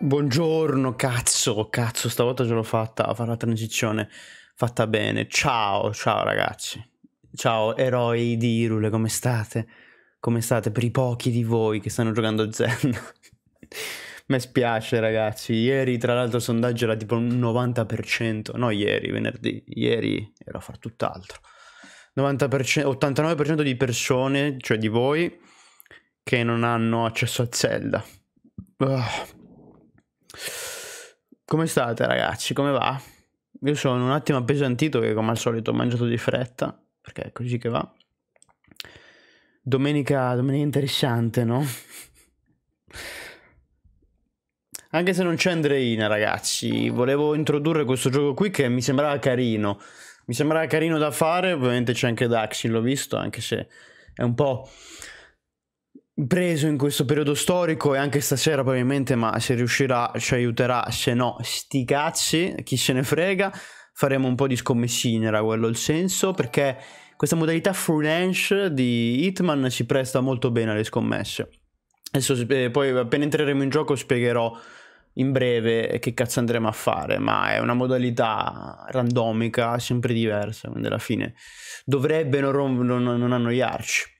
Buongiorno, cazzo, cazzo, stavolta ce l'ho fatta a fare la transizione fatta bene. Ciao, ciao ragazzi. Ciao eroi di Irule, come state? Come state per i pochi di voi che stanno giocando a Zen? Mi spiace ragazzi, ieri tra l'altro il sondaggio era tipo un 90%, no ieri, venerdì, ieri era far tutt'altro. 90%, 89% di persone, cioè di voi, che non hanno accesso a Zelda. Ugh ah, come state ragazzi? Come va? Io sono un attimo appesantito che come al solito ho mangiato di fretta, perché è così che va. Domenica, domenica interessante, no? Anche se non c'è Andreina, ragazzi, volevo introdurre questo gioco qui che mi sembrava carino. Mi sembrava carino da fare, ovviamente c'è anche Daxin, l'ho visto, anche se è un po' preso in questo periodo storico e anche stasera probabilmente, ma se riuscirà ci aiuterà, se no sti cazzi, chi se ne frega, faremo un po' di scommessine, era quello il senso, perché questa modalità freelance di Hitman si presta molto bene alle scommesse. Adesso eh, poi appena entreremo in gioco spiegherò in breve che cazzo andremo a fare, ma è una modalità randomica, sempre diversa, quindi alla fine dovrebbe non, non, non annoiarci.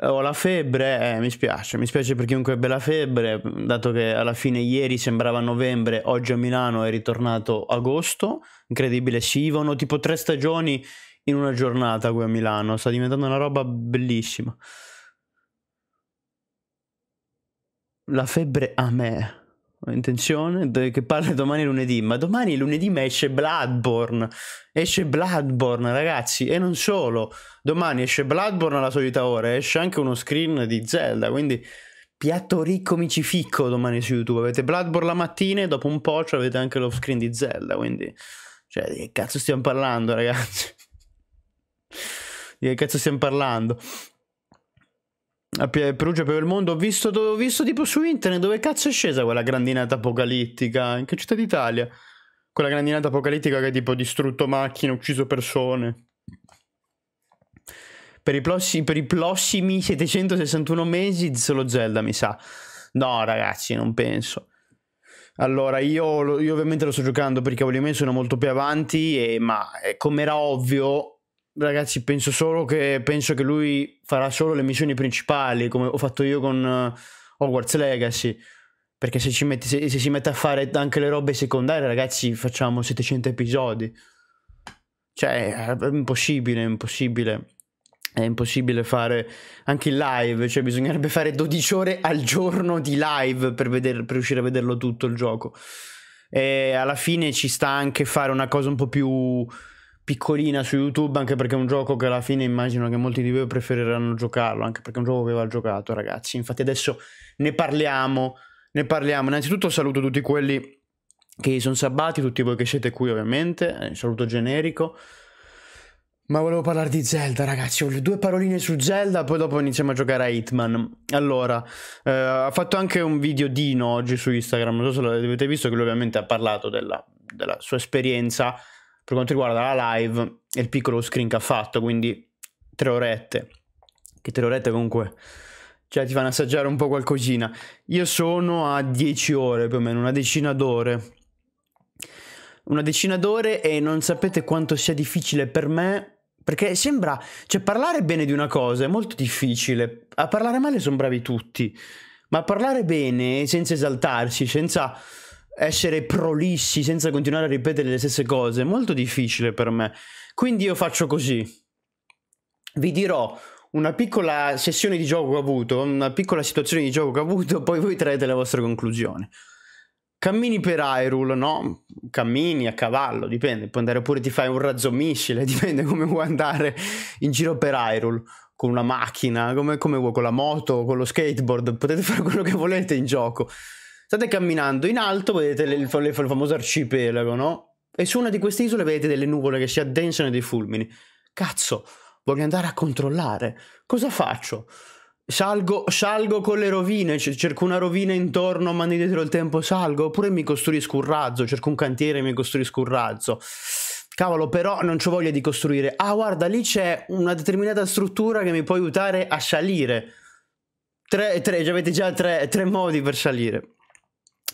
Eh, ho la febbre, eh, mi spiace, mi spiace per chiunque abbia la febbre, dato che alla fine ieri sembrava novembre, oggi a Milano è ritornato agosto, incredibile, si ivano tipo tre stagioni in una giornata qui a Milano, sta diventando una roba bellissima. La febbre a me. Attenzione, che parla domani lunedì, ma domani lunedì ma esce Bloodborne. Esce Bloodborne, ragazzi, e non solo. Domani esce Bloodborne alla solita ora, esce anche uno screen di Zelda, quindi piatto ricco micificco domani su YouTube. Avete Bloodborne la mattina e dopo un po' avete anche lo screen di Zelda, quindi cioè di che cazzo stiamo parlando, ragazzi? Di che cazzo stiamo parlando? Perugia per il mondo, ho visto, ho visto tipo su internet dove cazzo è scesa quella grandinata apocalittica, in che città d'Italia? Quella grandinata apocalittica che ha tipo distrutto macchine, ucciso persone. Per i, prossimi, per i prossimi 761 mesi solo Zelda mi sa. No ragazzi, non penso. Allora, io, io ovviamente lo sto giocando perché cavoli miei sono molto più avanti, e, ma come era ovvio, Ragazzi, penso solo che, penso che lui farà solo le missioni principali, come ho fatto io con uh, Hogwarts Legacy. Perché se, mette, se, se si mette a fare anche le robe secondarie, ragazzi, facciamo 700 episodi. Cioè, è impossibile, è impossibile. È impossibile fare anche il live, cioè bisognerebbe fare 12 ore al giorno di live per, veder, per riuscire a vederlo tutto il gioco. E alla fine ci sta anche fare una cosa un po' più piccolina su YouTube, anche perché è un gioco che alla fine immagino che molti di voi preferiranno giocarlo, anche perché è un gioco che va giocato, ragazzi. Infatti adesso ne parliamo, ne parliamo. Innanzitutto saluto tutti quelli che sono sabbati, tutti voi che siete qui ovviamente, eh, un saluto generico. Ma volevo parlare di Zelda, ragazzi. Voglio due paroline su Zelda, poi dopo iniziamo a giocare a Hitman. Allora, eh, ha fatto anche un video Dino oggi su Instagram. Non so se l'avete visto, che lui ovviamente ha parlato della, della sua esperienza per quanto riguarda la live e il piccolo screen che ha fatto, quindi tre orette, che tre orette comunque, cioè ti fanno assaggiare un po' qualcosina. Io sono a 10 ore più o meno, una decina d'ore. Una decina d'ore e non sapete quanto sia difficile per me perché sembra, cioè parlare bene di una cosa è molto difficile, a parlare male sono bravi tutti, ma a parlare bene senza esaltarsi, senza essere prolissi senza continuare a ripetere le stesse cose è molto difficile per me. Quindi io faccio così. Vi dirò una piccola sessione di gioco che ho avuto, una piccola situazione di gioco che ho avuto, poi voi traete le vostre conclusioni. Cammini per Hyrule, no? Cammini a cavallo, dipende, puoi andare pure ti fai un razzo missile, dipende come vuoi andare in giro per Hyrule, con una macchina, come, come vuoi, con la moto, con lo skateboard, potete fare quello che volete in gioco. State camminando in alto, vedete le, le, il famoso arcipelago, no? E su una di queste isole vedete delle nuvole che si addensano e dei fulmini. Cazzo, voglio andare a controllare. Cosa faccio? Salgo, salgo con le rovine, cerco una rovina intorno, mando indietro il tempo, salgo, oppure mi costruisco un razzo, cerco un cantiere e mi costruisco un razzo. Cavolo, però non ho voglia di costruire. Ah, guarda, lì c'è una determinata struttura che mi può aiutare a salire. Tre, tre, avete già tre, tre modi per salire.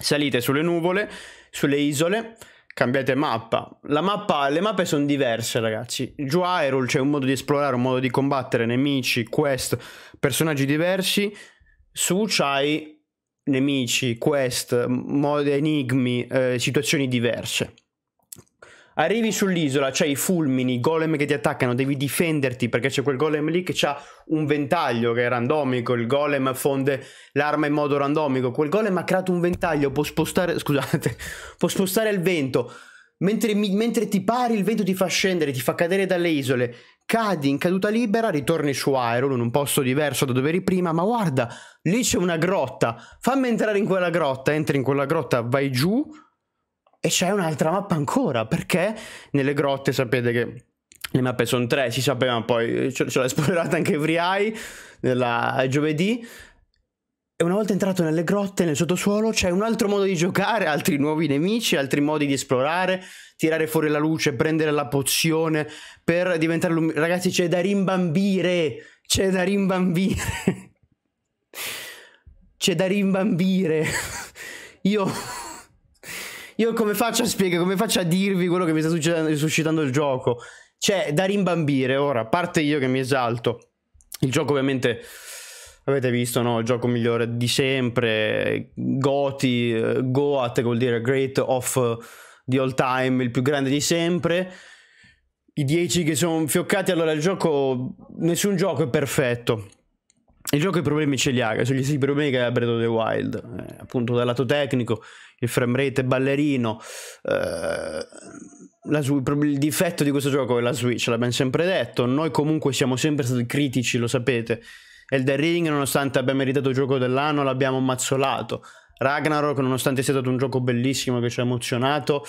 Salite sulle nuvole, sulle isole, cambiate mappa. mappa. le mappe sono diverse, ragazzi. Giù a Hyrule c'è un modo di esplorare, un modo di combattere nemici, quest, personaggi diversi. Su c'hai nemici, quest, mod, enigmi, eh, situazioni diverse arrivi sull'isola, c'hai i fulmini, i golem che ti attaccano, devi difenderti perché c'è quel golem lì che ha un ventaglio che è randomico, il golem fonde l'arma in modo randomico, quel golem ha creato un ventaglio, può spostare, scusate, può spostare il vento. Mentre, mentre, ti pari il vento ti fa scendere, ti fa cadere dalle isole, cadi in caduta libera, ritorni su Iron, in un posto diverso da dove eri prima, ma guarda, lì c'è una grotta, fammi entrare in quella grotta, entri in quella grotta, vai giù, e c'è un'altra mappa ancora, perché nelle grotte sapete che le mappe sono tre, si sapeva poi, ce, l'ha esplorata anche Vriai nella eh, giovedì. E una volta entrato nelle grotte, nel sottosuolo, c'è un altro modo di giocare, altri nuovi nemici, altri modi di esplorare, tirare fuori la luce, prendere la pozione per diventare luminoso. Ragazzi, c'è da rimbambire! C'è da rimbambire! c'è da rimbambire! Io io come faccio a spiegare, come faccio a dirvi quello che mi sta suscitando il gioco? Cioè, da rimbambire ora, a parte io che mi esalto. Il gioco ovviamente avete visto, no? Il gioco migliore di sempre, Goti, eh, Goat, che vuol dire Great of eh, the All Time, il più grande di sempre. I 10 che sono fioccati, allora il gioco, nessun gioco è perfetto. Il gioco i problemi ce li ha, sono gli stessi problemi che ha Breath of the Wild, eh, appunto dal lato tecnico il frame rate ballerino. Eh, su- il difetto di questo gioco è la Switch, l'abbiamo sempre detto. Noi comunque siamo sempre stati critici, lo sapete. Elder Ring, nonostante abbia meritato il gioco dell'anno, l'abbiamo mazzolato. Ragnarok, nonostante sia stato un gioco bellissimo che ci ha emozionato,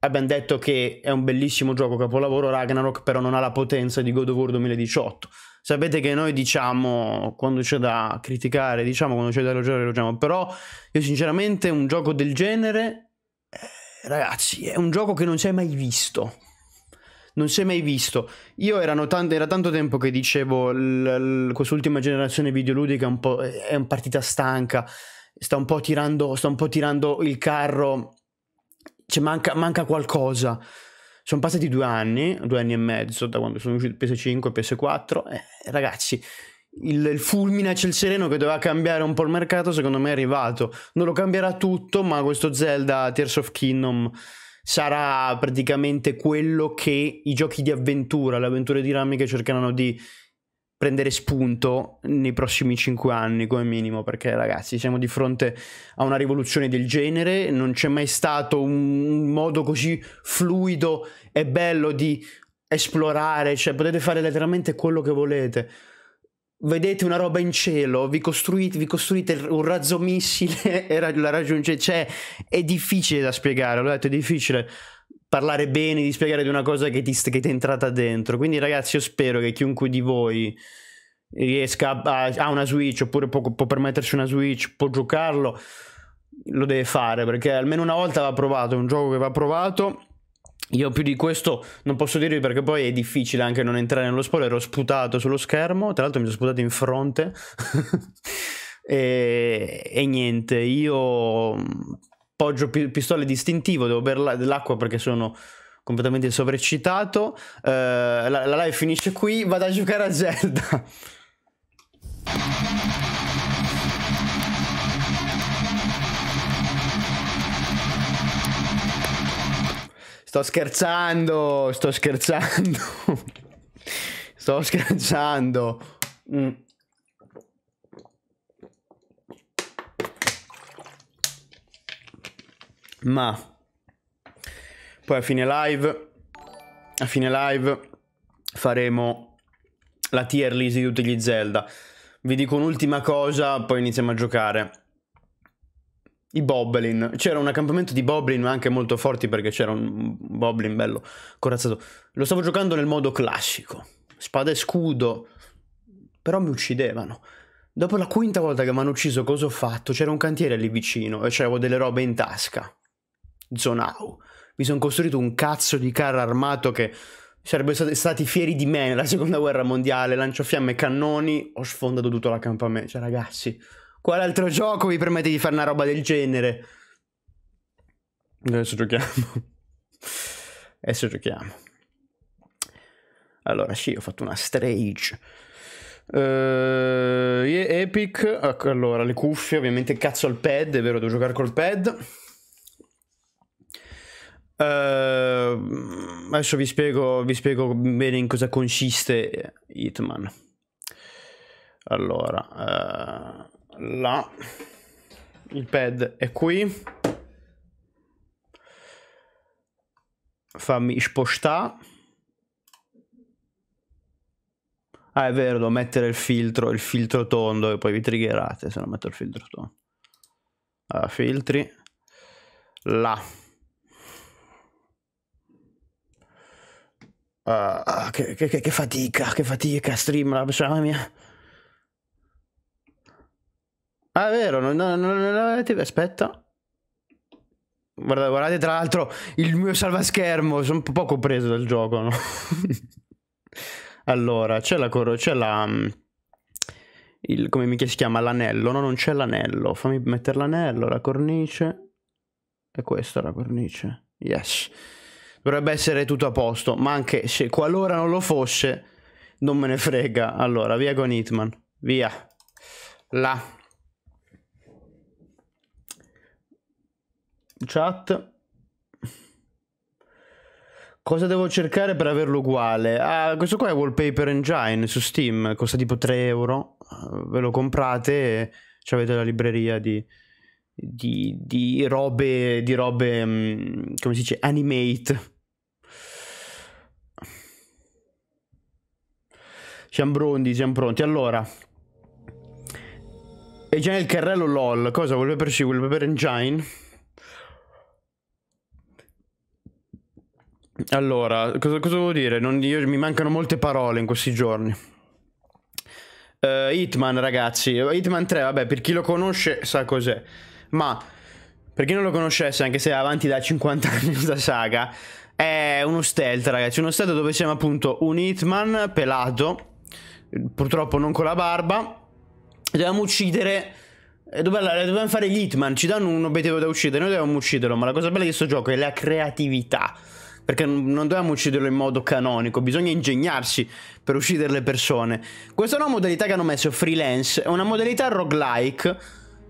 abbiamo detto che è un bellissimo gioco capolavoro Ragnarok, però non ha la potenza di God of War 2018. Sapete che noi diciamo quando c'è da criticare, diciamo quando c'è da elogiare, elogiamo. Però io sinceramente un gioco del genere, eh, ragazzi, è un gioco che non si è mai visto. Non si è mai visto. Io tanto, era tanto tempo che dicevo quest'ultima generazione videoludica è un po' è un partita stanca, sta un po' tirando, un po tirando il carro, cioè manca, manca qualcosa. Sono passati due anni, due anni e mezzo da quando sono usciti PS5 e PS4. Eh, ragazzi, il, il fulmine a ciel sereno che doveva cambiare un po' il mercato, secondo me è arrivato. Non lo cambierà tutto, ma questo Zelda Tears of Kingdom sarà praticamente quello che i giochi di avventura, le avventure dinamiche cercheranno di prendere spunto nei prossimi cinque anni come minimo, perché ragazzi siamo di fronte a una rivoluzione del genere, non c'è mai stato un modo così fluido e bello di esplorare, cioè potete fare letteralmente quello che volete. Vedete una roba in cielo, vi costruite, vi costruite un razzo missile e la raggiungete, cioè è difficile da spiegare, l'ho detto, è difficile parlare bene, di spiegare di una cosa che ti, che ti è entrata dentro. Quindi ragazzi io spero che chiunque di voi riesca a, a una Switch oppure può, può permettersi una Switch, può giocarlo, lo deve fare perché almeno una volta va provato, è un gioco che va provato. Io più di questo non posso dirvi perché poi è difficile anche non entrare nello spoiler. Ho sputato sullo schermo, tra l'altro mi sono sputato in fronte. e, e, niente, io poggio pi- pistole distintivo, devo bere dell'acqua perché sono completamente sovreccitato. Uh, la, la live finisce qui, vado a giocare a Zelda. Sto scherzando, sto scherzando. sto scherzando. Mm. ma poi a fine live, a fine live faremo la tier list di tutti gli Zelda. Vi dico un'ultima cosa, poi iniziamo a giocare. I Boblin. C'era un accampamento di Boblin, ma anche molto forti perché c'era un Boblin bello corazzato. Lo stavo giocando nel modo classico. Spada e scudo. Però mi uccidevano. Dopo la quinta volta che mi hanno ucciso, cosa ho fatto? C'era un cantiere lì vicino e c'avevo delle robe in tasca. Zonau. Mi sono costruito un cazzo di carro armato che sarebbero stati fieri di me nella seconda guerra mondiale, Lancio fiamme e cannoni, ho sfondato tutto me. Cioè, ragazzi, quale altro gioco vi permette di fare una roba del genere? Adesso giochiamo. Adesso giochiamo. Allora, sì, ho fatto una stage. Uh, Epic. Ecco, allora, le cuffie, ovviamente cazzo al pad, è vero, devo giocare col pad. Uh, adesso vi spiego, vi spiego bene in cosa consiste Hitman. Allora, uh, là, il pad è qui. Fammi spostare. Ah, è vero, devo mettere il filtro, il filtro tondo e poi vi triggerate se non metto il filtro tondo. Allora, filtri. Là. Uh, che, che, che, fatica, che fatica, Streamlab, ciao mia. Ah, è vero, non, non, non l'avete... Aspetta. Guardate, guardate tra l'altro il mio salvaschermo, sono poco preso dal gioco, no? allora, c'è la... C'è la mm, il, come mi si chiama? L'anello? No, non c'è l'anello. Fammi mettere l'anello, la cornice. E questa è la cornice. Yes dovrebbe essere tutto a posto, ma anche se qualora non lo fosse, non me ne frega. Allora, via con Hitman, via. Là. Chat. Cosa devo cercare per averlo uguale? Ah, questo qua è Wallpaper Engine su Steam, costa tipo 3 euro. Eh, ve lo comprate e avete la libreria di, di, di robe, di robe, mm, come si dice, animate Siamo pronti, siamo pronti. Allora. E già nel carrello LOL. Cosa? Vuol per sì, vuol per engine? Allora, cosa, cosa volevo dire? Non, io, mi mancano molte parole in questi giorni. Uh, Hitman, ragazzi. Hitman 3, vabbè, per chi lo conosce sa cos'è. Ma per chi non lo conoscesse, anche se è avanti da 50 anni questa saga, è uno stealth, ragazzi. Uno stealth dove siamo appunto un Hitman pelato purtroppo non con la barba. Dobbiamo uccidere... Eh, dobbiamo fare gli hitman, ci danno un obiettivo da uccidere, noi dobbiamo ucciderlo, ma la cosa bella di questo gioco è la creatività. Perché non dobbiamo ucciderlo in modo canonico, bisogna ingegnarsi per uccidere le persone. Questa nuova modalità che hanno messo, freelance, è una modalità roguelike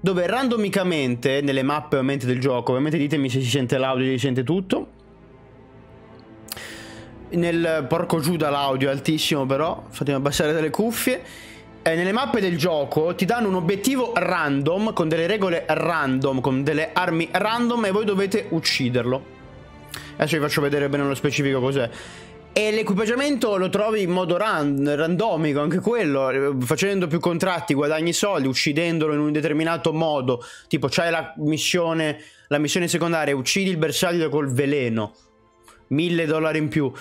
dove randomicamente, nelle mappe ovviamente del gioco, ovviamente ditemi se si sente l'audio, se si sente tutto, nel porco Giuda l'audio altissimo però, fatemi abbassare delle cuffie. Eh, nelle mappe del gioco ti danno un obiettivo random con delle regole random, con delle armi random e voi dovete ucciderlo. Adesso vi faccio vedere bene nello specifico cos'è. E l'equipaggiamento lo trovi in modo ran randomico, anche quello, facendo più contratti guadagni soldi, uccidendolo in un determinato modo, tipo c'hai la missione, la missione secondaria, uccidi il bersaglio col veleno, 1000 dollari in più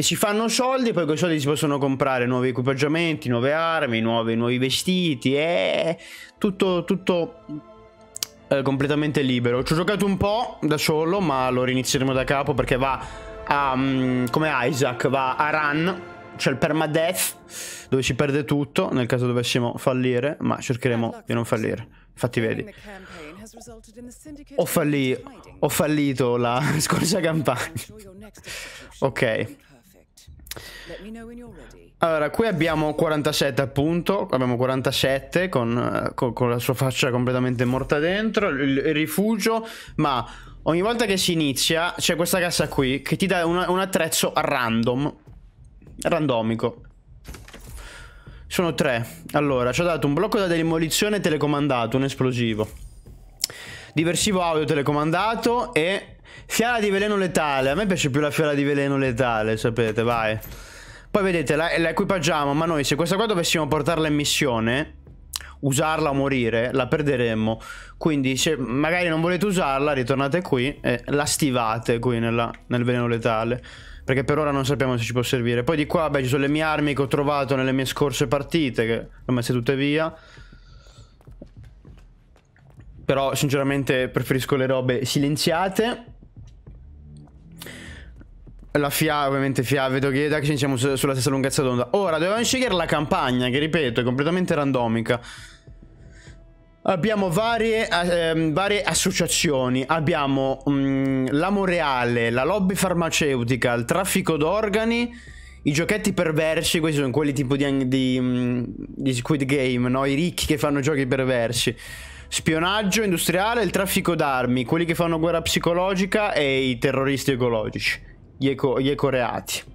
si fanno soldi, poi con i soldi si possono comprare nuovi equipaggiamenti, nuove armi, nuovi, nuovi vestiti, e tutto, tutto eh, completamente libero. Ci ho giocato un po' da solo, ma lo rinizieremo da capo perché va a, um, come Isaac, va a run, c'è cioè il permadeath, dove si perde tutto, nel caso dovessimo fallire, ma cercheremo di non fallire. Infatti vedi, ho, falli ho fallito la scorsa campagna. ok. Allora, qui abbiamo 47 appunto, abbiamo 47 con, eh, con, con la sua faccia completamente morta dentro, il, il, rifugio, ma ogni volta che si inizia c'è questa cassa qui che ti dà una, un attrezzo random, randomico. Sono tre. Allora, ci ho dato un blocco da demolizione telecomandato, un esplosivo. Diversivo audio telecomandato e Fiala di veleno letale. A me piace più la fiala di veleno letale, sapete, vai. Poi vedete, la, la equipaggiamo, ma noi se questa qua dovessimo portarla in missione, usarla o morire, la perderemmo. Quindi se magari non volete usarla, ritornate qui e la stivate qui nella, nel veleno letale. Perché per ora non sappiamo se ci può servire. Poi di qua, beh, ci sono le mie armi che ho trovato nelle mie scorse partite, che le ho messe tutte via. Però sinceramente preferisco le robe silenziate. La FIA, ovviamente FIA, vedo che da che siamo sulla stessa lunghezza d'onda. Ora, dovevamo scegliere la campagna, che ripeto, è completamente randomica. Abbiamo varie, ehm, varie, associazioni, abbiamo mm, l'Amoreale, la lobby farmaceutica, il traffico d'organi, i giochetti perversi, questi sono quelli tipo di, di, mm, di Squid Game, no? i ricchi che fanno giochi perversi, spionaggio industriale, il traffico d'armi, quelli che fanno guerra psicologica e i terroristi ecologici gli, eco, gli ecoreati.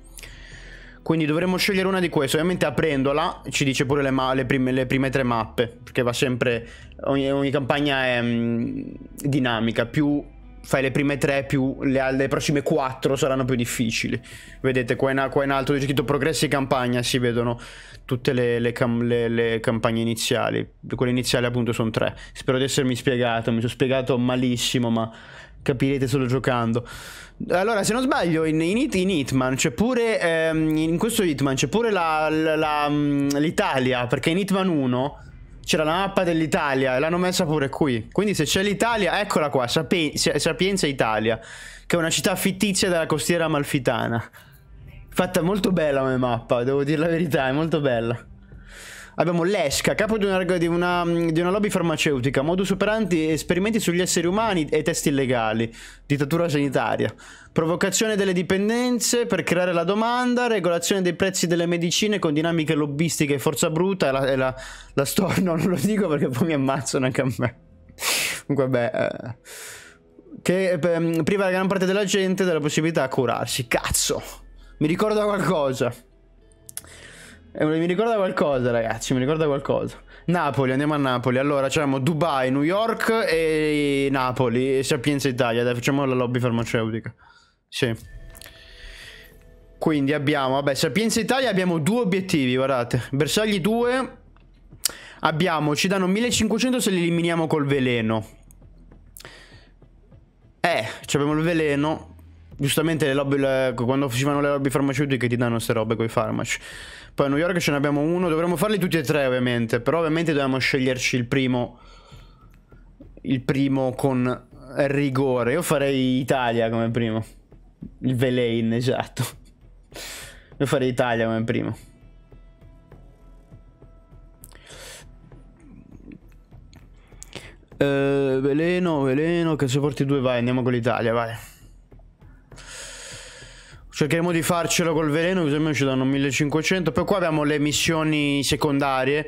Quindi dovremmo scegliere una di queste. Ovviamente aprendola ci dice pure le, le, prime, le prime, tre mappe. Perché va sempre. Ogni, ogni campagna è mh, mm, dinamica. Più fai le prime tre, più le, le, prossime quattro saranno più difficili. Vedete, qua in, qua in alto c'è scritto progressi campagna. Si vedono tutte le, cam, le, campagne iniziali. Quelle iniziali, appunto, sono tre. Spero di essermi spiegato. Mi sono spiegato malissimo, ma capirete solo giocando. Allora, se non sbaglio, in, in, Hit, in Hitman c'è pure. Ehm, in questo Hitman c'è pure la, la, la, mm, l'Italia. Perché in Hitman 1 c'era la mappa dell'Italia e l'hanno messa pure qui. Quindi se c'è l'Italia, eccola qua, Sapi- Sapienza Italia, che è una città fittizia della costiera amalfitana. Fatta molto bella come mappa, devo dire la verità, è molto bella. Abbiamo l'esca, capo di una, di, una, di una, lobby farmaceutica, modus operandi, esperimenti sugli esseri umani e test illegali, dittatura sanitaria, provocazione delle dipendenze per creare la domanda, regolazione dei prezzi delle medicine con dinamiche lobbistiche e forza bruta la, la, la storia, no, non lo dico perché poi mi ammazzano anche a me. Comunque, beh... Eh, che ehm, priva la gran parte della gente della possibilità di curarsi. Cazzo! Mi ricorda qualcosa. Eh, mi ricorda qualcosa, ragazzi. Mi ricorda qualcosa. Napoli, andiamo a Napoli. Allora, c'erano Dubai, New York e Napoli. E Sapienza Italia. Dai, facciamo la lobby farmaceutica. Sì. Quindi abbiamo, vabbè, Sapienza Italia abbiamo due obiettivi, guardate. Bersagli 2. Abbiamo, ci danno 1500 se li eliminiamo col veleno. Eh, abbiamo il veleno. Giustamente le lobby, le, quando facevano le lobby farmaceutiche ti danno queste robe con i farmaci. Poi a New York ce ne abbiamo uno. Dovremmo farli tutti e tre, ovviamente. Però ovviamente dobbiamo sceglierci il primo. Il primo con rigore. Io farei Italia come primo. Il Velein, esatto. Io farei Italia come primo. Eh, veleno, veleno, che se porti due vai, andiamo con l'Italia, vai. Cercheremo di farcelo col veleno, così almeno ci danno 1500. Poi qua abbiamo le missioni secondarie.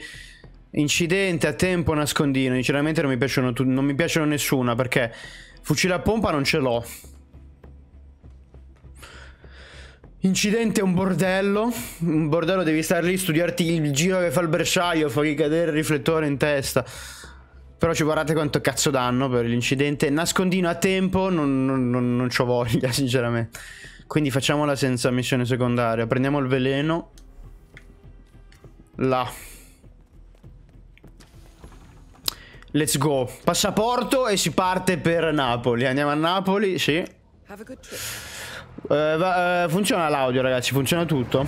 Incidente, a tempo, nascondino. Sinceramente non mi piacciono, non mi piacciono nessuna, perché fucile a pompa non ce l'ho. Incidente è un bordello. Un bordello devi stare lì, studiarti il giro che fa il bersaglio, fargli cadere il riflettore in testa. Però ci guardate quanto cazzo danno per l'incidente. Nascondino a tempo, non, non, non, non ho voglia, sinceramente. Quindi facciamola senza missione secondaria. Prendiamo il veleno. Là. Let's go. Passaporto e si parte per Napoli. Andiamo a Napoli, sì. Uh, va, uh, funziona l'audio, ragazzi, funziona tutto.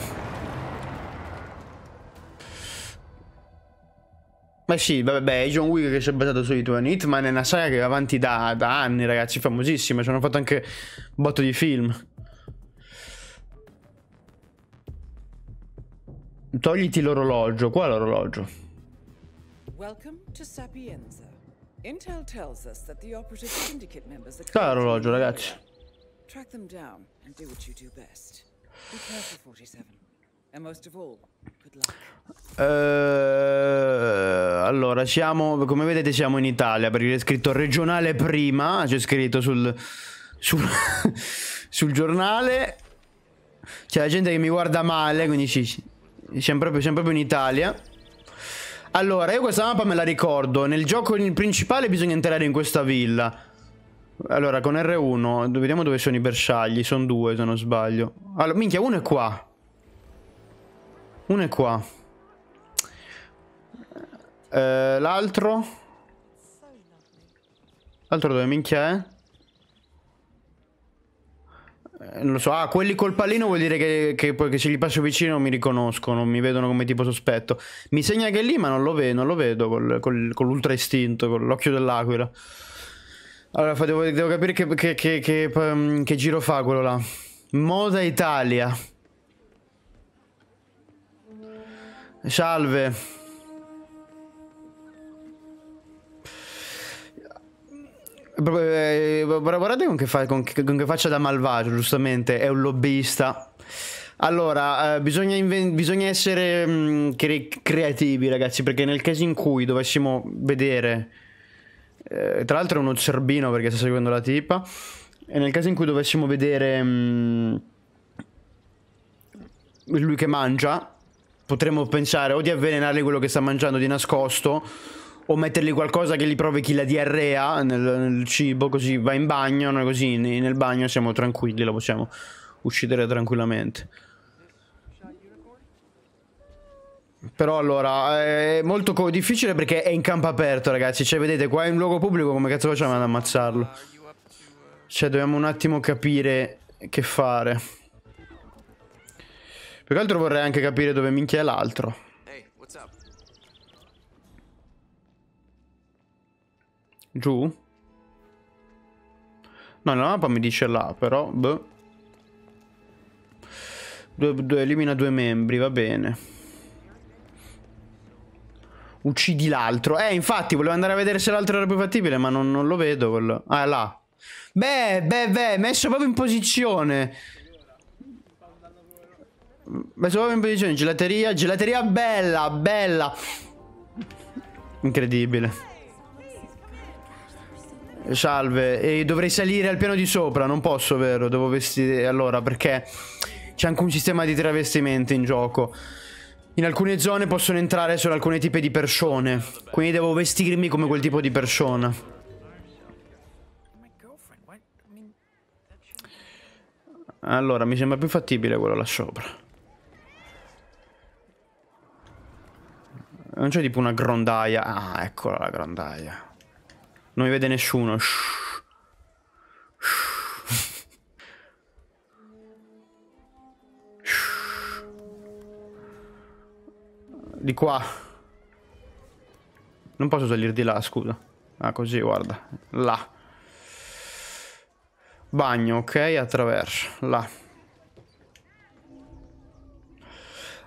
Ma sì, vabbè, beh, è John Wick che si è basato su Hitman. Hitman è una saga che va avanti da, da anni, ragazzi, famosissima. Ci hanno fatto anche un botto di film. Togliti l'orologio. Qua l'orologio. Sta l'orologio, ragazzi. Track them down and do what you do best. Be careful, 47. And most of all, good luck. Uh, allora, siamo, come vedete siamo in Italia, perché è scritto regionale prima, c'è scritto sul, sul, sul giornale. C'è la gente che mi guarda male, quindi ci, siamo proprio, siamo proprio in Italia. Allora, io questa mappa me la ricordo. Nel gioco principale bisogna entrare in questa villa. Allora, con R1, vediamo dove sono i bersagli. Sono due, se non sbaglio. Allora, minchia, uno è qua. Uno è qua. Eh, L'altro? L'altro dove minchia è? Eh, non lo so, ah, quelli col pallino vuol dire che, che, che, se gli passo vicino mi riconoscono, mi vedono come tipo sospetto. Mi segna che è lì, ma non lo vedo, non lo vedo col, col, con l'ultra istinto, con l'occhio dell'aquila. Allora, devo, devo capire che, ehm, che, giro fa quello là. Moda Italia. Salve. Eh, guardate con che, fa, con che, con che faccia da malvagio, giustamente, è un lobbyista. Allora, eh, bisogna, inven- bisogna, essere mh, mm, cre- creativi, ragazzi, perché nel caso in cui dovessimo vedere... Eh, tra l'altro è uno cerbino perché sta seguendo la tipa. E nel caso in cui dovessimo vedere... Mh, mm, lui che mangia, potremmo pensare o di avvelenargli quello che sta mangiando di nascosto o mettergli qualcosa che gli provochi la diarrea nel, nel, cibo, così va in bagno, noi così nel bagno siamo tranquilli, lo possiamo uccidere tranquillamente. Però allora, eh, è molto difficile perché è in campo aperto ragazzi, cioè vedete qua è in luogo pubblico come cazzo facciamo ad ammazzarlo? Cioè dobbiamo un attimo capire che fare. Più che altro vorrei anche capire dove minchia è l'altro. Giù? No, la mappa mi dice là, però... Boh. Due, due, elimina due membri, va bene. Uccidi l'altro. Eh, infatti, volevo andare a vedere se l'altro era più fattibile, ma non, non lo vedo. Quello. Ah, è là. Beh, beh, beh, messo proprio in posizione. Messo proprio in posizione. Gelateria, gelateria bella, bella. Incredibile. Salve, e dovrei salire al piano di sopra, non posso, vero? Devo vestire allora perché c'è anche un sistema di travestimento in gioco. In alcune zone possono entrare solo alcuni tipi di persone, quindi devo vestirmi come quel tipo di persona. Allora, mi sembra più fattibile quello là sopra. Non c'è tipo una grondaia. Ah, eccola la grondaia. Non mi vede nessuno. Shh. Di qua. Non posso salire di là, scusa. Ah, così, guarda. Là. Bagno, ok, attraverso. Là.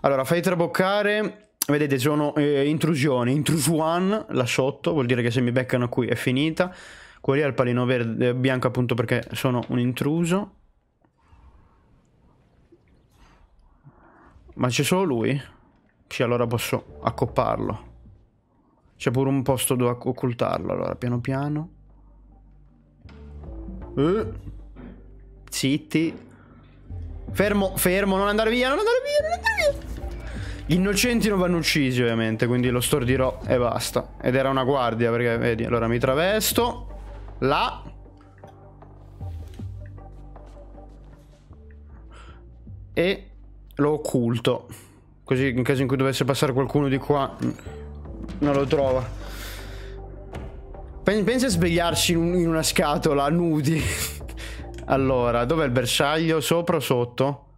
Allora, fai traboccare Vedete, sono eh, intrusioni. Intrusuan là sotto, vuol dire che se mi beccano qui è finita. lì è il palino verde, eh, bianco appunto perché sono un intruso. Ma c'è solo lui? Sì, allora posso accopparlo. C'è pure un posto dove occultarlo, allora, piano piano. Eh. Zitti. Fermo, fermo, non andare via, non andare via, non andare via. Gli Innocenti non vanno uccisi ovviamente, quindi lo stordirò e basta. Ed era una guardia perché, vedi, allora mi travesto. Là. E lo occulto. Così in caso in cui dovesse passare qualcuno di qua non lo trova. Pensa a svegliarci in una scatola, nudi. allora, dov'è il bersaglio? Sopra o sotto?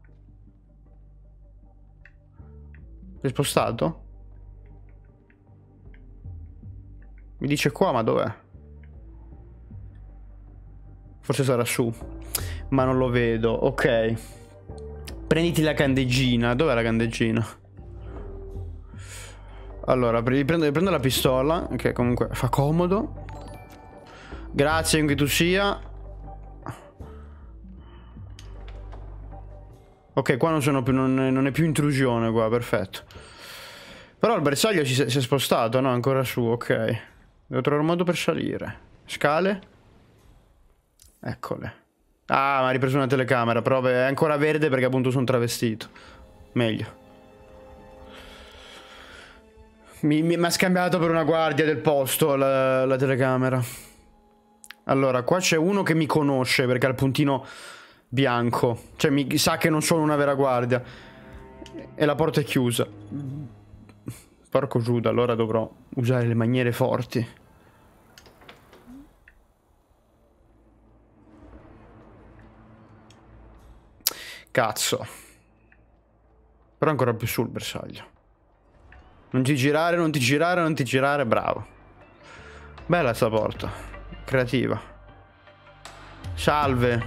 Si è spostato? Mi dice qua, ma dov'è? Forse sarà su. Ma non lo vedo. Ok. Prenditi la candeggina. Dov'è la candeggina? Allora, prendo, prendo la pistola, che comunque fa comodo. Grazie, anche tu sia. Ok, qua non, più, non, non è più intrusione qua, perfetto. Però il bersaglio si, si è spostato, no? Ancora su, ok. Devo trovare un modo per salire. Scale. Eccole. Ah, ma ha ripreso una telecamera, però è ancora verde perché appunto sono travestito. Meglio. Mi, mi, mi ha scambiato per una guardia del posto la, la telecamera. Allora, qua c'è uno che mi conosce perché ha il puntino bianco. Cioè, mi sa che non sono una vera guardia. E la porta è chiusa. Porco Giuda, allora dovrò usare le maniere forti. Cazzo. Però ancora più sul bersaglio. Non ti girare, non ti girare, non ti girare, bravo. Bella sta porta. Creativa. Salve.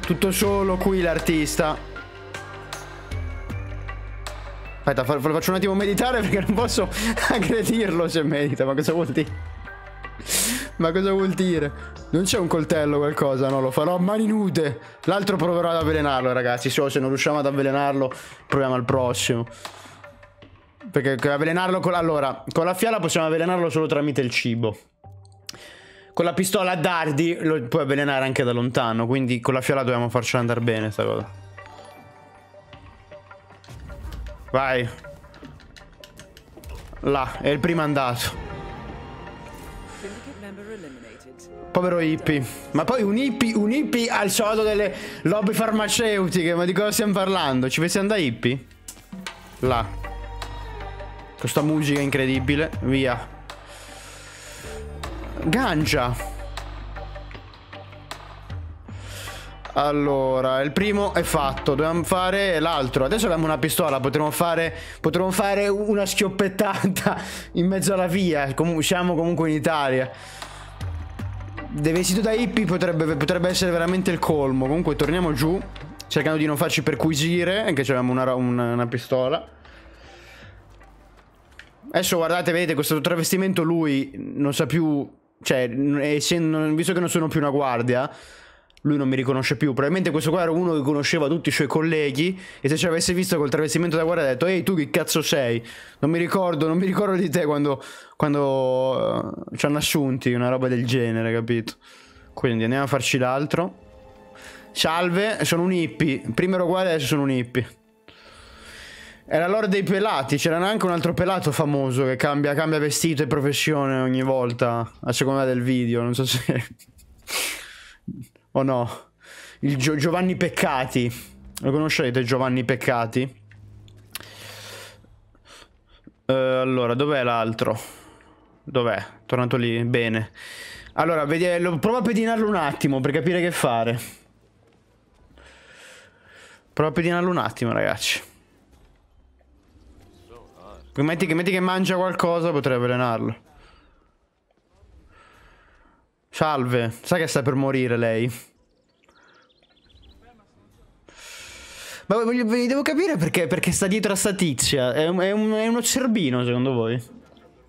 Tutto solo qui l'artista. Aspetta, fa lo faccio un attimo meditare perché non posso aggredirlo se medita, ma cosa vuol dire? ma cosa vuol dire? Non c'è un coltello o qualcosa, no? Lo farò a mani nude. L'altro proverò ad avvelenarlo, ragazzi. So, se non riusciamo ad avvelenarlo, proviamo al prossimo. Perché avvelenarlo con Allora, con la fiala possiamo avvelenarlo solo tramite il cibo. Con la pistola a dardi lo puoi avvelenare anche da lontano, quindi con la fiala dobbiamo farcela andare bene sta cosa. Vai. Là, è il primo andato. Povero hippie. Ma poi un hippie, un hippie al solito delle lobby farmaceutiche. Ma di cosa stiamo parlando? Ci pensi andare hippie? Là. Questa musica incredibile. Via. Ganja Allora, il primo è fatto, dobbiamo fare l'altro. Adesso abbiamo una pistola, potremmo fare, potremmo fare una schioppettata in mezzo alla via. Comun siamo comunque in Italia. Devestito da hippie potrebbe, potrebbe essere veramente il colmo. Comunque torniamo giù, cercando di non farci perquisire, anche se abbiamo una, una, una pistola. Adesso guardate, vedete, questo travestimento lui non sa più... Cioè, essendo, visto che non sono più una guardia... Lui non mi riconosce più. Probabilmente questo qua era uno che conosceva tutti i suoi colleghi. E se ci avesse visto col travestimento da guardia, ha detto: Ehi, tu che cazzo sei? Non mi ricordo, non mi ricordo di te quando, quando eh, ci hanno assunti, una roba del genere, capito? Quindi andiamo a farci l'altro. Salve, sono un hippie. Prima ero qua, adesso sono un hippie. Era l'ora dei pelati. C'era anche un altro pelato famoso che cambia, cambia vestito e professione ogni volta a seconda del video. Non so se. O no? Il Gio Giovanni Peccati. Lo conoscete Giovanni Peccati? Uh, allora, dov'è l'altro? Dov'è? Tornato lì, bene. Allora, vediamo, eh, prova a pedinarlo un attimo per capire che fare. Prova a pedinarlo un attimo, ragazzi. metti che, metti che mangia qualcosa, potrei avvelenarlo. Salve, sa che sta per morire lei? Ma voglio, devo capire perché, perché sta dietro a sta tizia. È, è, un, è uno cerbino, secondo voi?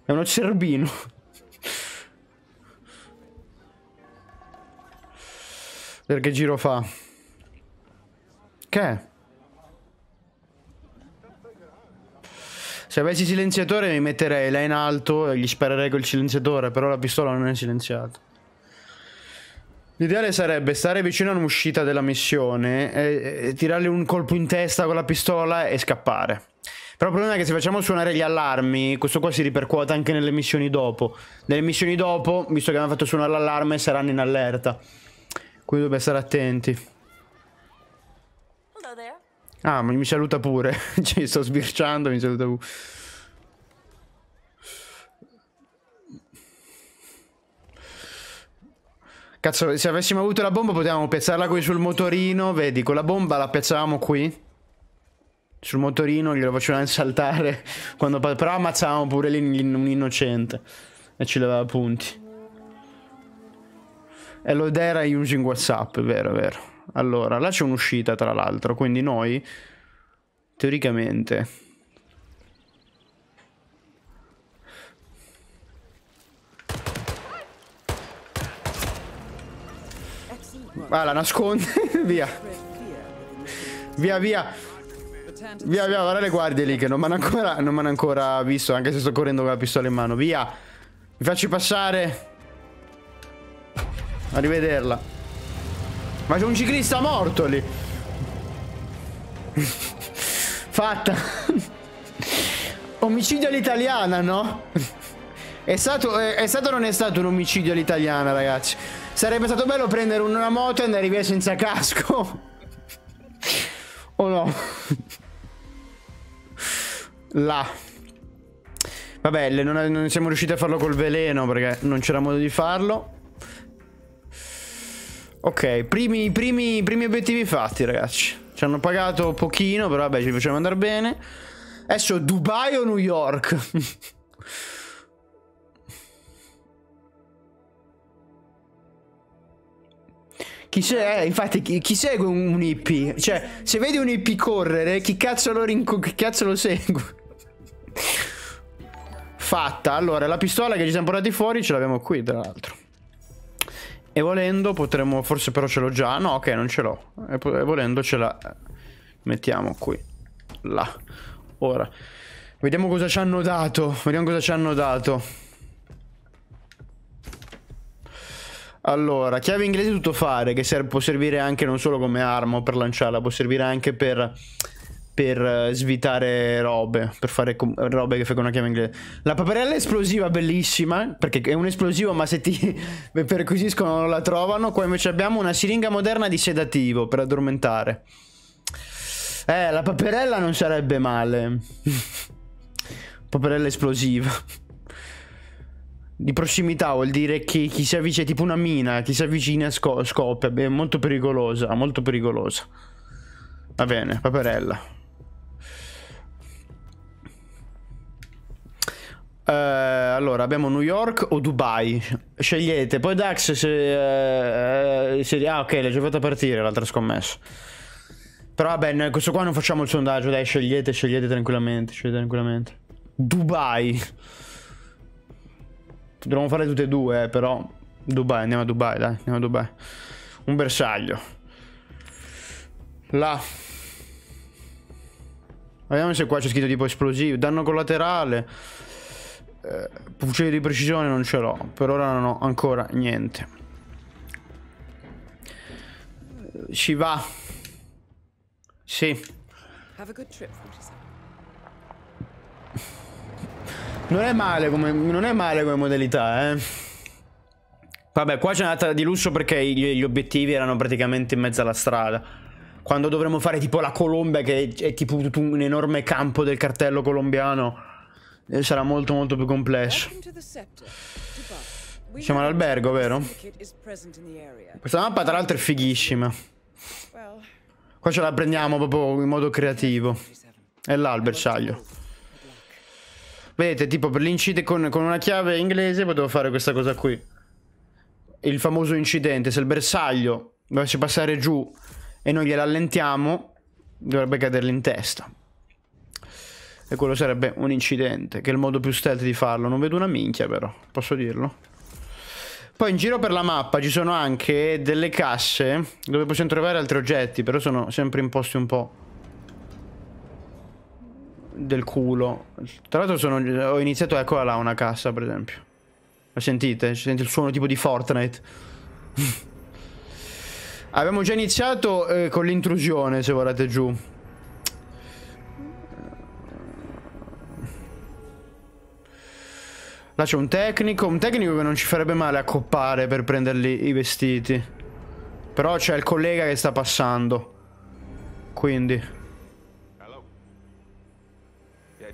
È uno cerbino. Perché giro fa? Che? Se avessi silenziatore mi metterei là in alto e gli sparerei col silenziatore, però la pistola non è silenziata. L'ideale sarebbe stare vicino all'uscita della missione, e, e tirargli un colpo in testa con la pistola e scappare. Però il problema è che se facciamo suonare gli allarmi, questo qua si ripercuota anche nelle missioni dopo. Nelle missioni dopo, visto che hanno fatto suonare l'allarme, saranno in allerta. Quindi dobbiamo stare attenti. Ah, mi saluta pure. Ci sto sbirciando, mi saluta pure. Cazzo, se avessimo avuto la bomba potevamo piazzarla qui sul motorino, vedi, con la bomba la piazzavamo qui. Sul motorino glielo facevamo saltare, quando, però ammazzavamo pure lì un innocente e ci levava punti. E lo era using Whatsapp, vero, vero. Allora, là c'è un'uscita tra l'altro, quindi noi, teoricamente... Ah, la nasconde. via. Via, via. Via, via, guarda le guardie lì che non mi hanno ancora, ancora, visto, anche se sto correndo con la pistola in mano. Via. Mi faccio passare. Arrivederla. Ma c'è un ciclista morto lì. Fatta. Omicidio all'italiana, no? È stato, è, stato o non è stato un omicidio all'italiana, ragazzi. Sarebbe stato bello prendere una moto e andare via senza casco. o no? Là. Vabbè, non, non siamo riusciti a farlo col veleno perché non c'era modo di farlo. Ok, primi, primi, primi obiettivi fatti, ragazzi. Ci hanno pagato pochino, però vabbè, ci facciamo andare bene. Adesso Dubai o New York? Chi se- eh, infatti, chi, chi segue un, un hippie? Cioè, se vedi un hippie correre, chi cazzo lo, rinco- chi cazzo lo segue? Fatta. Allora, la pistola che ci siamo portati fuori ce l'abbiamo qui, tra l'altro. E volendo potremmo... Forse però ce l'ho già. No, ok, non ce l'ho. E, e volendo ce la eh, mettiamo qui. Là. Ora. Vediamo cosa ci hanno dato. Vediamo cosa ci hanno dato. Allora, chiave inglese tutto fare, che serve, può servire anche non solo come arma per lanciarla, può servire anche per, per eh, svitare robe, per fare robe che fai con una chiave inglese. La paperella esplosiva bellissima, perché è un esplosivo, ma se ti perquisiscono non la trovano. Qua invece abbiamo una siringa moderna di sedativo per addormentare. Eh, la paperella non sarebbe male. paperella esplosiva di prossimità vuol dire che chi si avvicina, è tipo una mina, chi si avvicina sco scoppia, è molto pericolosa, molto pericolosa. Va bene, paperella. Eh, allora, abbiamo New York o Dubai. Scegliete. Poi Dax, se... Eh, eh se ah, ok, l'ho già fatta partire l'altra scommessa. Però vabbè, noi questo qua non facciamo il sondaggio, dai, scegliete, scegliete tranquillamente, scegliete tranquillamente. Dubai. Dovremmo fare tutte e due, eh, però... Dubai, andiamo a Dubai, dai, andiamo a Dubai. Un bersaglio. Là. Vediamo se qua c'è scritto tipo esplosivo. Danno collaterale. Eh, fucile di precisione non ce l'ho. Per ora non ho ancora niente. Eh, ci va. Sì. Have a good trip Non è male come, non è male come modalità, eh. Vabbè, qua c'è andata di lusso perché gli, gli obiettivi erano praticamente in mezzo alla strada. Quando dovremmo fare tipo la Colombia, che è, è tipo tutto un enorme campo del cartello colombiano, eh, sarà molto molto più complesso. Siamo all'albergo, vero? Questa mappa tra l'altro è fighissima. Qua ce la prendiamo proprio in modo creativo. È l'alberciaglio. Vedete, tipo per l'incidente con, con, una chiave inglese potevo fare questa cosa qui. Il famoso incidente, se il bersaglio dovesse passare giù e noi gliel'allentiamo, dovrebbe cadergli in testa. E quello sarebbe un incidente, che è il modo più stealth di farlo. Non vedo una minchia però, posso dirlo. Poi in giro per la mappa ci sono anche delle casse dove possiamo trovare altri oggetti, però sono sempre in posti un po' del culo. Tra l'altro sono... ho iniziato, eccola là, una cassa per esempio. La sentite? Sente il suono tipo di Fortnite. Abbiamo già iniziato eh, con l'intrusione, se guardate giù. Là c'è un tecnico, un tecnico che non ci farebbe male a coppare per prenderli i vestiti. Però c'è il collega che sta passando. Quindi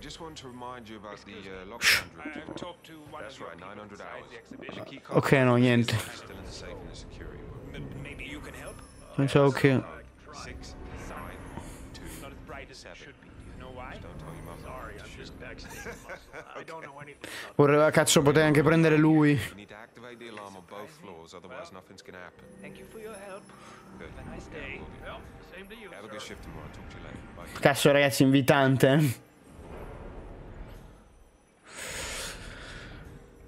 just want to remind you about the uh, lockdown route. That's right, 900 hours. Ok, no, niente. Pensavo che... Vorrei ah, cazzo potevi anche prendere lui. Cazzo ragazzi invitante. Eh?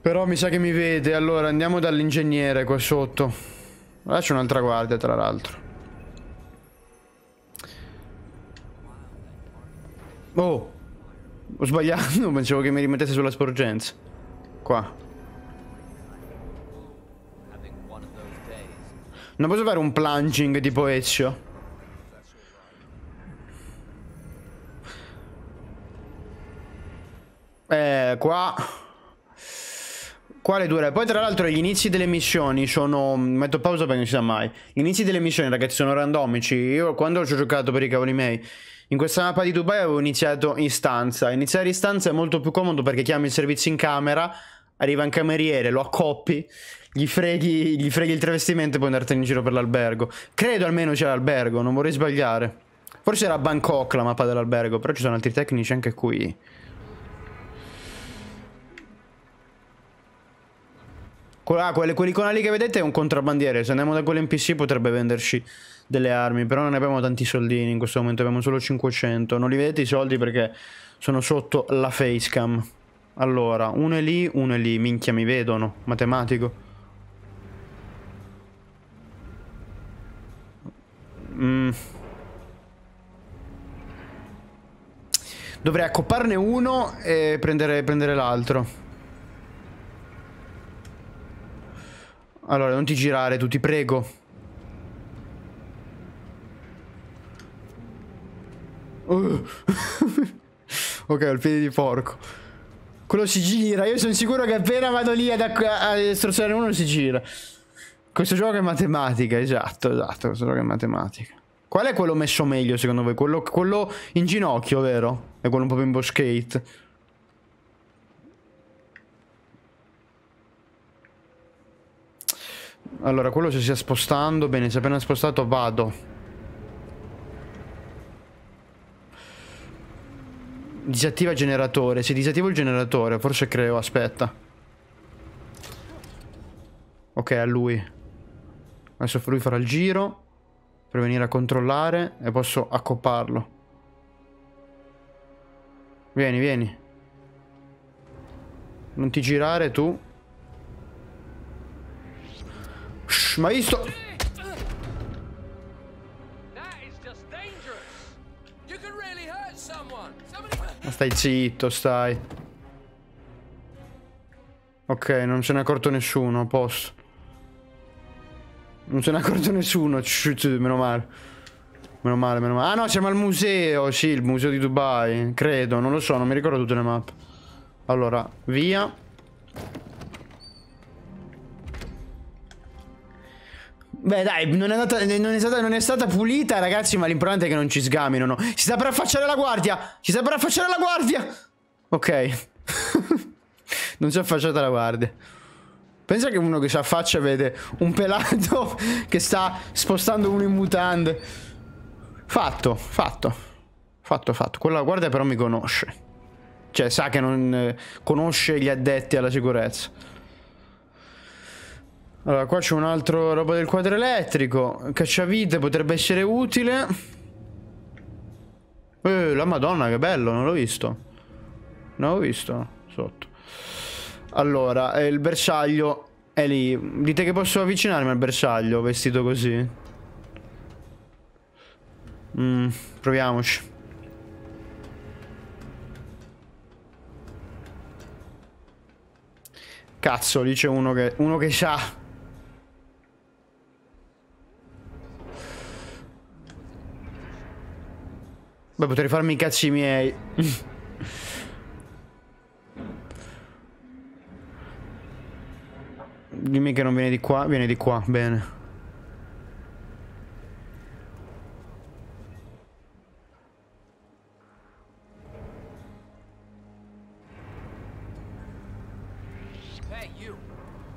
Però mi sa che mi vede. Allora, andiamo dall'ingegnere qua sotto. Là c'è un'altra guardia, tra l'altro. Oh! Ho sbagliato, pensavo che mi rimettesse sulla sporgenza. Qua. Non posso fare un plunging tipo Ezio? Eh, qua... Quale dura? Poi tra l'altro gli inizi delle missioni sono... Mm, metto pausa perché non si sa mai. Gli inizi delle missioni ragazzi sono randomici. Io quando ci ho giocato per i cavoli miei... In questa mappa di Dubai avevo iniziato in stanza. Iniziare in stanza è molto più comodo perché chiami il servizio in camera, arriva un cameriere, lo accoppi, gli freghi, gli freghi il travestimento e puoi andartene in giro per l'albergo. Credo almeno c'era l'albergo, non vorrei sbagliare. Forse era Bangkok la mappa dell'albergo, però ci sono altri tecnici anche qui. Ah, quelle, quell'icona lì che vedete è un contrabbandiere. Se andiamo da NPC potrebbe venderci delle armi. Però non abbiamo tanti soldini in questo momento. Abbiamo solo 500. Non li vedete i soldi perché sono sotto la facecam. Allora, uno è lì, uno è lì. Minchia, mi vedono. Matematico. Mm. Dovrei accopparne uno e prendere, prendere l'altro. Allora, non ti girare tu, ti prego. Uh. ok, ho il piede di porco. Quello si gira, io sono sicuro che appena vado lì ad, a, a uno si gira. Questo gioco è matematica, esatto, esatto, questo gioco è matematica. Qual è quello messo meglio secondo voi? Quello, quello in ginocchio, vero? E quello un po' più in boschate. Allora, quello si sta spostando. Bene, si è appena spostato, vado. Disattiva il generatore. Se disattivo il generatore, forse creo, aspetta. Ok, a lui. Adesso lui farà il giro per venire a controllare e posso accopparlo. Vieni, vieni. Non ti girare tu. Shh, ma hai visto? Ma stai zitto, stai. Ok, non se n'è accorto nessuno, posso. Non se n'è accorto nessuno, meno male. Meno male, meno male. Ah no, siamo al museo, sì, il museo di Dubai, credo, non lo so, non mi ricordo tutte le mappe. Allora, via. Beh dai, non è, andata, non, è stata, non è, stata, pulita ragazzi, ma l'importante è che non ci sgaminano. Si sta per affacciare la guardia! Si sta per affacciare la guardia! Ok. non si è affacciata la guardia. Pensa che uno che si affaccia vede un pelato che sta spostando uno in mutande. Fatto, fatto. Fatto, fatto. Quella guardia però mi conosce. Cioè sa che non eh, conosce gli addetti alla sicurezza. Allora, qua c'è un altro roba del quadro elettrico. Cacciavite potrebbe essere utile. Eh, la madonna, che bello, non l'ho visto. Non l'ho visto, sotto. Allora, eh, il bersaglio è lì. Dite che posso avvicinarmi al bersaglio vestito così. Mm, proviamoci. Cazzo, lì c'è uno che, uno che sa Beh, potrei farmi i cazzi miei. Dimmi che non viene di qua, viene di qua, bene.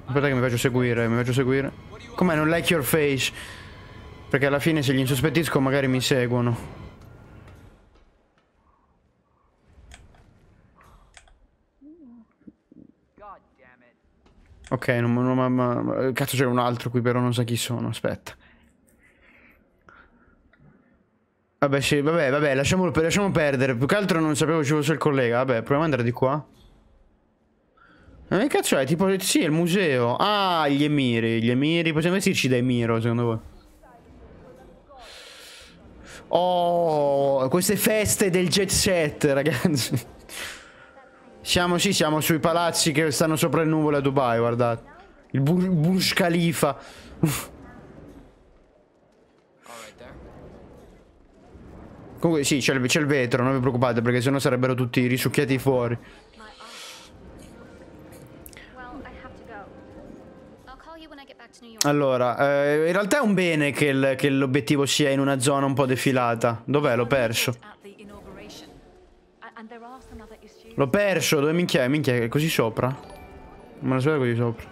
Aspetta che mi faccio seguire, mi faccio seguire. Com'è? Non like your face. Perché alla fine se gli insospettisco magari mi seguono. Ok, non, non, ma, ma, cazzo c'è un altro qui però non so chi sono, aspetta. Vabbè, sì, vabbè, vabbè, lasciamolo, lasciamo perdere. Più che altro non sapevo ci fosse il collega. Vabbè, proviamo ad andare di qua. Ma che cazzo è? Tipo, sì, è il museo. Ah, gli emiri, gli emiri. Possiamo vestirci da emiro, secondo voi? Oh, queste feste del jet set, ragazzi. Siamo, sì, siamo sui palazzi che stanno sopra il nuvole a Dubai, guardate. Il Burj, Burj Khalifa. Comunque sì, c'è il, il, vetro, non vi preoccupate perché sennò sarebbero tutti risucchiati fuori. Allora, eh, in realtà è un bene che l'obiettivo sia in una zona un po' defilata. Dov'è? L'ho perso. And there are L'ho perso, dove minchia è? Minchia è così sopra? Non me la spero così sopra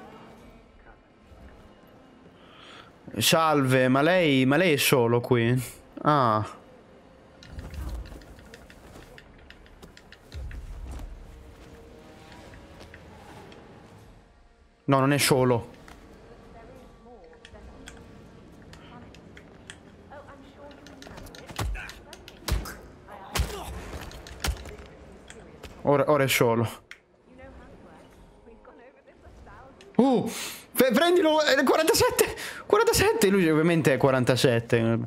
Salve, ma lei, ma lei è solo qui? Ah No, non è solo Ora, ora è solo. Uh, prendilo, 47, 47, lui ovviamente è 47.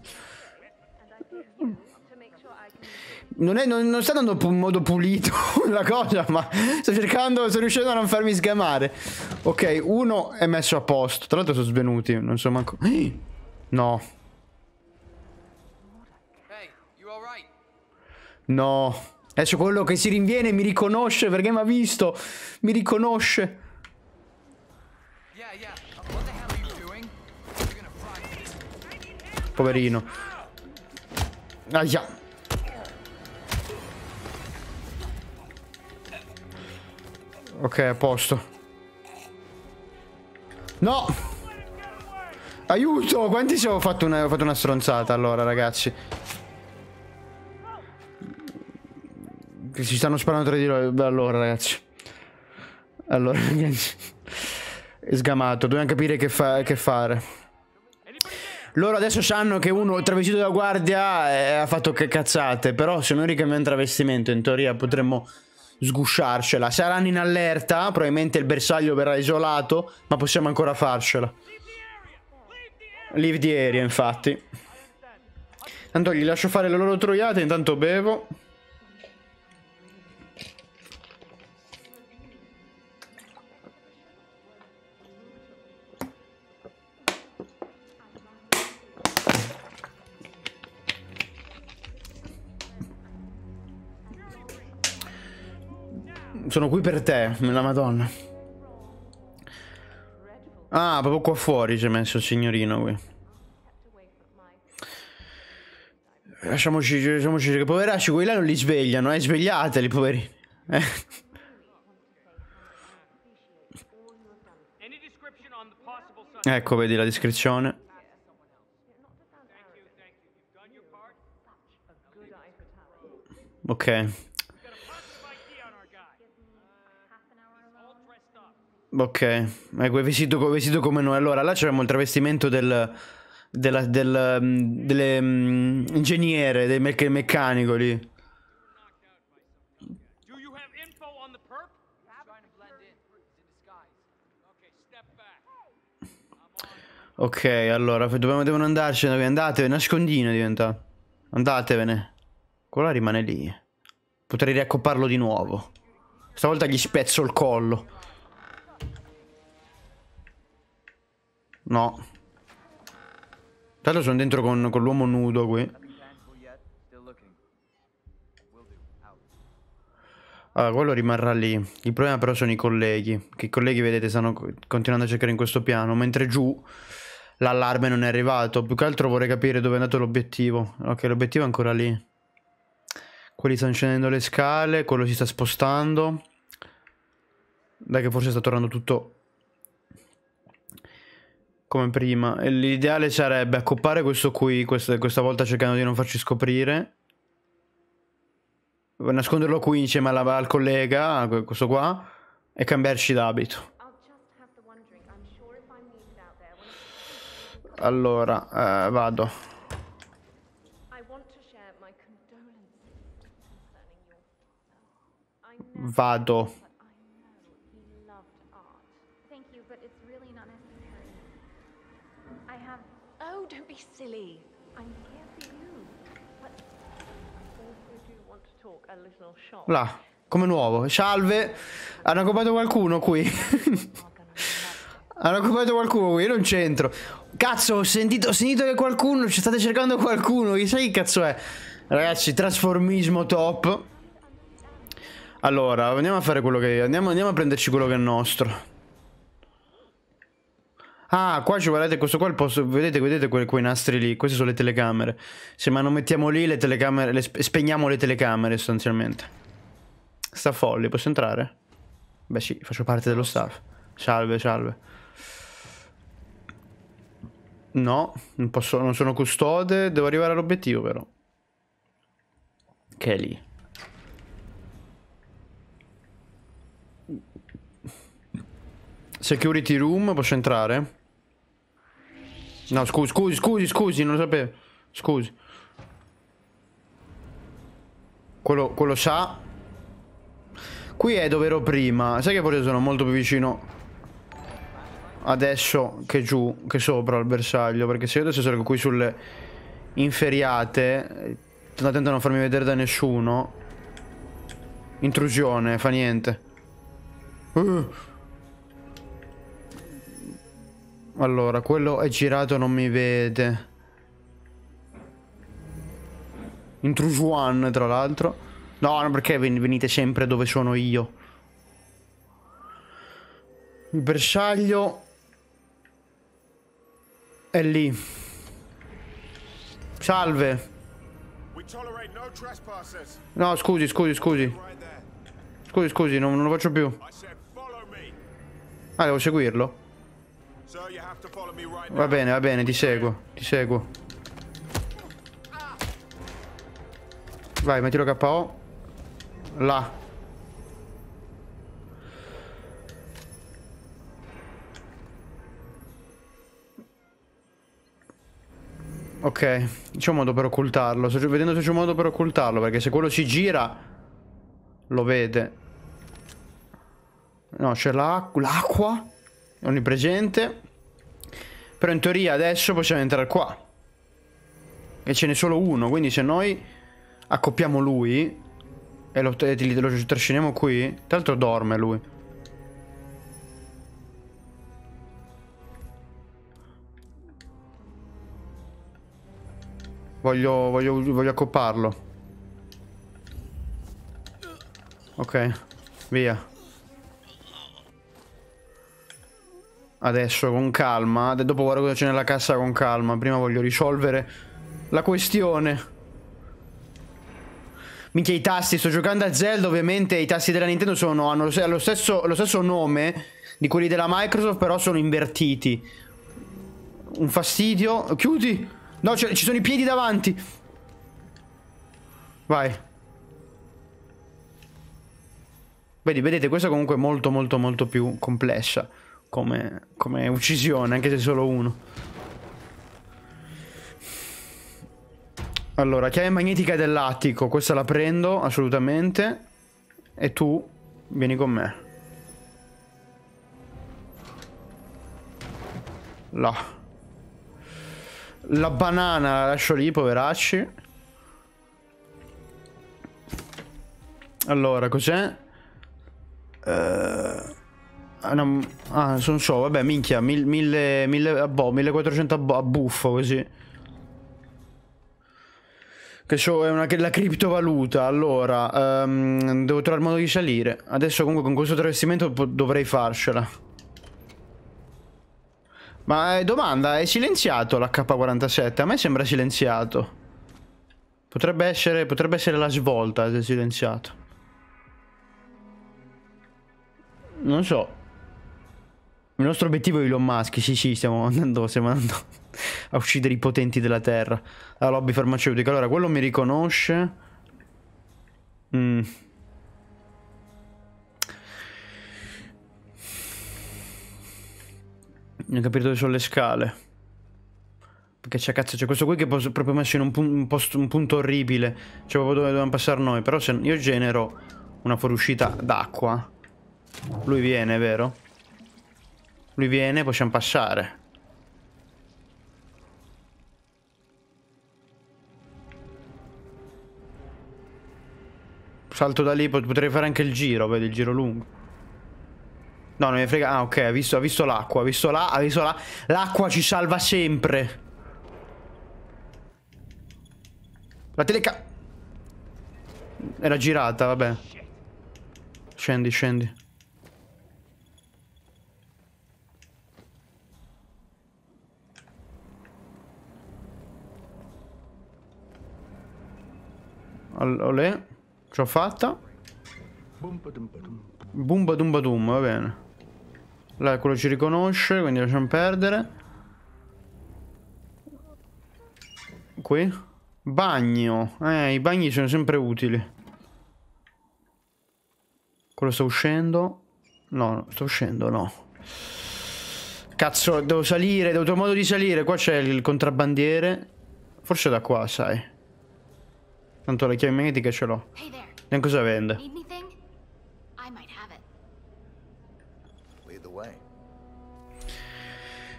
Non, è, non, non sta andando in modo pulito la cosa, ma sto cercando, sto riuscendo a non farmi sgamare. Ok, uno è messo a posto. Tra l'altro sono svenuti, non so manco... Eh, no. No. Adesso quello che si rinviene mi riconosce perché mi ha visto. Mi riconosce. Poverino. Aia. Ok, a posto. No! Aiuto! Quanti ci avevo fatto una, fatto una stronzata allora, ragazzi? Si stanno sparando tra di loro. Allora, ragazzi. Allora, niente. È sgamato. Dobbiamo capire che, fa che fare. Loro adesso sanno che uno travestito da guardia eh, ha fatto che cazzate. Però se noi ricambiamo travestimento, in teoria potremmo sgusciarcela. Saranno in allerta, probabilmente il bersaglio verrà isolato, ma possiamo ancora farcela. Leave the area, infatti. Tanto gli lascio fare le loro troiate, intanto bevo. Sono qui per te, la madonna. Ah, proprio qua fuori si è messo il signorino qui. Lasciamoci, lasciamoci, che poveracci, quelli là non li svegliano, eh, svegliateli, poveri. Eh. Ecco, vedi la descrizione. Ok. Ok, ecco, è vestito, vestito come noi. Allora, là c'era il travestimento del, della, del, um, ingegnere, del mecc meccanico lì. Ok, allora, dobbiamo, devono andarcene, andate, nascondino diventa. Andatevene. Quello rimane lì. Potrei riaccopparlo di nuovo. Stavolta gli spezzo il collo. No. Tanto sono dentro con, con l'uomo nudo qui. Allora, quello rimarrà lì. Il problema però sono i colleghi. Che i colleghi, vedete, stanno continuando a cercare in questo piano. Mentre giù l'allarme non è arrivato. Più che altro vorrei capire dove è andato l'obiettivo. Ok, l'obiettivo è ancora lì. Quelli stanno scendendo le scale. Quello si sta spostando. Dai che forse sta tornando tutto come prima. L'ideale sarebbe accoppare questo qui, questa, questa volta cercando di non farci scoprire. Nasconderlo qui insieme alla, al collega, questo qua, e cambiarci d'abito. Allora, eh, vado. Vado. silly. Là, come nuovo. Salve. Hanno occupato qualcuno qui. Hanno occupato qualcuno qui, io non c'entro. Cazzo, ho sentito, ho sentito che qualcuno, ci state cercando qualcuno, chi sai che cazzo è? Ragazzi, trasformismo top. Allora, andiamo a fare quello che... Andiamo, andiamo a prenderci quello che è nostro. Ah, qua ci guardate questo qua, posto, vedete, vedete quei, quei, nastri lì, queste sono le telecamere. Se ma non mettiamo lì le telecamere, le spe spegniamo le telecamere sostanzialmente. Sta folle, posso entrare? Beh sì, faccio parte dello staff. Salve, salve. No, non, posso, non sono custode, devo arrivare all'obiettivo però. Che è lì. Security room, posso entrare? No, scusi, scusi, scusi, scusi, non lo sapevo. Scusi. Quello, quello sa. Qui è dove ero prima. Sai che forse sono molto più vicino adesso che giù, che sopra al bersaglio. Perché se io adesso cerco qui sulle inferiate, sono attento a non farmi vedere da nessuno. Intrusione, fa niente. Uh. Allora, quello è girato, non mi vede. Intruso One, tra l'altro. No, no, perché venite sempre dove sono io? Il bersaglio... È lì. Salve. No, scusi, scusi, scusi. Scusi, scusi, non, non lo faccio più. Ah, devo seguirlo? Va bene, va bene, ti seguo, ti seguo. Vai, mettilo KO. Là. Ok, c'è un modo per occultarlo. Sto vedendo se c'è un modo per occultarlo, perché se quello si gira, lo vede. No, c'è l'acqua. L'acqua? onnipresente. Però in teoria adesso possiamo entrare qua. E ce n'è solo uno, quindi se noi accoppiamo lui e lo, lo trasciniamo qui, tra l'altro dorme lui. Voglio, voglio, voglio accopparlo. Ok, via. adesso con calma. Dopo guardo cosa c'è nella cassa con calma. Prima voglio risolvere la questione. Minchia i tasti, sto giocando a Zelda ovviamente i tasti della Nintendo sono, hanno lo stesso, lo stesso nome di quelli della Microsoft però sono invertiti Un fastidio Chiudi No ci sono i piedi davanti Vai Vedi, vedete questa comunque è molto molto molto più complessa come, come uccisione, anche se solo uno. Allora, chiave magnetica dell'attico, questa la prendo assolutamente. E tu vieni con me. Là. La banana la lascio lì, poveracci. Allora, cos'è? Ehm... Uh... Una... Ah, non ah, so, vabbè, minchia, 1000, 1000, ah, boh, 1400 a, a buffo così. Che show è una, la criptovaluta, allora, um, devo trovare modo di salire. Adesso comunque con questo travestimento dovrei farcela. Ma eh, domanda, è silenziato l'H47? A me sembra silenziato. Potrebbe essere, potrebbe essere la svolta se è silenziato. Non so. Il nostro obiettivo è Elon Musk. Sì, sì, stiamo andando, stiamo andando a uccidere i potenti della terra. La lobby farmaceutica. Allora, quello mi riconosce. Mm. Non ho capito dove sono le scale. Perché c'è cazzo, c'è questo qui che posso proprio messo in un, pu un, posto, un punto orribile. Cioè proprio dove dobbiamo passare noi. Però se io genero una fuoriuscita d'acqua. Lui viene, vero? Lui viene, possiamo passare. Salto da lì, potrei fare anche il giro, vedi, il giro lungo. No, non mi frega. Ah, ok, ha visto, visto l'acqua, ha visto là, ha visto là. L'acqua ci salva sempre. La teleca... Era girata, vabbè. Scendi, scendi. Olè. Ci ho fatta. Bumba dumba dum, va bene. Là ci riconosce, quindi lasciamo perdere. Qui. Bagno. Eh, i bagni sono sempre utili. Quello sta uscendo. No, sta uscendo, no. Cazzo, devo salire, devo trovare modo di salire. Qua c'è il contrabbandiere. Forse da qua, sai. Tanto la chiave magnetica ce l'ho. Vediamo cosa vende.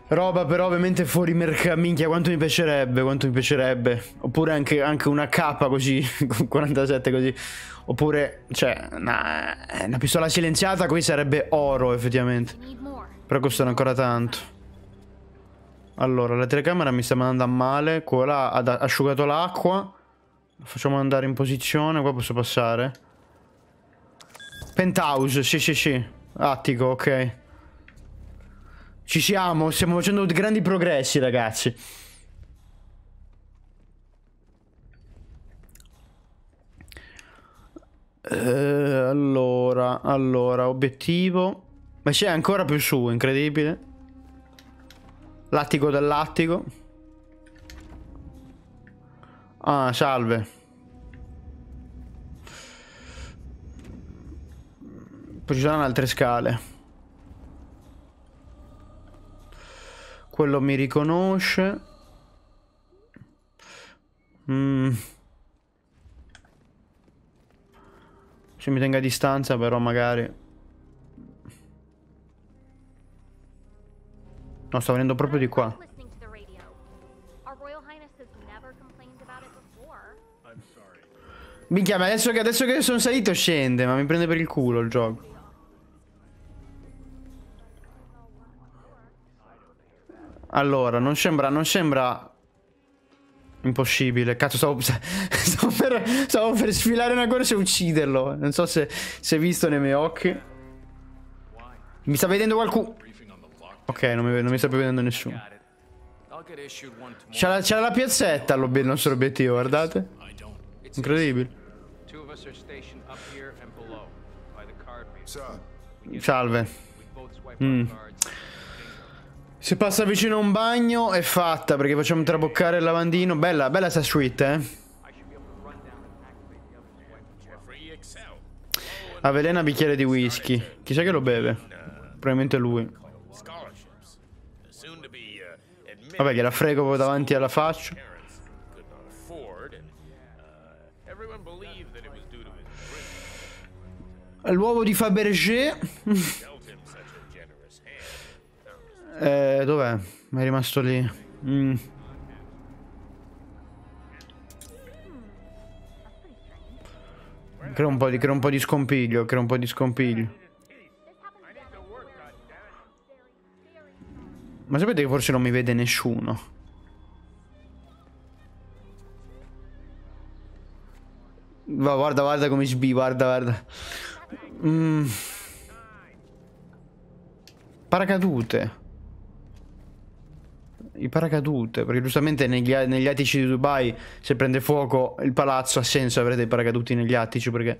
Roba però ovviamente fuori mercato, minchia quanto mi piacerebbe, quanto mi piacerebbe. Oppure anche, anche una K così, 47 così. Oppure, cioè, una, eh, una pistola silenziata qui sarebbe oro effettivamente. Però costano ancora tanto. Allora, la telecamera mi sta mandando a male, quella ha asciugato l'acqua. Facciamo andare in posizione. Qua posso passare. Penthouse, sì sì sì. Attico, ok. Ci siamo, stiamo facendo grandi progressi, ragazzi. Eh, allora, allora, obiettivo. Ma c'è ancora più su, incredibile. Lattico dell'attico Ah, salve. Poi ci sono altre scale. Quello mi riconosce. Mm. Se mi tenga a distanza però magari... No, sta venendo proprio di qua. Minchia, ma adesso che, adesso che sono salito scende, ma mi prende per il culo il gioco. Allora, non sembra, non sembra Impossibile, cazzo, stavo, stavo, per, stavo, per, sfilare una corsa e ucciderlo. Non so se si è visto nei miei occhi. Mi sta vedendo qualcuno. Ok, non mi, non mi, sta più vedendo nessuno. C'era la, la, piazzetta il nostro obiettivo, guardate. Incredibile us are stationed up here and below by the card Salve. Mm. Se passa vicino a un bagno è fatta perché facciamo traboccare il lavandino. Bella, bella sta suite, eh. Avvelena un bicchiere di whisky. Chissà che lo beve. Probabilmente lui. Uh, Vabbè, gliela frego davanti alla faccia. L'uovo di Fabergé. eh, dov'è? Mi è rimasto lì. Mm. Crea un, po di, un po' di scompiglio, crea un po' di scompiglio. Ma sapete che forse non mi vede nessuno? Va, guarda, guarda come sbi, guarda, guarda. Mm. Paracadute. I paracadute, perché giustamente negli, negli attici di Dubai se prende fuoco il palazzo ha senso avere dei paracaduti negli attici perché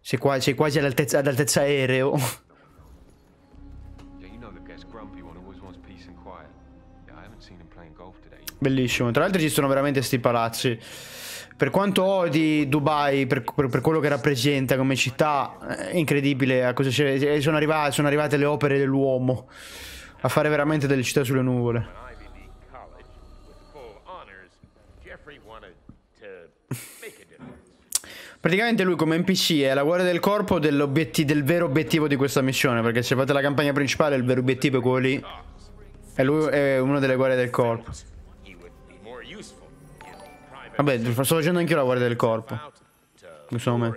sei, qua, sei quasi all'altezza all aereo. Bellissimo, tra l'altro ci sono veramente questi palazzi per quanto odi Dubai, per, per, per, quello che rappresenta come città, è incredibile. Eh, sono arrivate, sono, arrivate, le opere dell'uomo a fare veramente delle città sulle nuvole. Praticamente lui come NPC è la guardia del corpo del vero obiettivo di questa missione, perché se fate la campagna principale il vero obiettivo è quello lì, e lui è una delle guardie del corpo. Vabbè, sto facendo anche io la guardia del corpo. Insomma.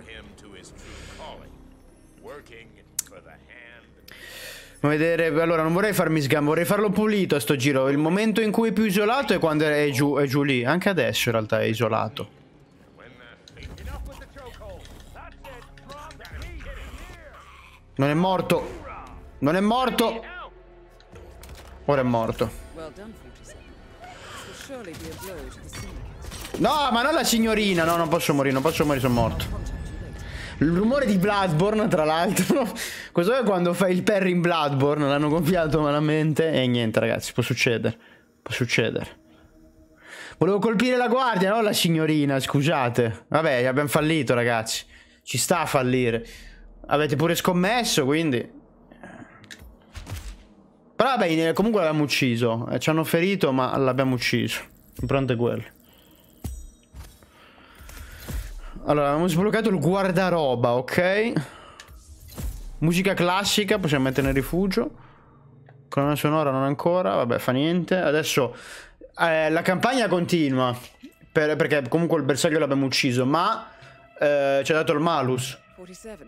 Ma vedere, allora non vorrei farmi sgam, vorrei farlo pulito a sto giro. Il momento in cui è più isolato è quando è giù, è giù lì. Anche adesso in realtà è isolato. Non è morto. Non è morto. Ora è morto. No, ma non la signorina. No, non posso morire, non posso morire, sono morto. Il rumore di Bloodborne, tra l'altro. Questo è quando fai il parry in Bloodborne. L'hanno gonfiato malamente. E niente, ragazzi, può succedere. Può succedere. Volevo colpire la guardia, non la signorina, scusate. Vabbè, abbiamo fallito, ragazzi. Ci sta a fallire. Avete pure scommesso, quindi... Però vabbè, comunque l'abbiamo ucciso. Eh, ci hanno ferito, ma l'abbiamo ucciso. Pronto è quello. Allora, abbiamo sbloccato il guardaroba, ok? Musica classica, possiamo mettere nel rifugio. Colonna sonora non ancora, vabbè, fa niente. Adesso eh, la campagna continua, per, perché comunque il bersaglio l'abbiamo ucciso, ma eh, ci ha dato il malus. 47.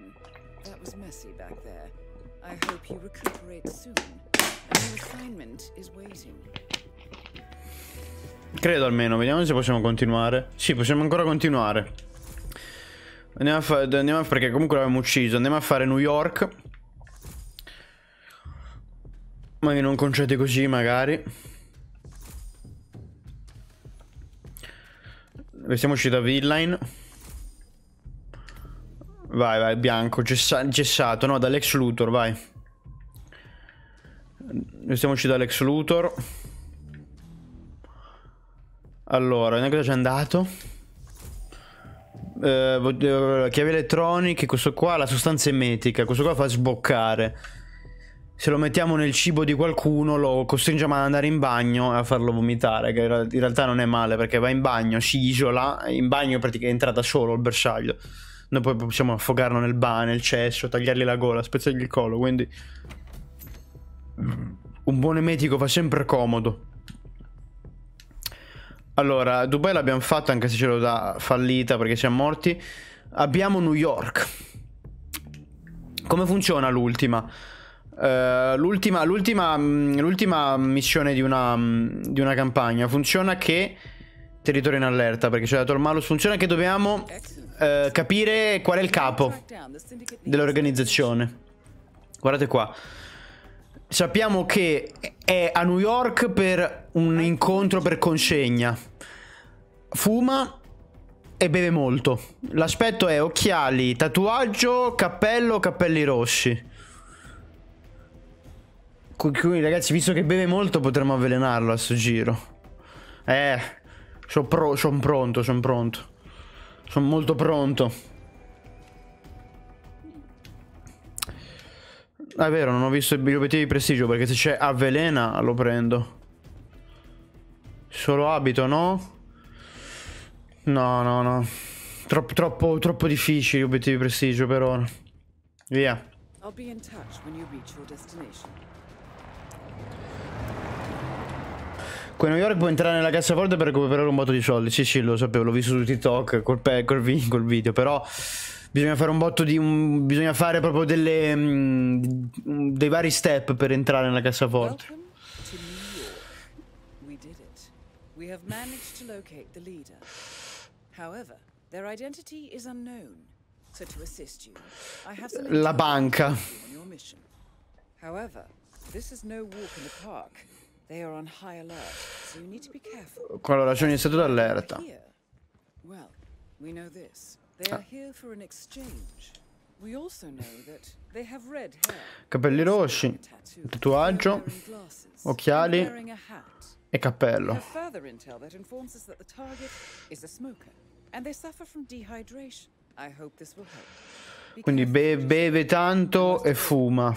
Credo almeno, vediamo se possiamo continuare. Sì, possiamo ancora continuare. Andiamo a fare... Perché comunque l'abbiamo ucciso. Andiamo a fare New York. Ma che non concede così, magari. Siamo usciti da Villain. Vai, vai, bianco. Gessa gessato, no, dall'ex Luthor, vai. Stiamo usciti dall'ex Luthor. Allora, vediamo cosa c'è andato eh, eh chiavi elettroniche, questo qua, la sostanza emetica, questo qua fa sboccare. Se lo mettiamo nel cibo di qualcuno lo costringiamo ad andare in bagno e a farlo vomitare, che in realtà non è male perché va in bagno, si isola, in bagno praticamente entra da solo il bersaglio. Noi poi possiamo affogarlo nel ba, nel cesso, tagliargli la gola, spezzargli il collo, quindi... Un buon emetico fa sempre comodo. Allora, Dubai l'abbiamo fatta anche se ce l'ho da fallita perché siamo morti. Abbiamo New York. Come funziona l'ultima? Uh, l'ultima, mm, l'ultima, missione di una, mm, di una, campagna funziona che... Territorio in allerta perché c'è dato il malus. Funziona che dobbiamo uh, capire qual è il capo dell'organizzazione. Guardate qua. Sappiamo che è a New York per un incontro per consegna. Fuma e beve molto. L'aspetto è occhiali, tatuaggio, cappello, capelli rossi. Quindi ragazzi, visto che beve molto potremmo avvelenarlo a questo giro. Eh, sono pro son pronto, sono pronto. Sono molto pronto. Ah, è vero, non ho visto gli obiettivi di prestigio perché se c'è avvelena lo prendo. Solo abito, no? No, no, no. Troppo, troppo, troppo difficili gli obiettivi di prestigio per ora. Via. I'll be in touch when you reach your destination. Qui New York puoi entrare nella cassaforte per recuperare un botto di soldi. Sì, sì, lo sapevo, l'ho visto su TikTok col, col, col video, però... Bisogna fare un botto di... Un... bisogna fare proprio delle... Mh, mm, dei vari step per entrare nella cassaforte. We did it. We have managed to locate the leader. However, their identity is unknown. So to assist you, I have some La banca. However, this is no walk in the park. They are on high alert, so you need to be careful. Colorazione di stato d'allerta. Well, we know this. Capelli rossi, tatuaggio, occhiali e cappello. Quindi be beve tanto e fuma.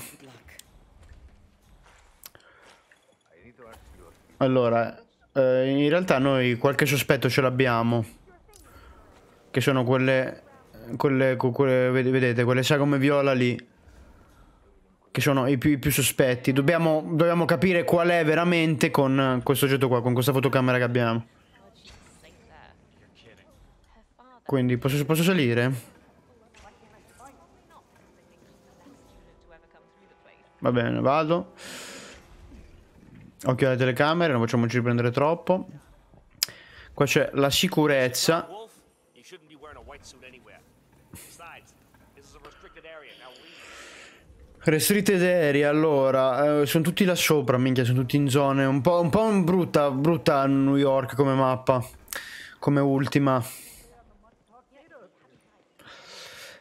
Allora, eh, in realtà noi qualche sospetto ce l'abbiamo. Che sono quelle, quelle, quelle vedete, quelle sagome viola lì. Che sono i più, i più sospetti. Dobbiamo, dobbiamo capire qual è veramente con questo oggetto qua, con questa fotocamera che abbiamo. Quindi posso, posso, salire? Va bene, vado. Occhio alle telecamere, non facciamoci prendere troppo. Qua c'è la sicurezza. Restricted area, allora, eh, sono tutti là sopra, minchia, sono tutti in zone, un po', un po' brutta, brutta New York come mappa, come ultima.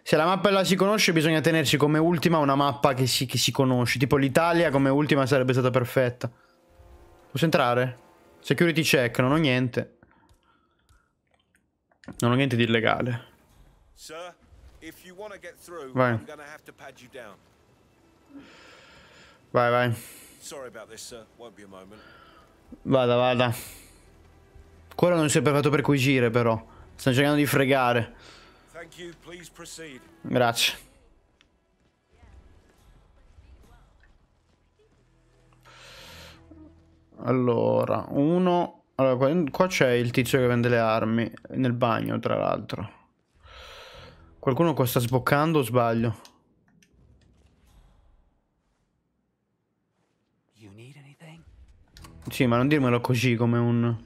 Se la mappa la si conosce bisogna tenersi come ultima una mappa che si, che si conosce, tipo l'Italia come ultima sarebbe stata perfetta. Posso entrare? Security check, non ho niente. Non ho niente di illegale. Sir, if you get through, Vai. I'm gonna have to pad you down. Vai, vai. Vada, vada. Quello non si è preparato per cui gire, però. Stanno cercando di fregare. Grazie. Allora, uno... Allora, qua c'è il tizio che vende le armi. Nel bagno, tra l'altro. Qualcuno qua sta sboccando o sbaglio? Sì, ma non dirmelo così come un...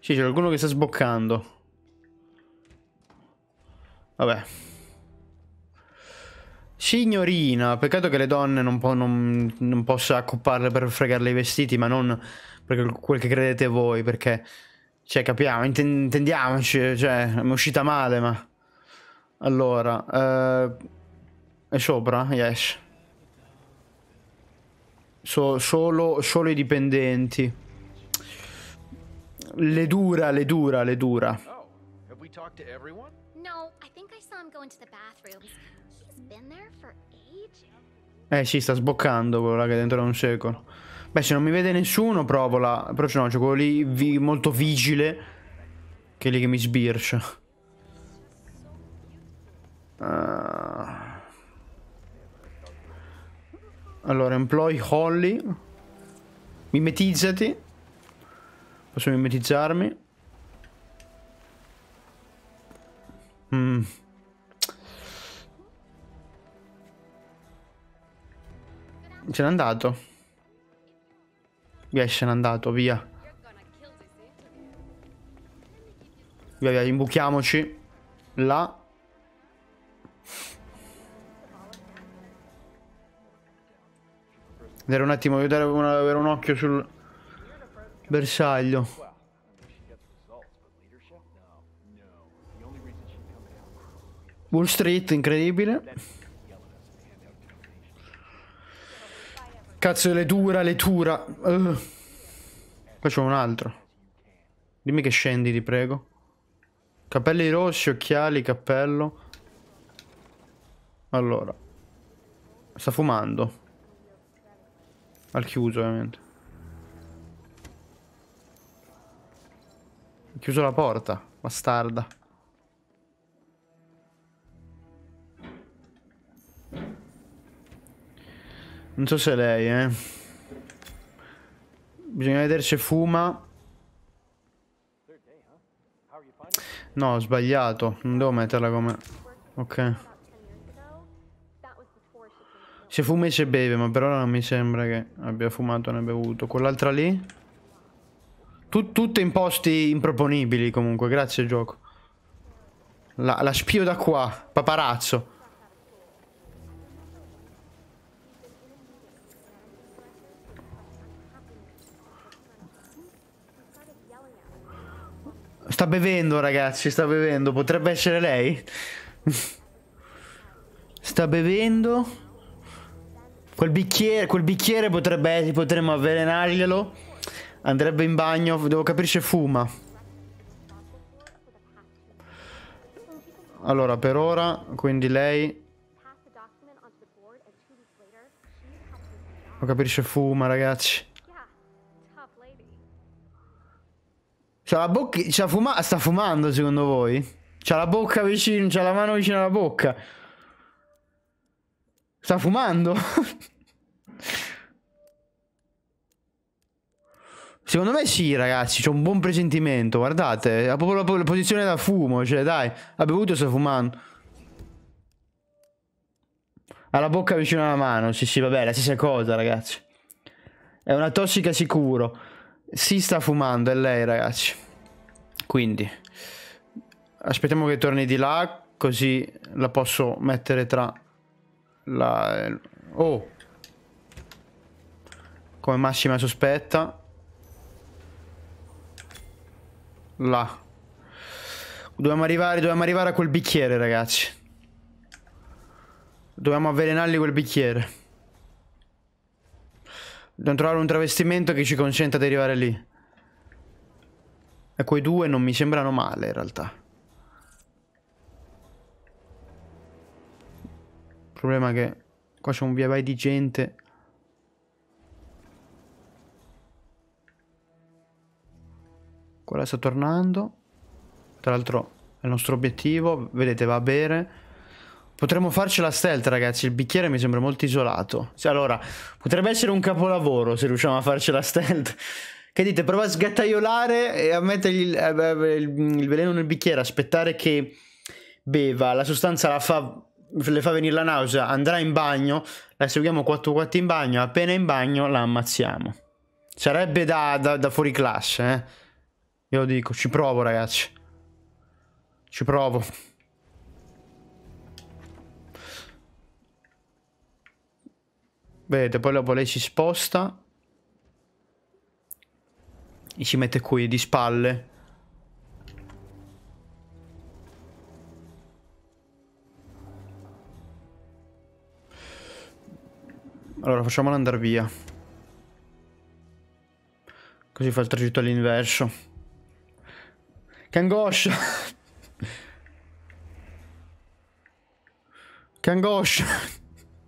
Sì, c'è qualcuno che sta sboccando. Vabbè. Signorina, peccato che le donne non, po non, non possa accopparle per fregarle i vestiti, ma non per quel che credete voi, perché... Cioè, capiamo, intendiamoci, cioè, mi è uscita male, ma... Allora, eh... è sopra? Yes so, solo, solo i dipendenti. Le dura, le dura, le dura. Oh, have we talked to everyone? No, I think I saw him go into the bathrooms. He's been there for ages. Eh sì, sta sboccando quello là che è dentro da un secolo. Beh, se non mi vede nessuno, provo la... Però c'è no, c'è quello lì vi, molto vigile. Che è lì che mi sbircia. Ah... Uh... Allora, employ Holly. Mimetizzati. Posso mimetizzarmi. Mm. Ce n'è andato. Via, ce n'è andato, via. Via, via, imbuchiamoci. Là. Vedere un attimo, vedere avere un occhio sul bersaglio. Wall Street, incredibile. Cazzo, le dura, le dura. Qua c'è un altro. Dimmi che scendi, ti prego. Capelli rossi, occhiali, cappello. Allora. Sta fumando. Al chiuso, ovviamente. Ho chiuso la porta, bastarda. Non so se è lei, eh. Bisogna vedere se fuma. No, ho sbagliato. Non devo metterla come... Ok. Se fuma se beve, ma per ora non mi sembra che abbia fumato né bevuto. Quell'altra lì? Tut tutte in posti improponibili comunque, grazie gioco. La, la spio da qua, paparazzo. Sta bevendo ragazzi, sta bevendo. Potrebbe essere lei? sta bevendo... Quel bicchiere, quel bicchiere potrebbe, potremmo avvelenarglielo. Andrebbe in bagno, devo capire se fuma. Allora, per ora, quindi lei... Devo capire se fuma, ragazzi. C'ha la bocca... fuma... Sta fumando, secondo voi? C'ha la bocca vicino, c'ha la mano vicino alla bocca. Sta fumando. Secondo me sì, ragazzi, c'è un buon presentimento, guardate. Ha proprio la, la posizione da fumo, cioè dai, ha bevuto e sta fumando. Ha la bocca vicino alla mano, sì sì, vabbè, la stessa cosa, ragazzi. È una tossica sicuro. Si sta fumando, è lei, ragazzi. Quindi, aspettiamo che torni di là, così la posso mettere tra la... Oh! Come massima sospetta. Là. Dobbiamo arrivare, dovevamo arrivare a quel bicchiere, ragazzi. Dobbiamo avvelenargli quel bicchiere. Dobbiamo trovare un travestimento che ci consenta di arrivare lì. E quei due non mi sembrano male, in realtà. problema è che qua c'è un via vai di gente. Quella sta tornando. Tra l'altro è il nostro obiettivo. Vedete, va a bere. Potremmo farcela stealth, ragazzi. Il bicchiere mi sembra molto isolato. Sì, allora, potrebbe essere un capolavoro se riusciamo a farcela stealth. Che dite? Prova a sgattaiolare e a mettergli il, eh, il, il veleno nel bicchiere. Aspettare che beva. La sostanza la fa le fa venire la nausea, andrà in bagno, la seguiamo 4 quarti in bagno, appena in bagno la ammazziamo. Sarebbe da, da, da fuori classe, eh. Io lo dico, ci provo ragazzi. Ci provo. Vedete, poi dopo lei si sposta. E si mette qui di spalle. Allora facciamola andare via. Così fa il tragitto all'inverso. Che angoscia! Che angoscia!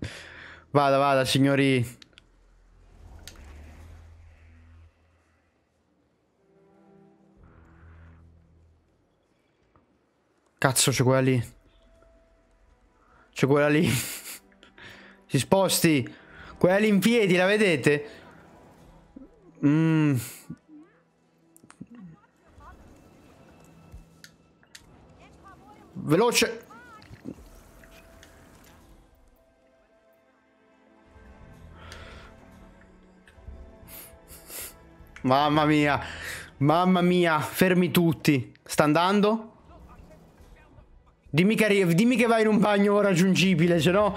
Vada, vada, signori. Cazzo, c'è quella lì. C'è quella lì. si sposti. Quella in piedi, la vedete? Mmm... Veloce! Mamma mia! Mamma mia! Fermi tutti! Sta andando? Dimmi che, dimmi che vai in un bagno raggiungibile, se no...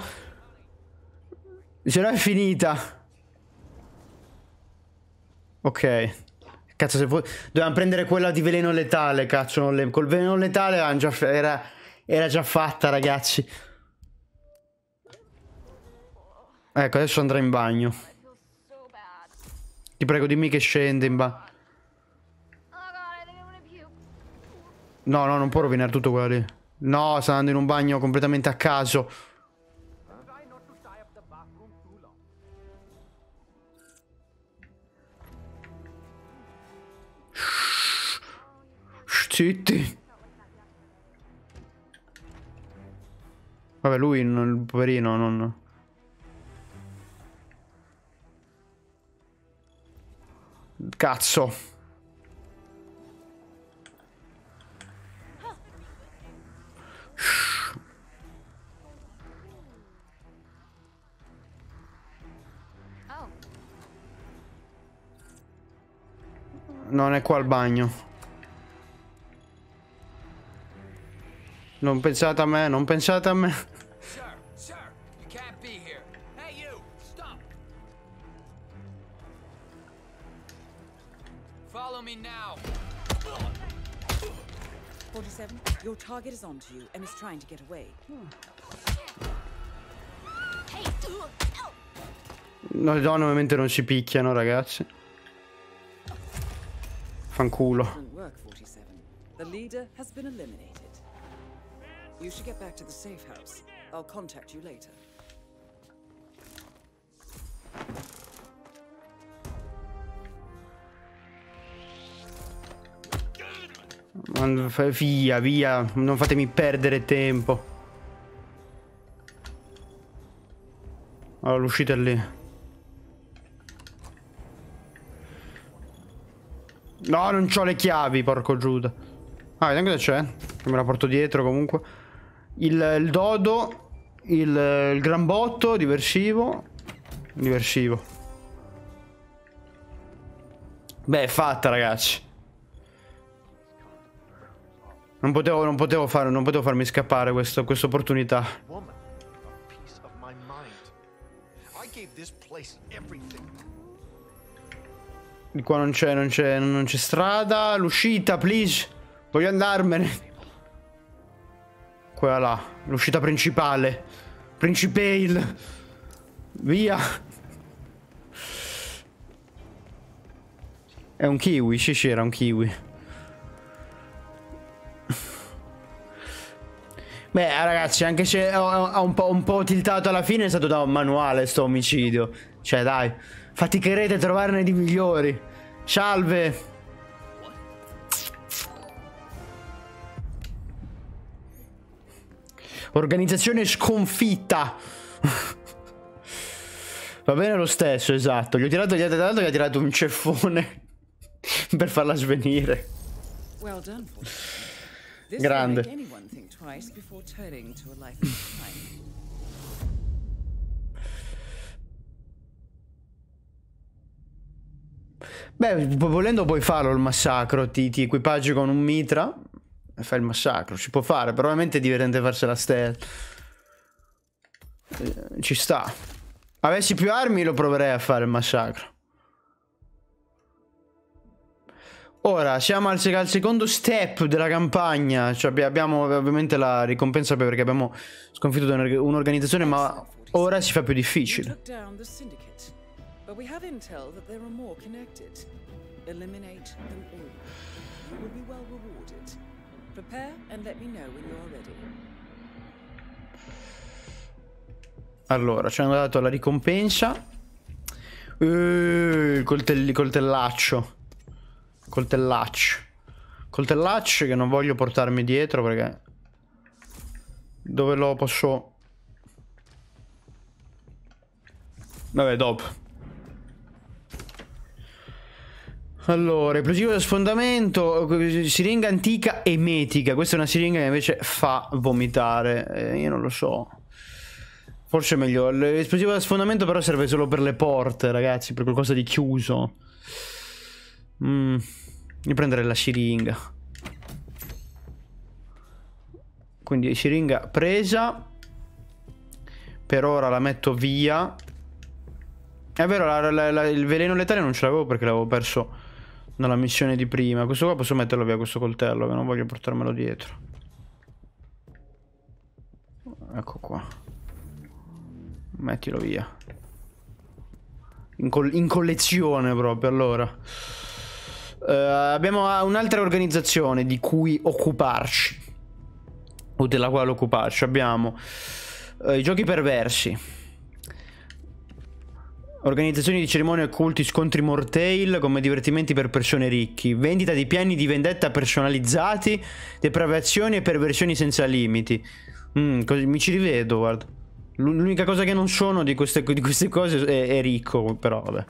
Ce l'ho finita. Ok. Cazzo, se vuoi... Dovevamo prendere quella di veleno letale, cazzo. Le... Col veleno letale già... Era... era già fatta, ragazzi. Ecco, adesso andrà in bagno. Ti prego, dimmi che scende in bagno. No, no, non può rovinare tutto quello lì. No, sta andando in un bagno completamente a caso. zitti. Vabbè, lui, il poverino, non... Cazzo. Non è qua al bagno. Non pensate a me, non pensate a me. Your target is onto you and is trying to get away. No, le donne ovviamente non si picchiano, ragazzi. Fanculo. The leader has been eliminated. You should get back to the safe house. I'll contact you later. Via, via, non fatemi perdere tempo. Allora, l'uscita è lì. No, non ho le chiavi, porco Giuda. Ah, vediamo cosa c'è. Eh. Che me la porto dietro comunque il, il dodo, il, il grambotto, diversivo, diversivo. Beh, è fatta, ragazzi. Non potevo, non potevo, fare, non potevo farmi scappare questa quest opportunità. Di qua non c'è, non c'è, non c'è strada. L'uscita, please. Voglio andarmene. Quella là, l'uscita principale. Principale. Via. È un kiwi, sì sì, era un kiwi. Beh, ragazzi, anche se ha un, un po', tiltato alla fine, è stato da un manuale sto omicidio. Cioè, dai, faticherete a trovarne di migliori. Salve! Organizzazione sconfitta. Va bene lo stesso, esatto. Gli ho tirato, gli ho tirato, gli ho tirato un ceffone per farla svenire. Well done, Grande. Beh, volendo puoi farlo il massacro, ti, ti equipaggi con un mitra e fa il massacro. Si può fare, probabilmente è divertente farsela stealth. Eh, ci sta. Avessi più armi lo proverei a fare il massacro. Ora siamo al, al, secondo step della campagna, cioè abbiamo ovviamente la ricompensa perché abbiamo sconfitto un'organizzazione, ma ora si fa più difficile. Eliminate them all. You will be well rewarded. Allora, ci hanno dato la ricompensa. Uh, eh, coltelli, coltellaccio. Coltellaccio. Coltellaccio che non voglio portarmi dietro perché... Dove lo posso... Vabbè, dopo. Allora, esplosivo da sfondamento, siringa antica e metica. Questa è una siringa che invece fa vomitare. Eh, io non lo so. Forse è meglio. L'esplosivo da sfondamento però serve solo per le porte, ragazzi, per qualcosa di chiuso. Mm. Io prenderei la siringa. Quindi siringa presa. Per ora la metto via. È vero, la, la, la, il veleno letale non ce l'avevo perché l'avevo perso nella missione di prima. Questo qua posso metterlo via questo coltello, che non voglio portarmelo dietro. Ecco qua. Mettilo via. In, col in collezione proprio, allora. Uh, abbiamo ah, un'altra organizzazione di cui occuparci. O della quale occuparci. Abbiamo uh, i giochi perversi Organizzazioni di cerimonie e culti, scontri mortale come divertimenti per persone ricchi, vendita di piani di vendetta personalizzati, depravazioni e perversioni senza limiti. Mm, mi ci rivedo, guarda. L'unica cosa che non sono di queste, di queste cose è, è, ricco, però vabbè.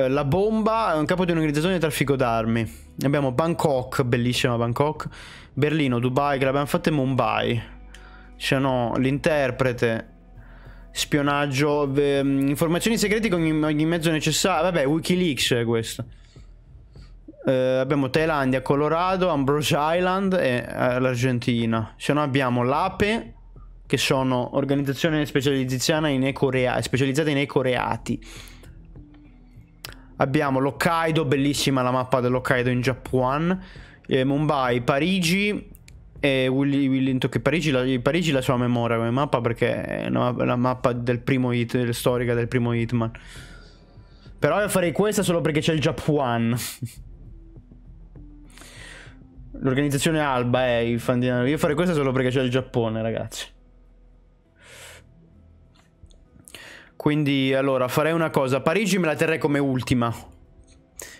Eh, la bomba è un capo di un'organizzazione di traffico d'armi. Abbiamo Bangkok, bellissima Bangkok. Berlino, Dubai, che l'abbiamo fatta in Mumbai. C'è no, l'interprete Spionaggio, ehm, informazioni segrete con ogni, ogni mezzo necessario. Vabbè, Wikileaks è questo. Eh, abbiamo Thailandia, Colorado, Ambrose Island e eh, l'Argentina. Se no abbiamo l'APE, che sono organizzazione specializzata in ecoreati. Specializzata in ecoreati. Abbiamo l'Hokkaido, bellissima la mappa dell'Hokkaido in Giappone. Eh, Mumbai, Parigi, e Willy, Willy in Tokyo Parigi la, Parigi la sua memoria come mappa perché è una, la mappa del primo hit, del, storica del primo Hitman. Però io farei questa solo perché c'è il Japan. L'organizzazione Alba è eh, il fan Io farei questa solo perché c'è il Giappone, ragazzi. Quindi, allora, farei una cosa. Parigi me la terrei come ultima.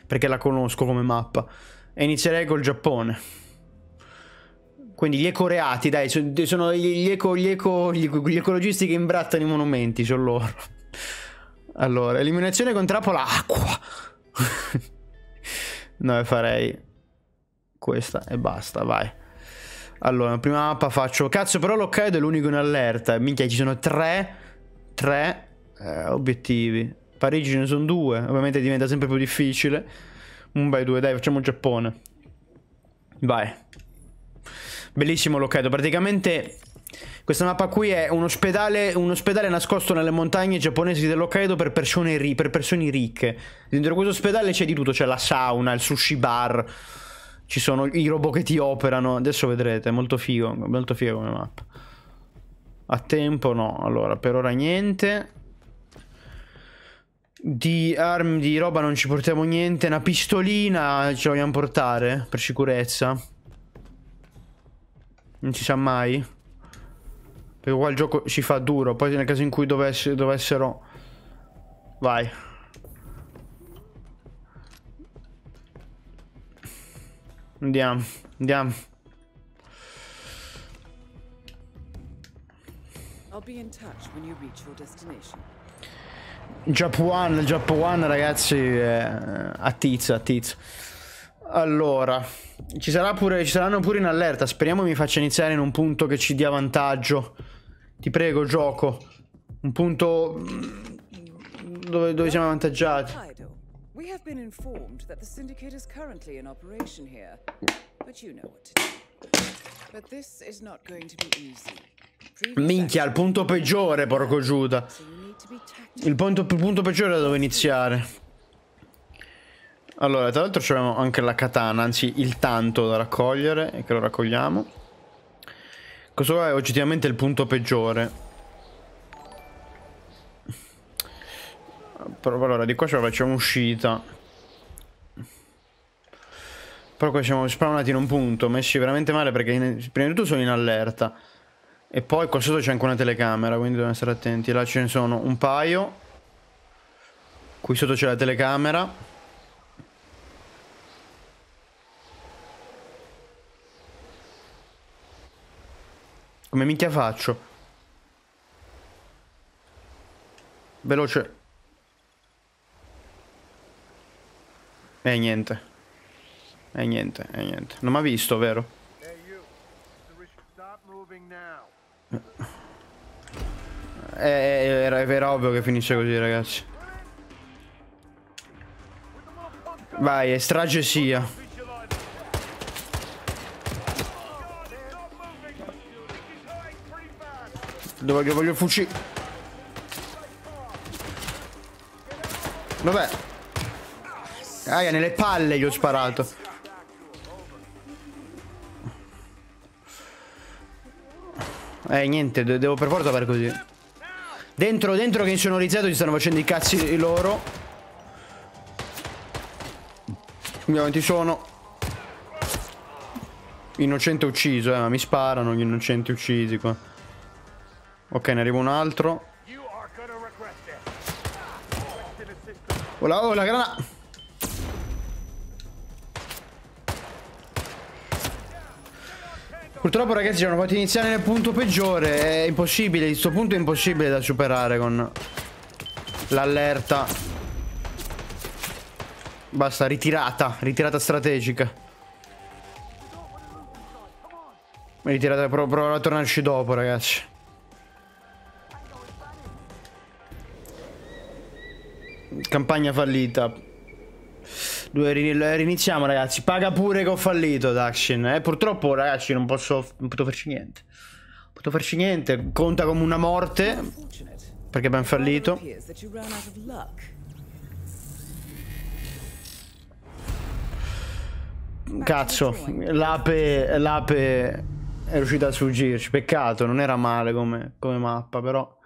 Perché la conosco come mappa. E inizierei col Giappone. Quindi gli ecoreati, dai, sono gli, eco, gli, eco, gli ecologisti che imbrattano i monumenti, sono loro. Allora, eliminazione con trappola acqua. no, farei questa e basta, vai. Allora, prima mappa faccio... Cazzo, però l'Hokkaido è l'unico in allerta. Minchia, ci sono tre... Tre... Eh, obiettivi. Parigi ce ne sono due. Ovviamente diventa sempre più difficile. Un bel due, dai, facciamo Giappone. Vai. Bellissimo Locato. Praticamente questa mappa qui è un ospedale, un ospedale nascosto nelle montagne giapponesi dell'Hokkaido per, per persone, ricche. Dentro questo ospedale c'è di tutto, c'è la sauna, il sushi bar, ci sono i robot che ti operano. Adesso vedrete, molto figo, molto figo come mappa. A tempo no, allora per ora niente. Di armi, di roba non ci portiamo niente, una pistolina ce la vogliamo portare per sicurezza. Non si sa mai. Perché qua il gioco si fa duro. Poi nel caso in cui dovess dovessero... Vai. Andiamo, andiamo. Japan, il Japan ragazzi, eh, a attizza. Allora, ci, pure, ci, saranno pure in allerta. Speriamo mi faccia iniziare in un punto che ci dia vantaggio. Ti prego, gioco. Un punto mm, dove, dove siamo avvantaggiati. We have been informed that the syndicate is currently in operation here. But you know what to do. But this is not going to be easy. Minchia, il punto peggiore, porco Giuda. Il punto, il punto peggiore da dove iniziare. Allora, tra l'altro abbiamo anche la katana, anzi il tanto da raccogliere, e che lo raccogliamo. Questo qua è oggettivamente il punto peggiore. Però allora, di qua ce la facciamo uscita. Però qua siamo spawnati in un punto, messi veramente male perché in, prima di tutto sono in allerta. E poi qua sotto c'è anche una telecamera, quindi dobbiamo stare attenti. Là ce ne sono un paio. Qui sotto c'è la telecamera. Come minchia faccio? Veloce. E eh, niente. E eh, niente, e eh, niente. Non mi ha visto, vero? Eh, eh, era, era ovvio che finisce così, ragazzi. Vai, estrage sia. Dove voglio, voglio il fucile? Dov'è? Aia, nelle palle gli ho sparato. Eh, niente, devo per forza fare così. Dentro, dentro che insonorizzato ci stanno facendo i cazzi loro. Andiamo, quanti sono. Innocente ucciso, eh, ma mi sparano gli innocenti uccisi qua. Ok, ne arriva un altro. Oh la, oh, la granata! Purtroppo ragazzi ci hanno fatto iniziare nel punto peggiore È impossibile, questo punto è impossibile da superare con l'allerta Basta, ritirata, ritirata strategica Ritirata, provo a tornarci dopo ragazzi Campagna fallita. Due, riniziamo ragazzi. Paga pure che ho fallito Daxin. Eh, purtroppo ragazzi non posso... Non potevo farci niente. Non potevo farci niente. Conta come una morte. Perché abbiamo fallito. Cazzo. L'ape... L'ape... È riuscita a sfuggirci. Peccato, non era male come, come mappa però.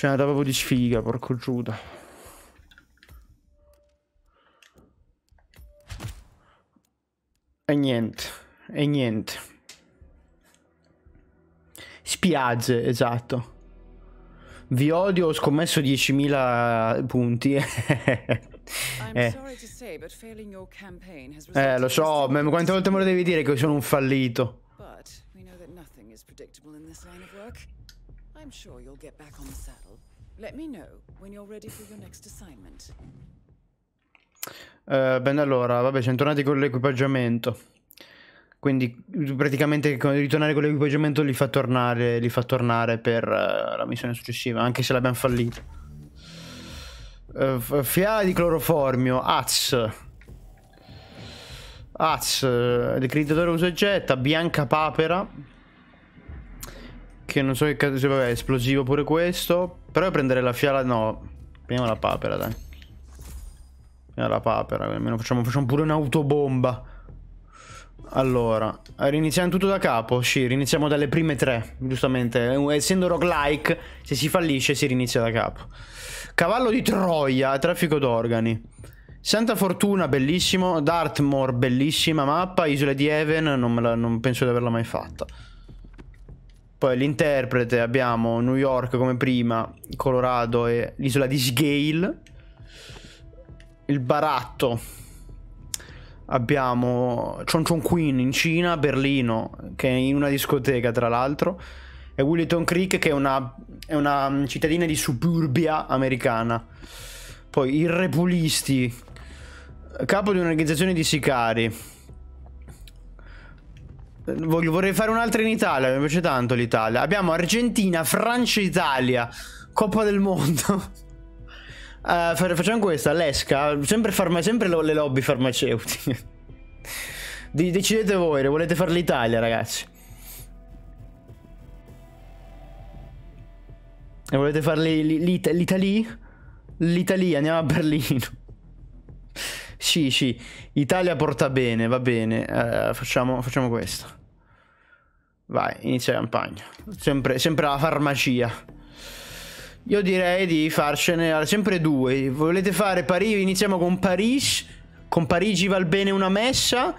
Cioè, andava proprio di sfiga, porco Giuda. E niente, e niente. Spiagge, esatto. Vi odio, ho scommesso 10.000 punti. eh. eh, lo so, ma quante volte me lo devi dire che sono un fallito? Ma we che nulla è is predictable in this linea di lavoro. I'm sure you'll get back on the saddle. Let me know when you're ready for your next assignment. Uh, eh, bene, allora, vabbè, siamo tornati con l'equipaggiamento. Quindi praticamente ritornare con l'equipaggiamento li fa tornare, li fa tornare per uh, la missione successiva, anche se l'abbiamo fallito. Uh, Fiala di cloroformio, Az. Az, decretatore uso e getta, bianca papera. Che non so che cazzo... Cioè, vabbè, esplosivo pure questo. Però io prendere la fiala... No. Prendiamo la papera, dai. Prendiamo la papera. Almeno facciamo, facciamo pure un'autobomba. Allora, riniziamo tutto da capo. Sì, riniziamo dalle prime tre. Giustamente, eh, essendo roguelike, se si fallisce si rinizia da capo. Cavallo di Troia, traffico d'organi. Santa Fortuna, bellissimo. Dartmoor, bellissima mappa. Isola di Heaven, non, la, non penso di averla mai fatta. Poi l'interprete abbiamo New York come prima, Colorado e l'isola di Sgale. Il baratto abbiamo Chon Queen in Cina, Berlino, che è in una discoteca tra l'altro, e Williton Creek che è una, è una mm, cittadina di suburbia americana. Poi i Repulisti, capo di un'organizzazione di sicari Voglio, vorrei fare un'altra in Italia, mi piace tanto l'Italia. Abbiamo Argentina, Francia, Italia, Coppa del Mondo. Uh, facciamo questa, l'esca, sempre, sempre, le lobby farmaceutiche. De decidete voi, volete fare l'Italia ragazzi. E volete fare l'Italia? L'Italia, andiamo a Berlino. Sì, sì, Italia porta bene, va bene, uh, facciamo, facciamo questo. Vai, inizia la campagna. Sempre, sempre la farmacia. Io direi di farcene sempre due. Volete fare Parigi? Iniziamo con Parigi. Con Parigi va bene una messa?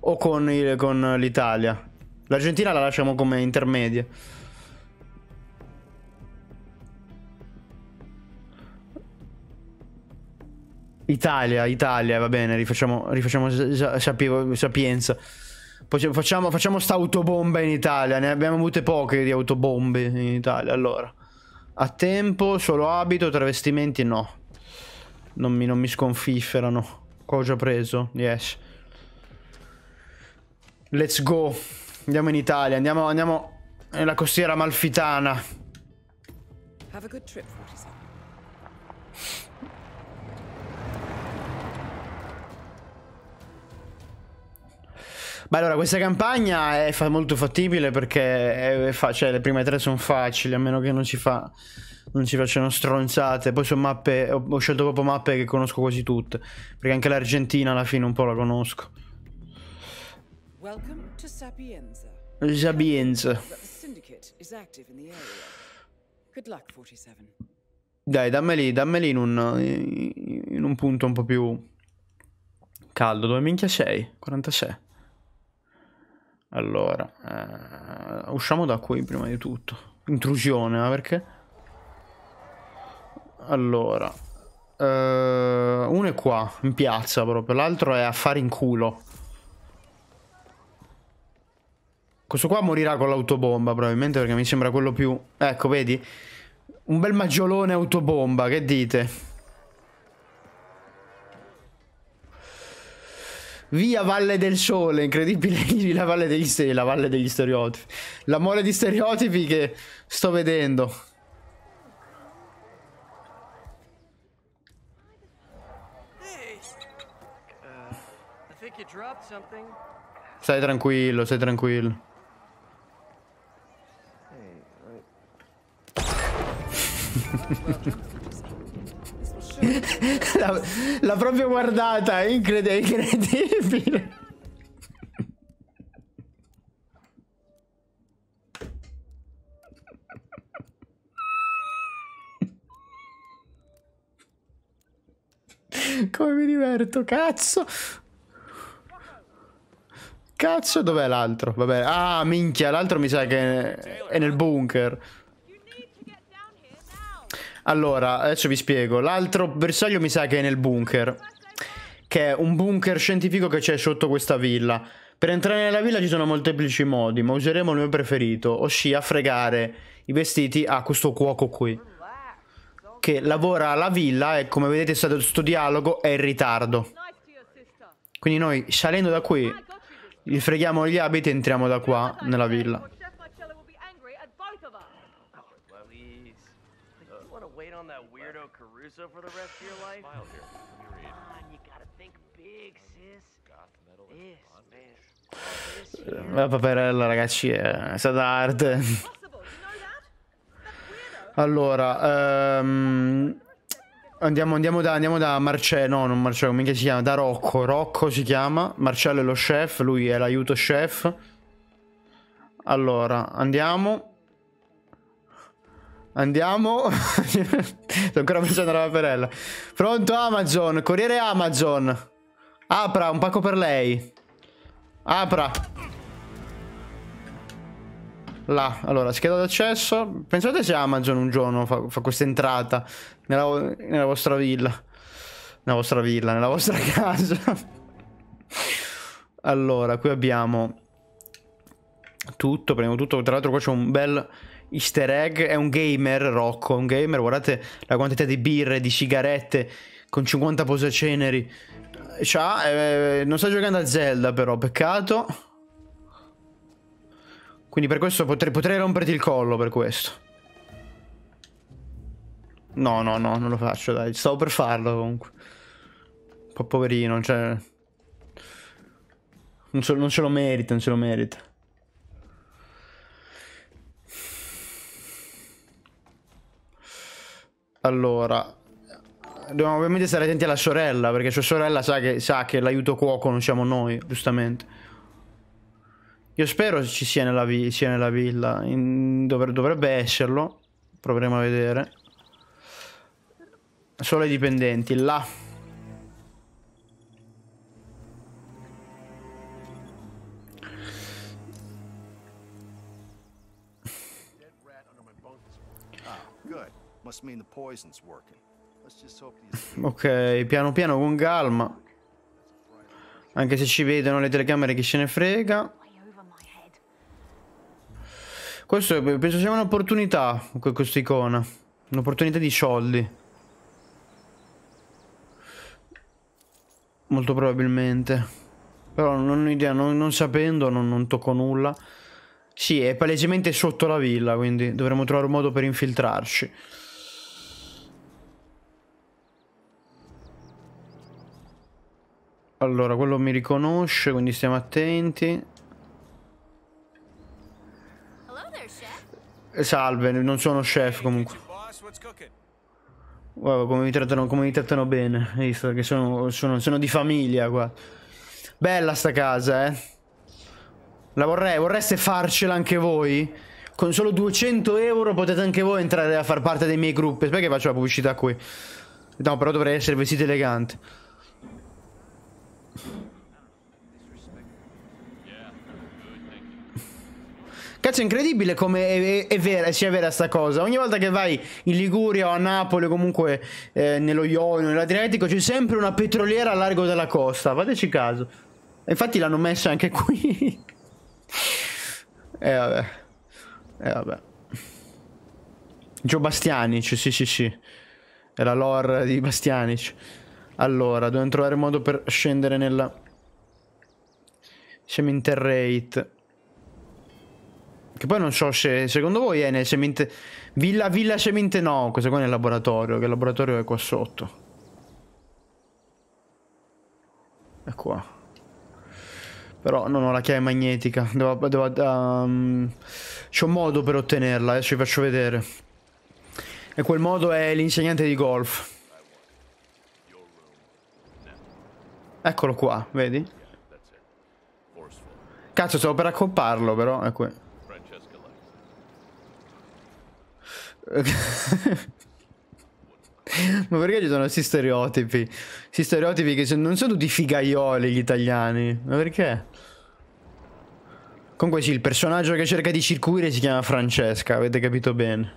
O con, il, con l'Italia? L'Argentina la lasciamo come intermedia. Italia, Italia, va bene, rifacciamo, rifacciamo sapienza. Facciamo, facciamo sta autobomba in Italia. Ne abbiamo avute poche di autobombe in Italia. Allora, a tempo, solo abito, travestimenti no. Non mi, non mi sconfifferano. Qua ho già preso. Yes. Let's go. Andiamo in Italia. Andiamo, andiamo nella costiera malfitana. Have a good trip. Beh, allora, questa campagna è fa molto fattibile perché è fa cioè, le prime tre sono facili, a meno che non si, fa non ci facciano stronzate. Poi sono mappe, ho, ho scelto proprio mappe che conosco quasi tutte, perché anche l'Argentina alla fine un po' la conosco. Welcome to Sapienza. Sapienza. Dai, dammeli, dammeli in un, in un punto un po' più caldo. Dove minchia sei? 46. Allora, eh, usciamo da qui prima di tutto. Intrusione, ma perché? Allora, eh, uno è qua, in piazza proprio, l'altro è a fare in culo. Questo qua morirà con l'autobomba probabilmente perché mi sembra quello più... Ecco, vedi? Un bel maggiolone autobomba, che dite? Via Valle del Sole, incredibile la Valle degli, St la Valle degli Stereotipi. La mole di stereotipi che sto vedendo. stai tranquillo, stai tranquillo. Hey, right. L'ha proprio guardata, è incredibile. incredibile. Come mi diverto, cazzo! Cazzo, dov'è l'altro? Vabbè, ah, minchia, l'altro mi sa che è nel bunker. Allora, adesso vi spiego. L'altro bersaglio mi sa che è nel bunker. Che è un bunker scientifico che c'è sotto questa villa. Per entrare nella villa ci sono molteplici modi, ma useremo il mio preferito, ossia fregare i vestiti a questo cuoco qui. Che lavora alla villa e come vedete stato questo dialogo è in ritardo. Quindi noi salendo da qui, gli freghiamo gli abiti e entriamo da qua nella villa. so for the rest of your life? Smile here. Let me read. Come on, you gotta think big, sis. Goth metal this, this La eh, paperella, ragazzi, è stata arte. allora, um, andiamo, andiamo, da, andiamo da Marcello, no, non Marcello, come si chiama? Da Rocco, Rocco si chiama, Marcello è lo chef, lui è l'aiuto chef. Allora, andiamo. Andiamo. Sto ancora facendo la paperella. Pronto Amazon, corriere Amazon. Apra, un pacco per lei. Apra. Là, allora, scheda d'accesso. Pensate se Amazon un giorno fa, fa questa entrata nella, nella vostra villa. Nella vostra villa, nella vostra casa. allora, qui abbiamo tutto, prendiamo tutto. Tra l'altro qua c'è un bel easter egg, è un gamer Rocco, un gamer, guardate la quantità di birre, di sigarette, con 50 posaceneri. C'ha, eh, non sta giocando a Zelda però, peccato. Quindi per questo potrei, potrei romperti il collo per questo. No, no, no, non lo faccio, dai. Stavo per farlo comunque. Un po' poverino, cioè... Non ce, non ce lo merita, non ce lo merita. Allora, dobbiamo ovviamente stare attenti alla sorella, perché sua sorella sa che, che l'aiuto cuoco non siamo noi, giustamente. Io spero ci sia nella, vi sia nella villa, in, dovre dovrebbe esserlo, proveremo a vedere. Solo i dipendenti, là. Ok, piano piano con calma. Anche se ci vedono le telecamere chi se ne frega. Questo è, penso sia un'opportunità, questa icona. Un'opportunità di soldi. Molto probabilmente. Però non ho idea, non, non sapendo, non, non tocco nulla. Sì, è palesemente sotto la villa, quindi dovremmo trovare un modo per infiltrarci. Allora, quello mi riconosce, quindi stiamo attenti. Eh, salve, non sono chef comunque. Wow, come mi trattano, come mi trattano bene, visto che sono, sono, sono, di famiglia qua. Bella sta casa, eh. La vorrei, vorreste farcela anche voi? Con solo 200 euro potete anche voi entrare a far parte dei miei gruppi. che faccio la pubblicità qui? No, però dovrei essere vestito elegante. Cazzo, è incredibile come è, è, è vera, sia vera sta cosa. Ogni volta che vai in Liguria o a Napoli, o comunque eh, nello Ionio, nell'Adriatico, c'è sempre una petroliera a largo della costa. Fateci caso. Infatti l'hanno messa anche qui. E eh, vabbè. E eh, vabbè. Gio Bastianic, sì sì sì. È la lore di Bastianic. Allora, dobbiamo trovare modo per scendere nella... Siamo in Terrate. Che poi non so se secondo voi è eh, nel semente. Villa, villa semente no. Questo qua è nel laboratorio. Che il laboratorio è qua sotto. È qua. Però non ho la chiave magnetica. Devo. devo um, C'è un modo per ottenerla. Adesso vi faccio vedere. E quel modo è l'insegnante di golf. Eccolo qua, vedi? Cazzo, stavo per accopparlo, però. Ecco. Ma perché ci sono questi stereotipi? Questi stereotipi che non sono tutti figaioli gli italiani. Ma perché? Comunque sì, il personaggio che cerca di circuire si chiama Francesca, avete capito bene.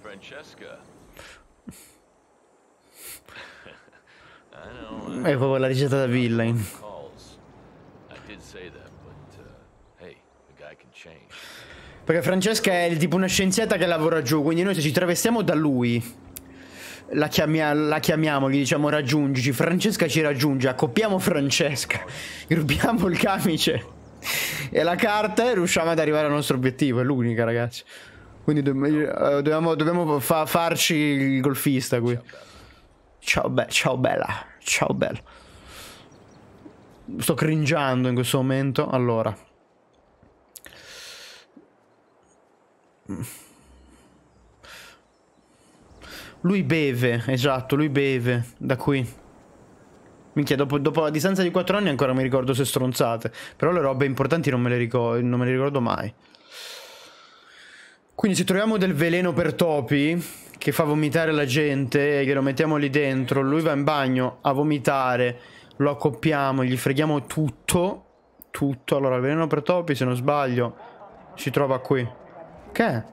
Francesca. È proprio la ricetta da villain. Perché Francesca è tipo una scienziata che lavora giù, quindi noi se ci travestiamo da lui, la, chiamia, la chiamiamo, gli diciamo raggiungici, Francesca ci raggiunge, accoppiamo Francesca, rubiamo il camice e la carta e riusciamo ad arrivare al nostro obiettivo, è l'unica ragazzi. Quindi eh, dobbiamo, dobbiamo fa farci il golfista qui. Ciao, be ciao bella, ciao bella. Sto cringiando in questo momento, allora. Lui beve, esatto, lui beve, da qui. Minchia, dopo, dopo, la distanza di 4 anni ancora mi ricordo se stronzate. Però le robe importanti non me le, ricordo, non me le ricordo mai. Quindi se troviamo del veleno per topi che fa vomitare la gente e che lo mettiamo lì dentro, lui va in bagno a vomitare, lo accoppiamo, gli freghiamo tutto, tutto. Allora, il veleno per topi, se non sbaglio, si trova qui. Che?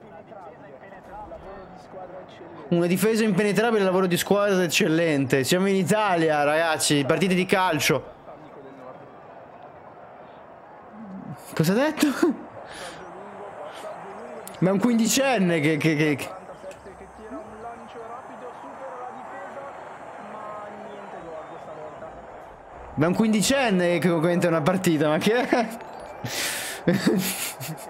Una difesa impenetrabile, lavoro di squadra eccellente. Siamo in Italia, ragazzi, partite di calcio. Cosa ha detto? Ma è un quindicenne che... che, che... Ma è un quindicenne che commenta una partita, ma che è?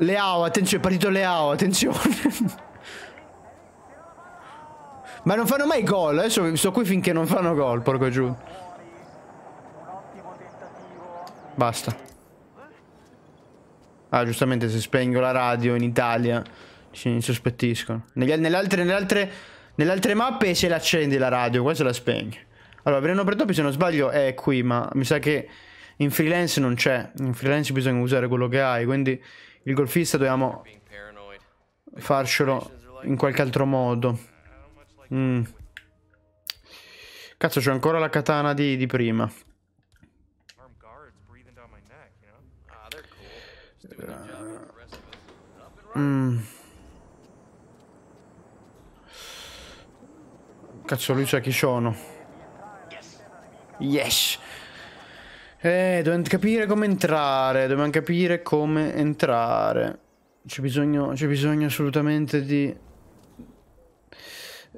Leao, attenzione, è partito Leao, attenzione. Ma non fanno mai gol, adesso eh? sto qui finché non fanno gol, porco giù. Basta. Ah, giustamente se spengo la radio in Italia ci insospettiscono. Nelle, altre, nell altre, nell altre, mappe se l'accendi la radio, qua se la spegni. Allora, Breno Pretopi se non sbaglio è qui, ma mi sa che in freelance non c'è. In freelance bisogna usare quello che hai, quindi il golfista dobbiamo farcelo in qualche altro modo. Mm. Cazzo, c'è ancora la katana di, di prima. Mm. Cazzo, lui sa chi sono. Yes. Eh, dobbiamo capire come entrare, dobbiamo capire come entrare. C'è bisogno, c'è bisogno, assolutamente di...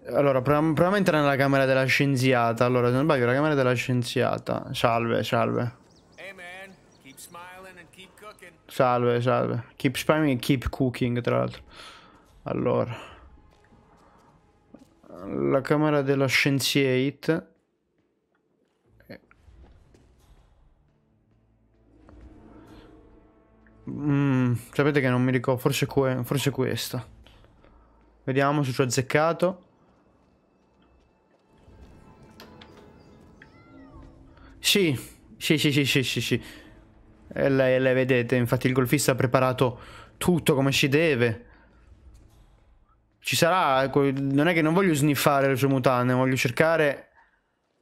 Allora, proviamo, proviamo a entrare nella camera della scienziata. Allora, se non sbaglio, la camera della scienziata. Salve, salve. Hey man, keep keep smiling and cooking. Salve, salve. Keep smiling and keep cooking, tra l'altro. Allora. La camera della scienziate. Mm, sapete che non mi ricordo, forse, que forse questa. Vediamo se ci ho azzeccato. Sì, sì, sì, sì, sì, sì, sì. E eh, le, le vedete, infatti il golfista ha preparato tutto come si deve. Ci sarà, ecco, non è che non voglio sniffare le sue mutande, voglio cercare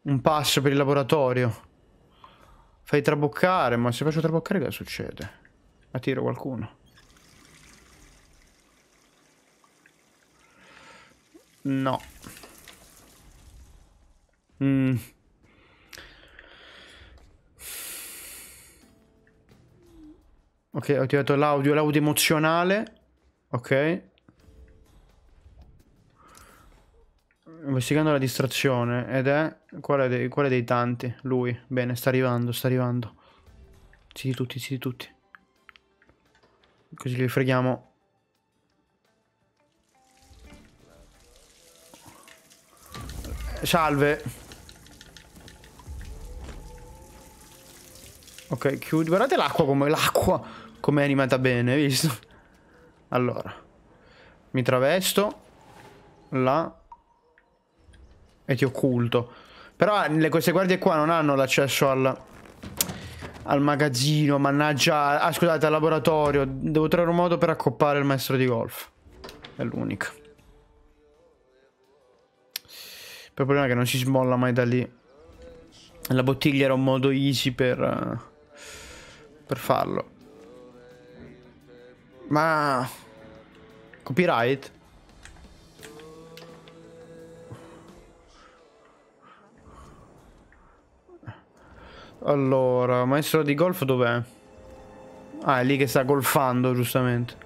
un passo per il laboratorio. Fai traboccare, ma se faccio traboccare cosa succede? tiro qualcuno. No. Mm. Ok, ho attivato l'audio, l'audio emozionale. Ok. Investigando la distrazione. Ed è... Quale dei, quale dei tanti? Lui. Bene, sta arrivando, sta arrivando. Sì, di tutti, sì, di tutti. Così li freghiamo. Salve. Ok, chiudi. Guardate l'acqua come l'acqua come è animata bene, visto? Allora. Mi travesto. Là. E ti occulto. Però le, queste guardie qua non hanno l'accesso al al magazzino, mannaggia, ah scusate, al laboratorio. Devo trovare un modo per accoppare il maestro di golf. È l'unico. Il problema è che non si smolla mai da lì. La bottiglia era un modo easy per, eh, per farlo. Ma... Copyright? Allora, maestro di golf dov'è? Ah, è lì che sta golfando, giustamente.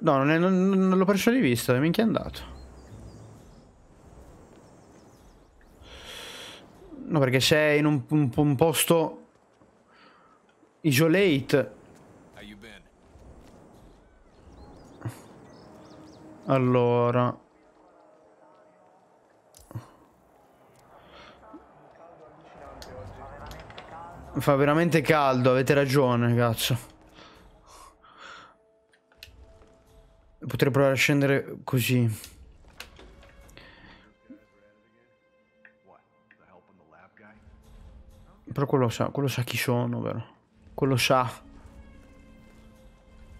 No, non, è, non, non l'ho perso di vista, minchia è andato. No, perché c'è in un, un, un posto... Isolate. Allora... Fa veramente caldo, avete ragione, cazzo. Potrei provare a scendere così. Però quello sa, quello sa chi sono, vero? Quello sa.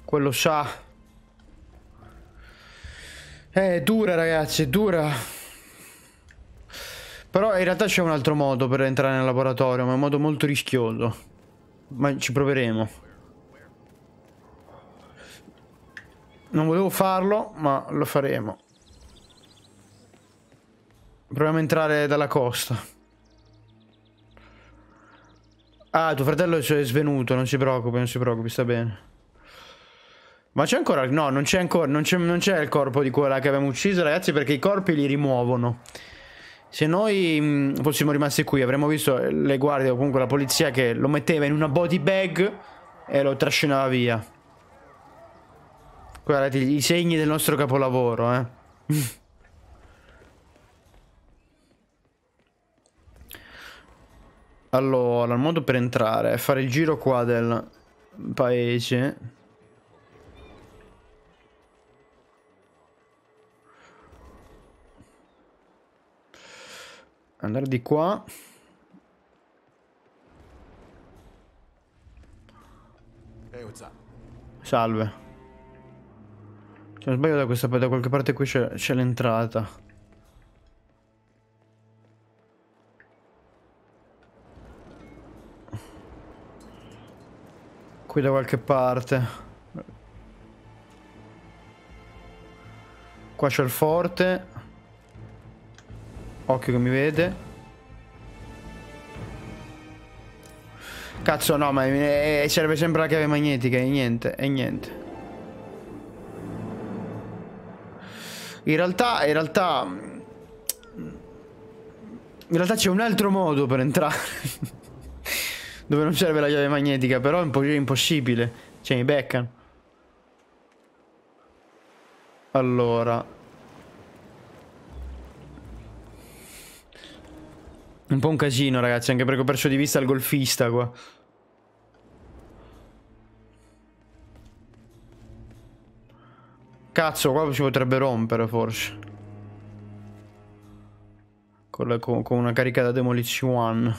Quello sa. Eh, è dura, ragazzi, è dura. Però in realtà c'è un altro modo per entrare nel laboratorio, ma è un modo molto rischioso. Ma ci proveremo. Non volevo farlo, ma lo faremo. Proviamo a entrare dalla costa. Ah, tuo fratello è svenuto, non si preoccupi, non si preoccupi, sta bene. Ma c'è ancora... No, non c'è ancora... Non c'è il corpo di quella che abbiamo ucciso, ragazzi, perché i corpi li rimuovono se noi mh, mm, fossimo rimasti qui avremmo visto le guardie o comunque la polizia che lo metteva in una body bag e lo trascinava via. Guardate i segni del nostro capolavoro, eh. allora, il modo per entrare è fare il giro qua del paese. Andare di qua. Salve. Se non sbaglio da questa da qualche parte qui c'è l'entrata. Qui da qualche parte. Qua c'è il forte. Occhio che mi vede. Cazzo no, ma eh, eh, serve sempre la chiave magnetica e niente, e niente. In realtà, in realtà... Mm, in realtà c'è un altro modo per entrare. Dove non serve la chiave magnetica, però è un po' impossibile. Cioè, mi beccano. Allora... Un po' un casino, ragazzi, anche perché ho perso di vista il golfista qua. Cazzo, qua si potrebbe rompere, forse. Con, la, con, con una carica da demolition.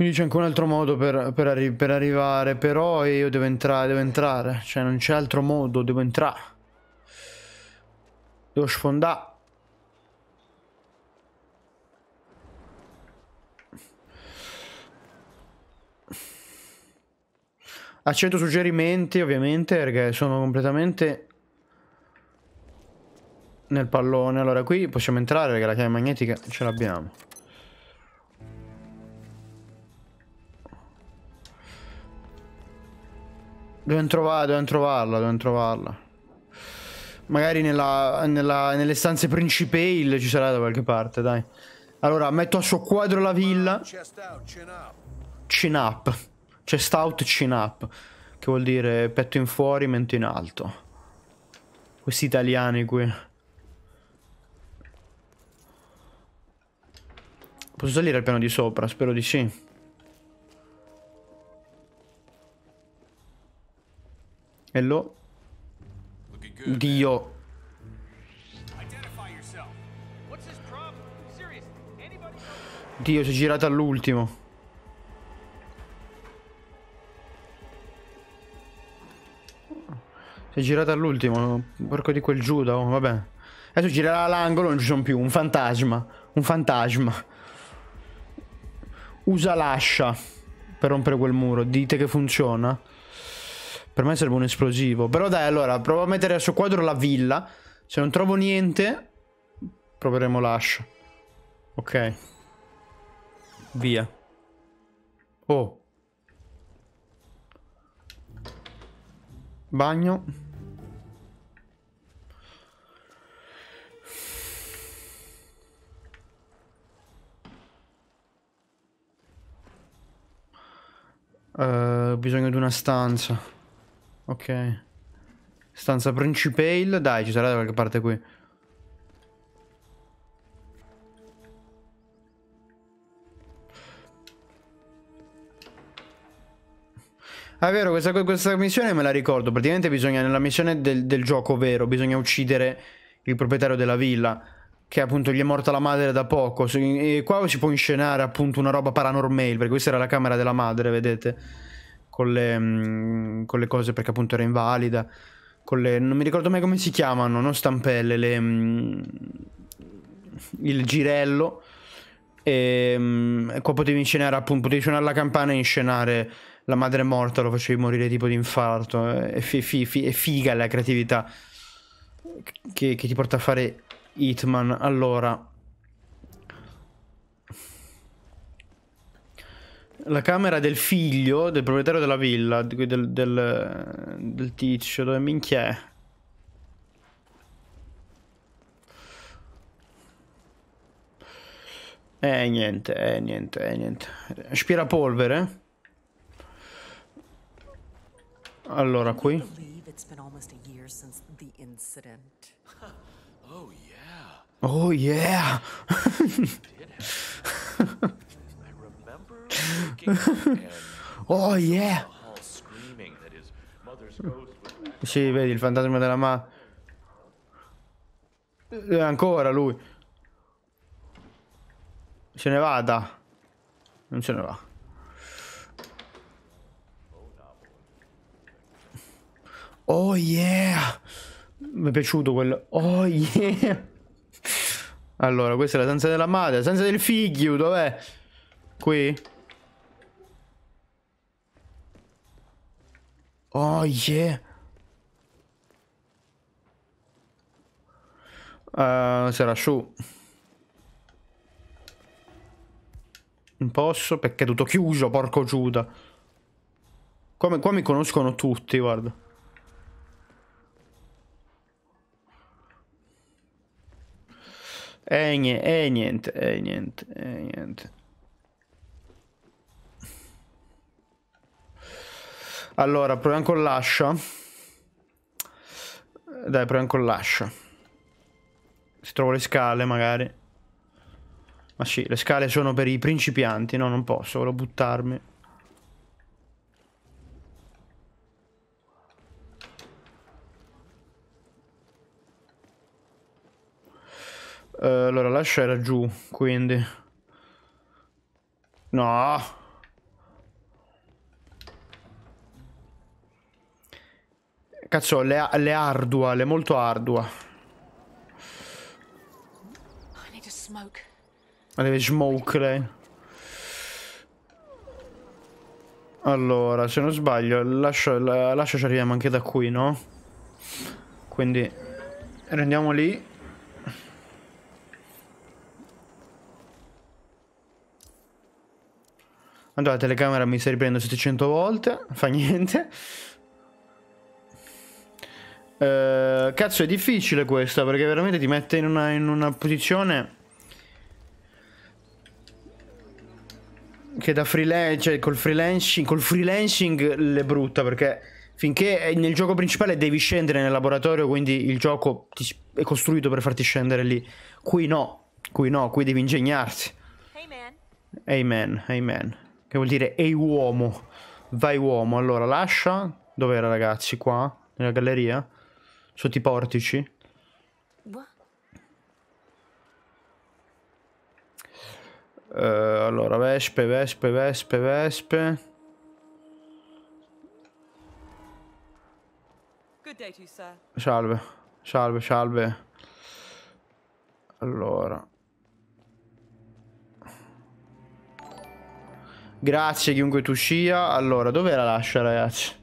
Quindi c'è anche un altro modo per, per, arri per arrivare, però io devo entrare, devo entrare. Cioè non c'è altro modo, devo entrare. Devo sfondare. Accetto suggerimenti ovviamente perché sono completamente nel pallone. Allora qui possiamo entrare perché la chiave magnetica ce l'abbiamo. Dobbiamo trovarla, dobbiamo trovarla, dobbiamo trovarla. Magari nella, nella, nelle stanze principale ci sarà da qualche parte, dai. Allora, metto a suo quadro la villa. Chin up. Chest out, chin up. Che vuol dire petto in fuori, mento in alto. Questi italiani qui. Posso salire al piano di sopra? Spero di sì. Hello. Dio. Dio, si è girato all'ultimo. Si è girato all'ultimo. Porco di quel Giuda, oh, vabbè. Adesso girerà all'angolo non ci sono più. Un fantasma. Un fantasma. Usa l'ascia per rompere quel muro. Dite che funziona. Per me serve un esplosivo. Però dai, allora, provo a mettere al suo quadro la villa. Se non trovo niente, proveremo l'ascia. Ok. Via. Oh. Bagno. Uh, bisogno di una stanza. Ok. Stanza principale. Dai, ci sarà da qualche parte qui. Ah, è vero, questa, questa, missione me la ricordo. Praticamente bisogna, nella missione del, del, gioco vero, bisogna uccidere il proprietario della villa. Che appunto gli è morta la madre da poco. E qua si può inscenare appunto una roba paranormale, perché questa era la camera della madre, vedete? con le, mh, mm, con le cose perché appunto era invalida. con Le, non mi ricordo mai come si chiamano, non stampelle, le, mh, mm, il girello. E mh, mm, qua potevi inscenare appunto, potevi suonare la campana e inscenare la madre morta, lo facevi morire tipo di infarto. È, fi, fi, fi, è figa la creatività che, che ti porta a fare Hitman. Allora, La camera del figlio, del proprietario della villa, del, del, del tizio, dove minchia è? Eh niente, eh niente, eh niente. Spirapolvere. Allora qui. Oh yeah. Oh yeah. oh yeah! Sì, vedi il fantasma della ma... Eh, ancora lui. Se ne vada. Non se ne va. Oh yeah! Mi è piaciuto quello. Oh yeah! Allora, questa è la danza della madre. La danza del figlio, dov'è? Qui? Oh yeah. Uh, sarà su. Non posso perché è tutto chiuso, porco Giuda. Come, qua mi conoscono tutti, guarda. Eh, e eh, niente, e niente, e niente, e niente. Allora, proviamo con l'ascia. Dai, proviamo con l'ascia. Si trovo le scale, magari. Ma sì, le scale sono per i principianti. No, non posso, volevo buttarmi. Uh, allora, l'ascia era giù, quindi... No! Cazzo, le, le ardua, le molto ardua. Ma deve smoke lei. Allora, se non sbaglio, lascia, la, lascia ci arriviamo anche da qui, no? Quindi, rendiamo lì. Allora, la telecamera mi sta riprendendo 700 volte, fa niente. Eh, cazzo, è difficile questa perché veramente ti mette in una, in una posizione... Che da freelance, cioè col freelancing, col freelancing le brutta perché finché nel gioco principale devi scendere nel laboratorio, quindi il gioco è costruito per farti scendere lì. Qui no, qui no, qui devi ingegnarti. Hey man, hey man. Che vuol dire ehi uomo. Vai uomo, allora lascia. Dov'era ragazzi? Qua? Nella galleria? Sotto i portici? Uh, eh, allora, vespe, vespe, vespe, vespe. Salve, salve, salve. Allora. Grazie chiunque tu sia. Allora, dove la lascia, ragazzi?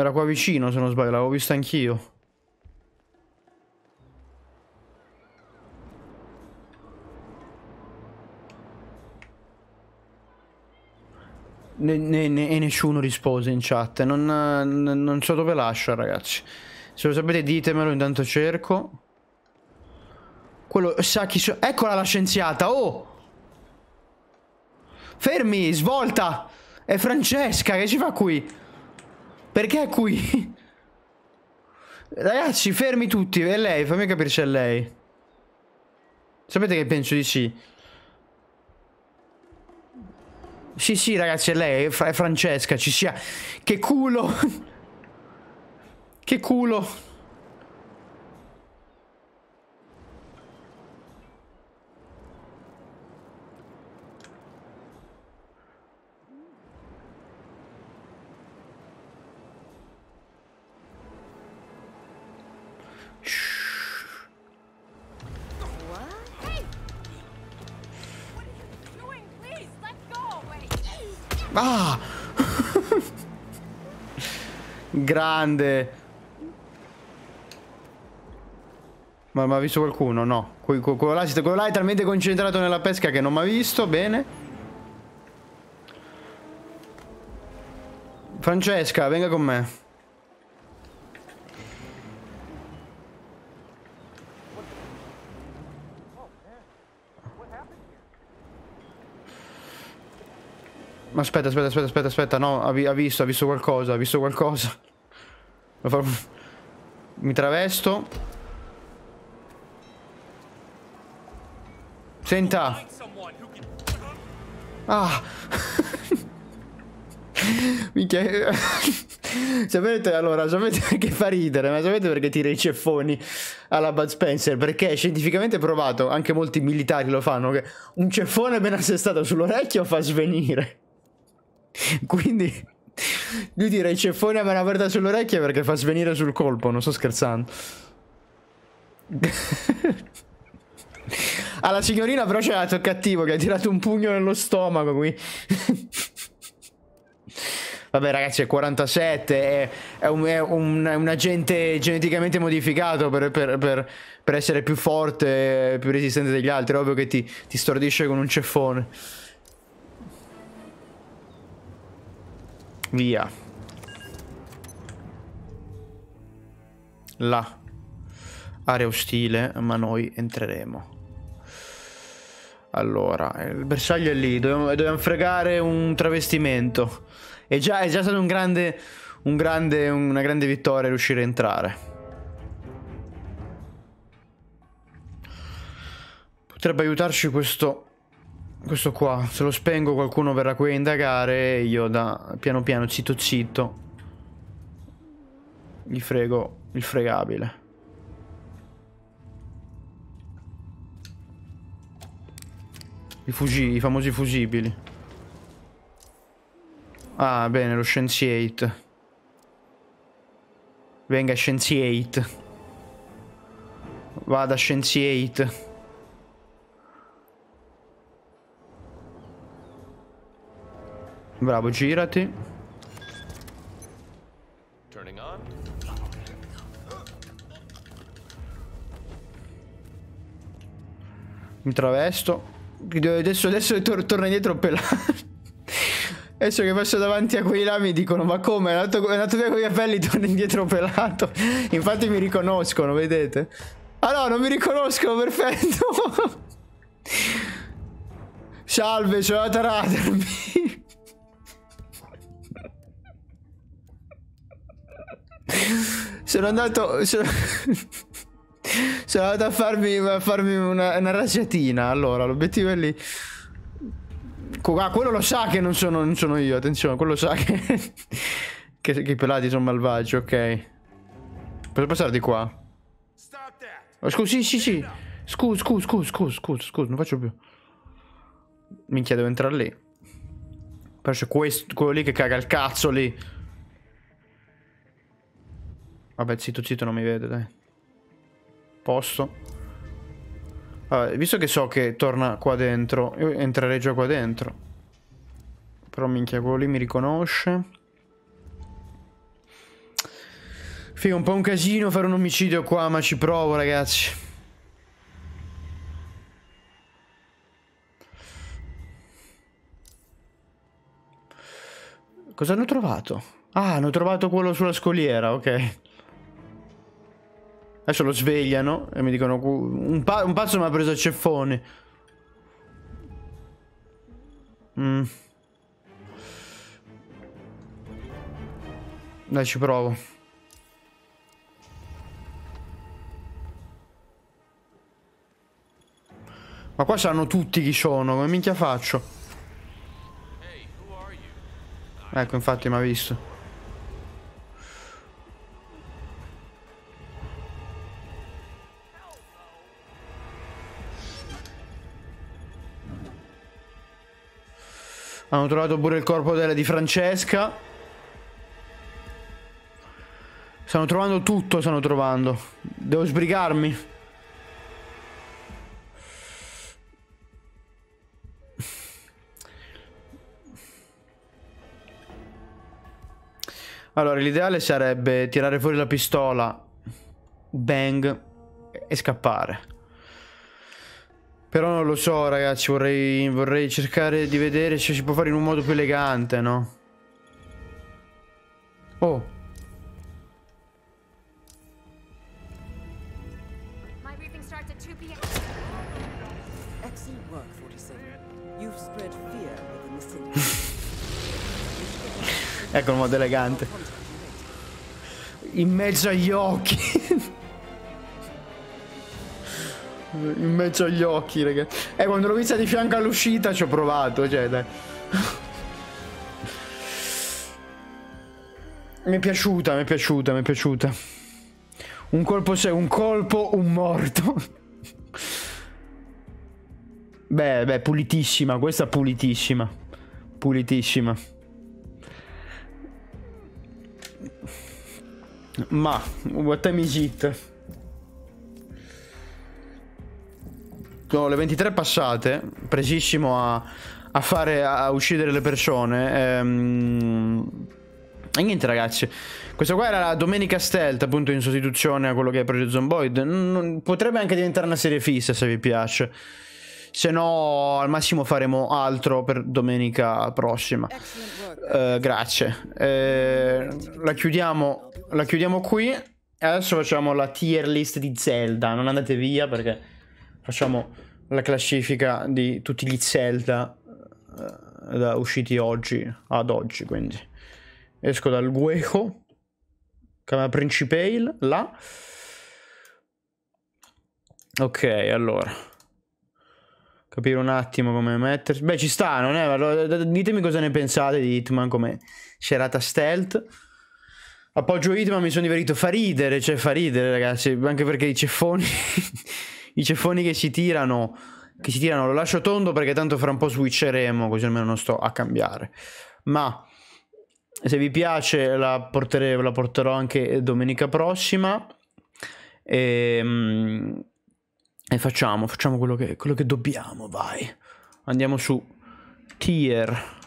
Era qua vicino, se non sbaglio, l'avevo vista anch'io. Ne, ne, e nessuno rispose in chat. Non, non so dove lascia, ragazzi. Se lo sapete, ditemelo. Intanto cerco. Quello sa chi so. Eccola la scienziata. Oh, fermi, svolta. È Francesca. Che ci fa qui? Perché è qui? Ragazzi, fermi tutti. È lei, fammi capire se è lei. Sapete che penso di sì. Sì, sì, ragazzi, è lei, è Francesca, ci sia. Che culo! che culo! Ah! Grande. Ma mi ha visto qualcuno? No. quello, là, quello là è talmente concentrato nella pesca che non mi ha visto. Bene. Francesca, venga con me. Ma aspetta, aspetta, aspetta, aspetta, aspetta, no, ha, ha visto, ha visto qualcosa, ha visto qualcosa. Mi travesto. Senta. Ah. Minchia. sapete allora, sapete perché fa ridere, ma sapete perché tira i ceffoni alla Bud Spencer? Perché è scientificamente provato, anche molti militari lo fanno, che un ceffone ben assestato sull'orecchio fa svenire. Quindi lui direi ceffone a mano aperta sull'orecchia perché fa svenire sul colpo, non sto scherzando. Alla signorina però c'è l'altro cattivo che ha tirato un pugno nello stomaco qui. Vabbè ragazzi è 47, è, è, un, è un, un, agente geneticamente modificato per, per, per, per, essere più forte, e più resistente degli altri. È ovvio che ti, ti stordisce con un ceffone. Via. Là. Area ostile, ma noi entreremo. Allora, il bersaglio è lì, dobbiamo, dobbiamo fregare un travestimento. È già, è già stato un grande, un grande, una grande vittoria riuscire a entrare. Potrebbe aiutarci questo questo qua, se lo spengo qualcuno verrà qui a indagare e io da piano piano zitto zitto, gli frego il fregabile. I, fugi, i famosi fusibili. Ah, bene, lo scienziate. Venga, scienziate. Vada, scienziate. Bravo, girati. Mi travesto. Adesso, adesso tor torna indietro pelato. Adesso che passo davanti a quei là mi dicono ma come? È andato, è andato via con i capelli torna indietro pelato. Infatti mi riconoscono, vedete? Ah no, non mi riconoscono, perfetto. Salve, sono andato a radermi. sono andato. Sono... sono andato a farmi, a farmi una, una raggiatina. Allora, l'obiettivo è lì. Ah, quello lo sa che non sono, non sono io. Attenzione, quello sa che... che, che i pelati sono malvagi. Ok. Posso passare di qua? Oh, scusa, sì, sì, sì. Scusa, scusa, scusa, scusa, scusa, scusa, non faccio più. Minchia, devo entrare lì. Però c'è questo, quello lì che caga il cazzo lì. Vabbè, zitto zitto non mi vede, dai. Posso. Vabbè, visto che so che torna qua dentro, io entrerei già qua dentro. Però minchia, quello lì mi riconosce. Figa, un po' un casino fare un omicidio qua, ma ci provo, ragazzi. Cosa hanno trovato? Ah, hanno trovato quello sulla scogliera, ok. Adesso lo svegliano e mi dicono... Un, pa un pazzo mi ha preso a ceffone. Mm. Dai, ci provo. Ma qua sanno tutti chi sono, come minchia faccio? Ecco, infatti mi ha visto. Hanno trovato pure il corpo della di Francesca. Stanno trovando tutto, stanno trovando. Devo sbrigarmi. Allora, l'ideale sarebbe tirare fuori la pistola. Bang. E scappare. Però non lo so, ragazzi, vorrei, vorrei cercare di vedere se si può fare in un modo più elegante, no? Oh. ecco il modo elegante. In mezzo agli occhi. in mezzo agli occhi, ragazzi. Eh, quando l'ho vista di fianco all'uscita ci ho provato, cioè, dai. mi è piaciuta, mi è piaciuta, mi è piaciuta. Un colpo sei, un colpo, un morto. beh, beh, pulitissima, questa pulitissima. Pulitissima. Ma, what time is it? con le 23 passate, presissimo a, a, fare, a uccidere le persone. Ehm... E niente ragazzi, questa qua era la domenica stealth appunto in sostituzione a quello che è Project Zomboid. Non, potrebbe anche diventare una serie fissa se vi piace. Se no, al massimo faremo altro per domenica prossima. Eh, grazie. Eh, la, chiudiamo, la chiudiamo qui. Adesso facciamo la tier list di Zelda. Non andate via perché facciamo la classifica di tutti gli Zelda uh, usciti oggi ad oggi. Quindi esco dal Gueco, chiama Principale, là. Ok, allora. Capire un attimo come mettersi. Beh, ci sta, non è? Allora, ditemi cosa ne pensate di Hitman come serata stealth. Appoggio Hitman, mi sono divertito. Fa ridere, cioè fa ridere, ragazzi. Anche perché i ceffoni. i ceffoni che si tirano, che si tirano lo lascio tondo perché tanto fra un po' switcheremo, così almeno non sto a cambiare. Ma se vi piace la, porterò, la porterò anche domenica prossima. E, ehm, e facciamo, facciamo quello che, quello che dobbiamo, vai. Andiamo su tier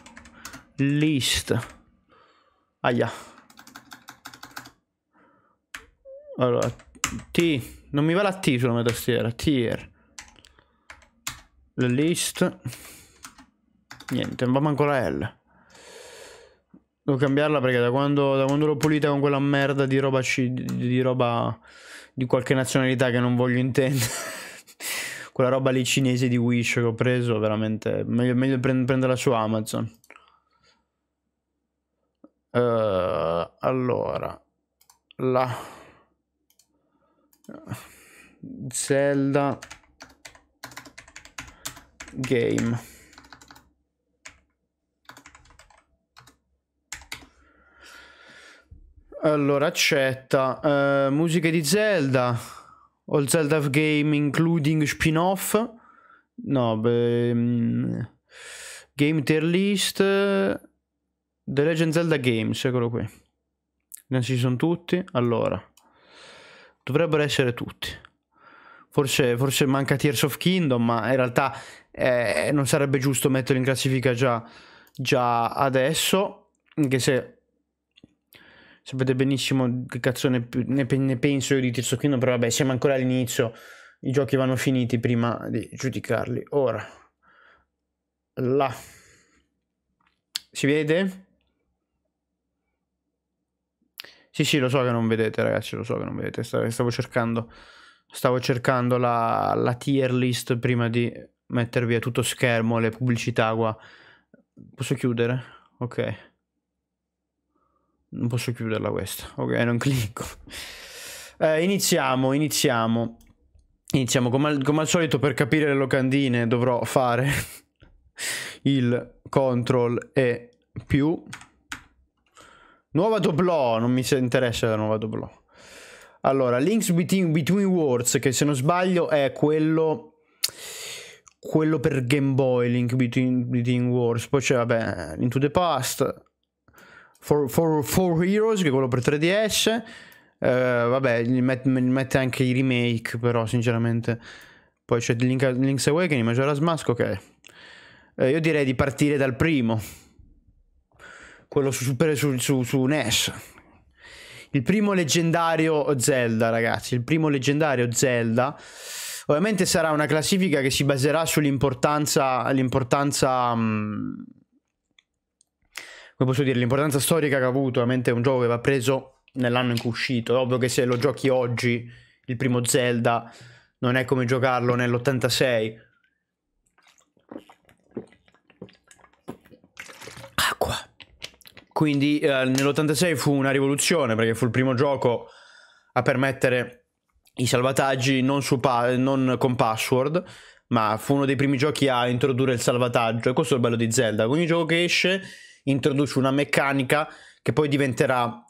list. Aia. Allora, T non mi va la T sulla mia tastiera. Tier. La list. Niente, non va manco la L. Devo cambiarla perché da quando, da quando l'ho pulita con quella merda di roba, C, di, di roba di qualche nazionalità che non voglio intendere. quella roba lì cinese di Wish che ho preso, veramente. Meglio, meglio prend prenderla su Amazon. Uh, allora, la Zelda game allora accetta uh, musiche di Zelda all Zelda game including spin-off no beh, mm, game tier list The Legend Zelda Games eccolo qui ne ci sono tutti allora dovrebbero essere tutti. Forse, forse manca Tears of Kingdom, ma in realtà eh, non sarebbe giusto metterlo in classifica già, già adesso, anche se sapete benissimo che cazzo ne, ne, ne penso io di Tears of Kingdom, però vabbè, siamo ancora all'inizio, i giochi vanno finiti prima di giudicarli. Ora, là, si vede? Sì, sì, lo so che non vedete, ragazzi, lo so che non vedete. Stavo cercando, stavo cercando la, la tier list prima di mettervi via tutto schermo le pubblicità qua. Posso chiudere? Ok. Non posso chiuderla questa. Ok, non clicco. Eh, iniziamo, iniziamo. Iniziamo come al, come al, solito per capire le locandine dovrò fare il control e più Nuova doblò, non mi interessa la nuova doblò. Allora, Links Between, Between Worlds, che se non sbaglio è quello... Quello per Game Boy, Link Between, Between Worlds. Poi c'è, vabbè, Into the Past. For, for, for Heroes, che è quello per 3DS. Uh, eh, vabbè, met, mette anche i remake, però, sinceramente. Poi c'è Link, Link's Awakening, Majora's Mask, ok. Uh, io direi di partire dal primo quello su, su, su, su NES. Il primo leggendario Zelda, ragazzi, il primo leggendario Zelda. Ovviamente sarà una classifica che si baserà sull'importanza, l'importanza, mm, come posso dire, l'importanza storica che ha avuto. Ovviamente è un gioco che va preso nell'anno in cui è uscito. È ovvio che se lo giochi oggi, il primo Zelda, non è come giocarlo nell'86. Acqua. Quindi eh, nell'86 fu una rivoluzione perché fu il primo gioco a permettere i salvataggi non, pa non con password, ma fu uno dei primi giochi a introdurre il salvataggio. E questo è il bello di Zelda. Ogni gioco che esce introduce una meccanica che poi diventerà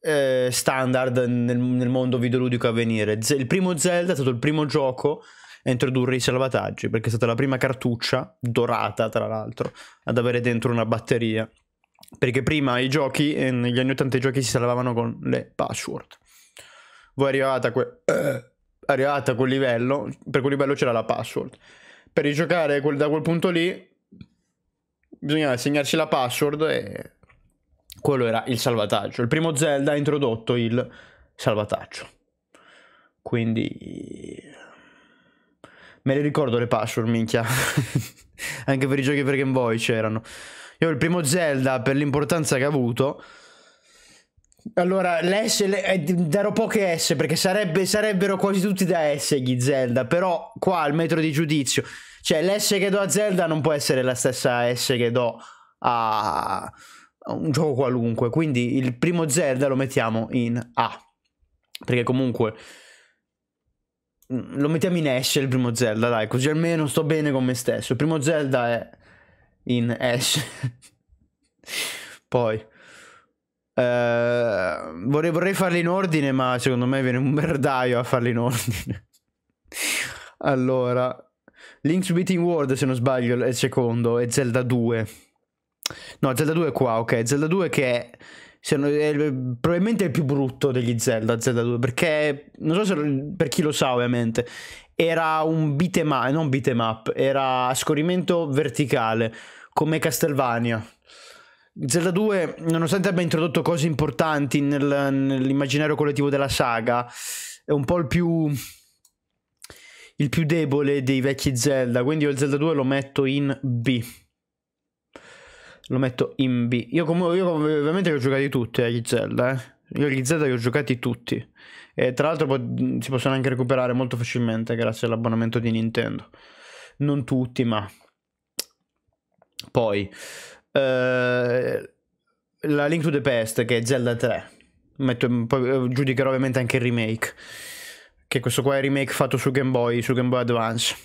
eh, standard nel, nel, mondo videoludico a venire. Z il primo Zelda è stato il primo gioco a introdurre i salvataggi, perché è stata la prima cartuccia, dorata tra l'altro, ad avere dentro una batteria. Perché prima i giochi, eh, negli anni 80 i giochi si salvavano con le password. Voi arrivate a, que- eh, arrivate a quel livello, per quel livello c'era la password. Per giocare quel- da quel punto lì bisognava segnarci la password e quello era il salvataggio. Il primo Zelda ha introdotto il salvataggio. Quindi me le ricordo le password, minchia. Anche per i giochi per Game Boy c'erano. Io il primo Zelda, per l'importanza che ha avuto, allora, l'S eh, darò poche S perché sarebbe, sarebbero quasi tutti da S gli Zelda, però qua al metro di giudizio, cioè l'S che do a Zelda non può essere la stessa S che do a un gioco qualunque, quindi il primo Zelda lo mettiamo in A, perché comunque mm, lo mettiamo in S il primo Zelda, dai, così almeno sto bene con me stesso. Il primo Zelda è in Ash. Poi... Uh, vorrei, vorrei, farli in ordine, ma secondo me viene un merdaio a farli in ordine. allora, Link's Beating World, se non sbaglio, è il secondo, e Zelda 2. No, Zelda 2 è qua, ok. Zelda 2 che è, non, è probabilmente il più brutto degli Zelda, Zelda 2, perché non so se per chi lo sa ovviamente, era un beat'em up, non beat'em up, era a scorrimento verticale, come Castlevania. Zelda 2, nonostante abbia introdotto cose importanti nel, nell'immaginario collettivo della saga, è un po' il più, il più debole dei vecchi Zelda, quindi io il Zelda 2 lo metto in B. Lo metto in B. Io, com- io ovviamente li ho giocati tutti agli eh, Zelda, eh. Io gli Zelda li ho giocati tutti. E tra l'altro po- si possono anche recuperare molto facilmente grazie all'abbonamento di Nintendo. Non tutti, ma... Poi... Eh, la Link to the Past, che è Zelda 3. Metto, poi eh, giudicherò ovviamente anche il remake. Che questo qua è il remake fatto su Game Boy, su Game Boy Advance.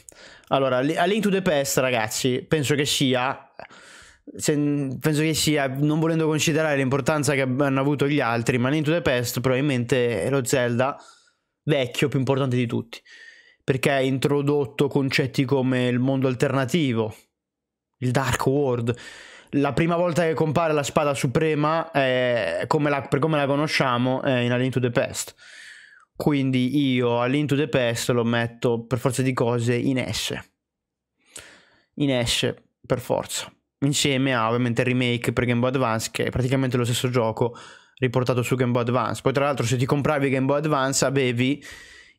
Allora, a Link to the Past, ragazzi, penso che sia se, penso che sia, non volendo considerare l'importanza che hanno avuto gli altri, ma Link the Pest probabilmente è lo Zelda vecchio più importante di tutti, perché ha introdotto concetti come il mondo alternativo, il Dark World. La prima volta che compare la spada suprema, è, come la, per come la conosciamo, è in A Link the Pest. Quindi io a Link the Pest lo metto per forza di cose in S. In S, per forza insieme a ovviamente il remake per Game Boy Advance che è praticamente lo stesso gioco riportato su Game Boy Advance. Poi tra l'altro se ti compravi Game Boy Advance avevi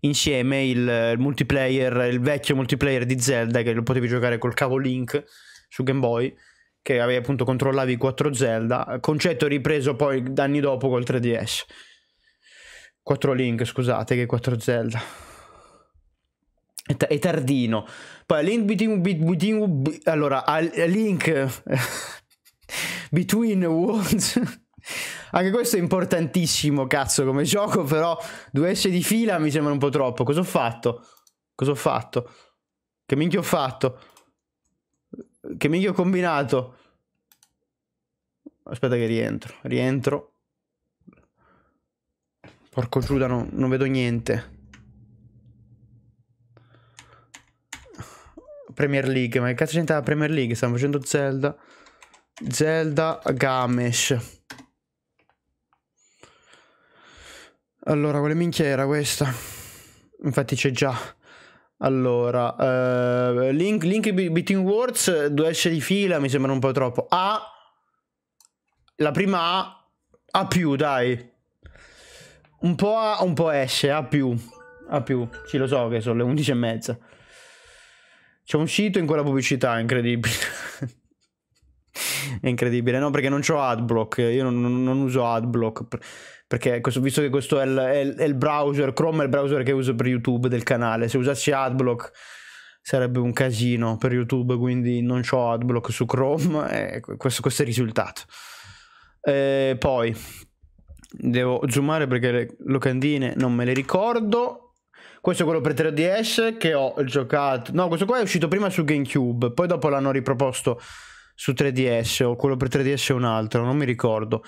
insieme il, multiplayer, il vecchio multiplayer di Zelda che lo potevi giocare col cavo Link su Game Boy che avevi appunto controllavi 4 Zelda, concetto ripreso poi anni dopo col 3DS. 4 Link, scusate, che 4 Zelda è tardino. Poi link between, between, between allora, link between worlds. Anche questo è importantissimo, cazzo, come gioco, però due S di fila mi sembra un po' troppo. Cosa ho fatto? Cosa ho fatto? Che minchia ho fatto? Che minchia ho combinato? Aspetta che rientro, rientro. Porco Giuda, no, non vedo niente. Premier League. Ma che cazzo c'entra la Premier League? Stiamo facendo Zelda. Zelda Gamesh. Allora, quale minchia era questa? Infatti c'è già. Allora, uh, link, link between words, due S di fila, mi sembra un po' troppo. A, la prima A, A più, dai. Un po' A, un po' S, A più. A più, sì lo so che sono le 11 e mezza. C'è un sito in quella pubblicità, incredibile. È incredibile, no? Perché non ho adblock, io non, non, non uso adblock. Per, perché questo, visto che questo è il, è, il, è il, browser, Chrome è il browser che uso per YouTube del canale. Se usassi adblock sarebbe un casino per YouTube, quindi non ho adblock su Chrome. Eh, e questo, questo è il risultato. E eh, poi devo zoomare perché le locandine non me le ricordo. Questo è quello per 3DS che ho giocato. No, questo qua è uscito prima su GameCube, poi dopo l'hanno riproposto su 3DS o quello per 3DS è un altro, non mi ricordo.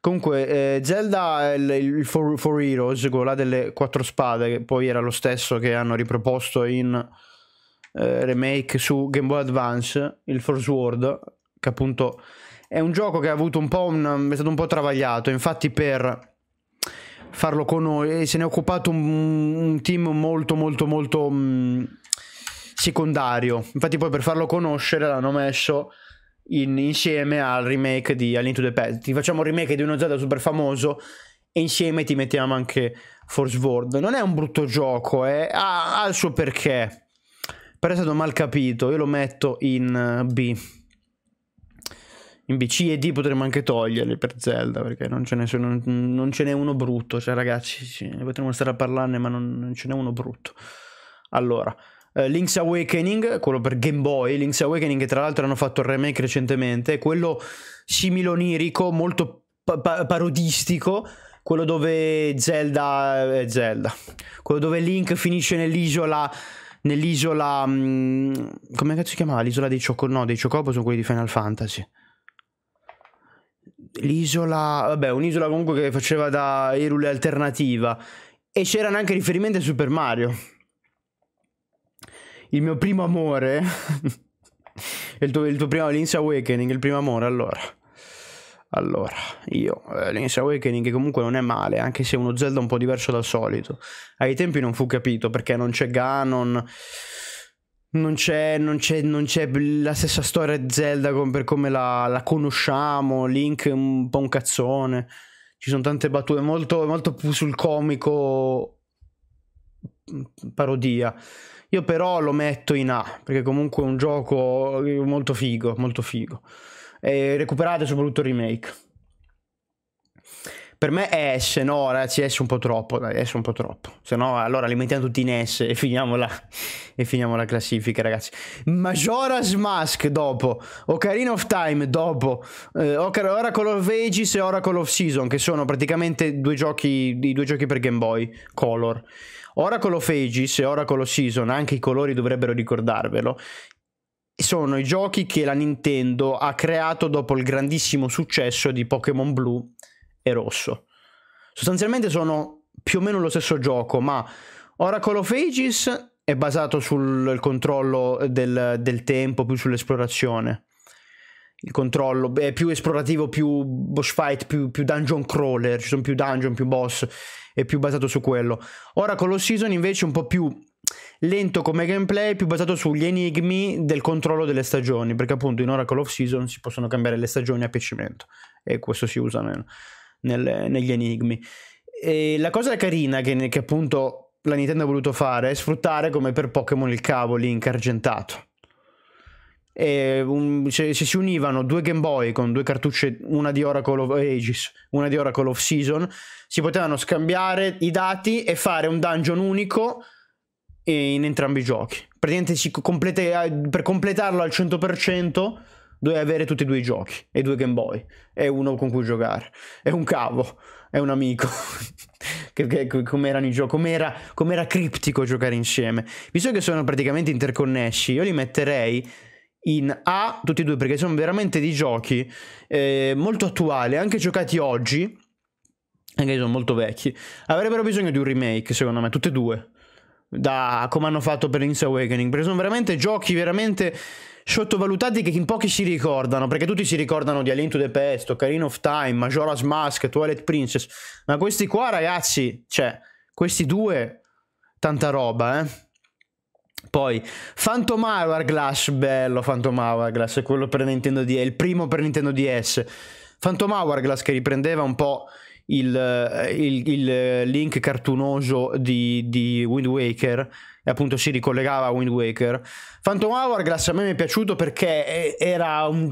Comunque, eh, Zelda il, il For, For Heroes, quello là delle quattro spade, che poi era lo stesso che hanno riproposto in eh, remake su Game Boy Advance, il Force World, che appunto è un gioco che ha avuto un po' un, è stato un po' travagliato, infatti per farlo con noi e se ne è occupato un, un team molto molto molto mh, mm, secondario. Infatti poi per farlo conoscere l'hanno messo in, insieme al remake di Alien to the Past. Ti facciamo un remake di uno Zelda super famoso e insieme ti mettiamo anche Force World. Non è un brutto gioco, eh? ha, ha il suo perché. Però è stato mal capito, io lo metto in eh, B. In B, e D potremmo anche toglierli per Zelda, perché non ce, sono, non, ce n'è uno brutto. Cioè, ragazzi, sì, potremmo stare a parlarne, ma non, non ce n'è uno brutto. Allora, eh, Link's Awakening, quello per Game Boy. Link's Awakening, che tra l'altro hanno fatto il remake recentemente. Quello similonirico, molto pa- pa- parodistico. Quello dove Zelda... Eh, Zelda. Quello dove Link finisce nell'isola nell'isola. Mh, mm, come cazzo si chiama L'isola dei Chocobo? No, dei Chocobo sono quelli di Final Fantasy l'isola, vabbè, un'isola comunque che faceva da Irule alternativa e c'erano anche riferimenti a Super Mario. Il mio primo amore, il, tuo, il tuo primo Link's Awakening, il primo amore, allora. Allora, io, eh, Link's Awakening che comunque non è male, anche se è uno Zelda un po' diverso dal solito. Ai tempi non fu capito perché non c'è Ganon, non c'è, non, c'è, non c'è, la stessa storia di Zelda com- per come la, la, conosciamo. Link è un po' un cazzone. Ci sono tante battute, molto, molto più sul comico mm, parodia. Io però lo metto in A, perché comunque è un gioco molto figo, molto figo. E recuperate soprattutto il remake per me è S, no, ragazzi, S un po' troppo, dai, S un po' troppo. Se no, allora li mettiamo tutti in S e finiamo la, e finiamo la classifica, ragazzi. Majora's Mask dopo, Ocarina of Time dopo, eh, Oracle of Ages e Oracle of Season, che sono praticamente due giochi, i due giochi per Game Boy Color. Oracle of Ages e Oracle of Season, anche i colori dovrebbero ricordarvelo, sono i giochi che la Nintendo ha creato dopo il grandissimo successo di Pokémon Blue e rosso. Sostanzialmente sono più o meno lo stesso gioco, ma Oracle of Ages è basato sul controllo del, del tempo, più sull'esplorazione. Il controllo è più esplorativo, più boss fight, più, più dungeon crawler, ci sono più dungeon, più boss, è più basato su quello. Oracle of Season invece è un po' più lento come gameplay, più basato sugli enigmi del controllo delle stagioni, perché appunto in Oracle of Season si possono cambiare le stagioni a piacimento e questo si usa meno nel, negli enigmi. E la cosa carina che, che appunto la Nintendo ha voluto fare è sfruttare come per Pokémon il cavo link argentato. Un, se, se, si univano due Game Boy con due cartucce, una di Oracle of Ages, una di Oracle of Season, si potevano scambiare i dati e fare un dungeon unico in entrambi i giochi. Praticamente si complete, per completarlo al 100% Dovevi avere tutti e due i giochi e due Game Boy e uno con cui giocare. e un cavo, è un amico. che, che, come erano i giochi, com'era, com'era criptico giocare insieme. Visto che sono praticamente interconnessi, io li metterei in A tutti e due perché sono veramente dei giochi eh, molto attuali, anche giocati oggi, anche se sono molto vecchi, avrebbero bisogno di un remake secondo me, tutti e due, da come hanno fatto per Link's Awakening, perché sono veramente giochi veramente sottovalutati che in pochi si ricordano, perché tutti si ricordano di Alien to the Pest, Ocarina of Time, Majora's Mask, Twilight Princess, ma questi qua ragazzi, cioè, questi due, tanta roba, eh. Poi, Phantom Hourglass, bello Phantom Hourglass, quello per Nintendo DS, il primo per Nintendo DS. Phantom Hourglass che riprendeva un po' il, eh, il, il link cartunoso di, di, Wind Waker e appunto si ricollegava a Wind Waker. Phantom Hourglass a me mi è piaciuto perché era un,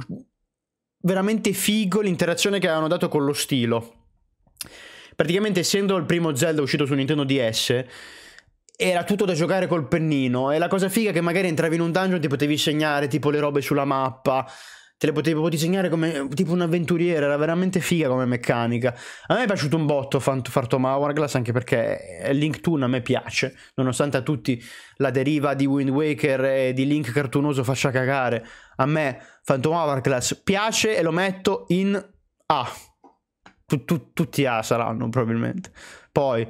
veramente figo l'interazione che avevano dato con lo stilo. Praticamente essendo il primo Zelda uscito su Nintendo DS, era tutto da giocare col pennino e la cosa figa è che magari entravi in un dungeon e ti potevi segnare tipo le robe sulla mappa te le potevo disegnare come tipo un avventuriera, era veramente figa come meccanica. A me è piaciuto un botto Phantom Hourglass anche perché Link Toon a me piace, nonostante a tutti la deriva di Wind Waker e di Link cartunoso faccia cagare. A me Fantom Hourglass piace e lo metto in A. tutti A saranno probabilmente. Poi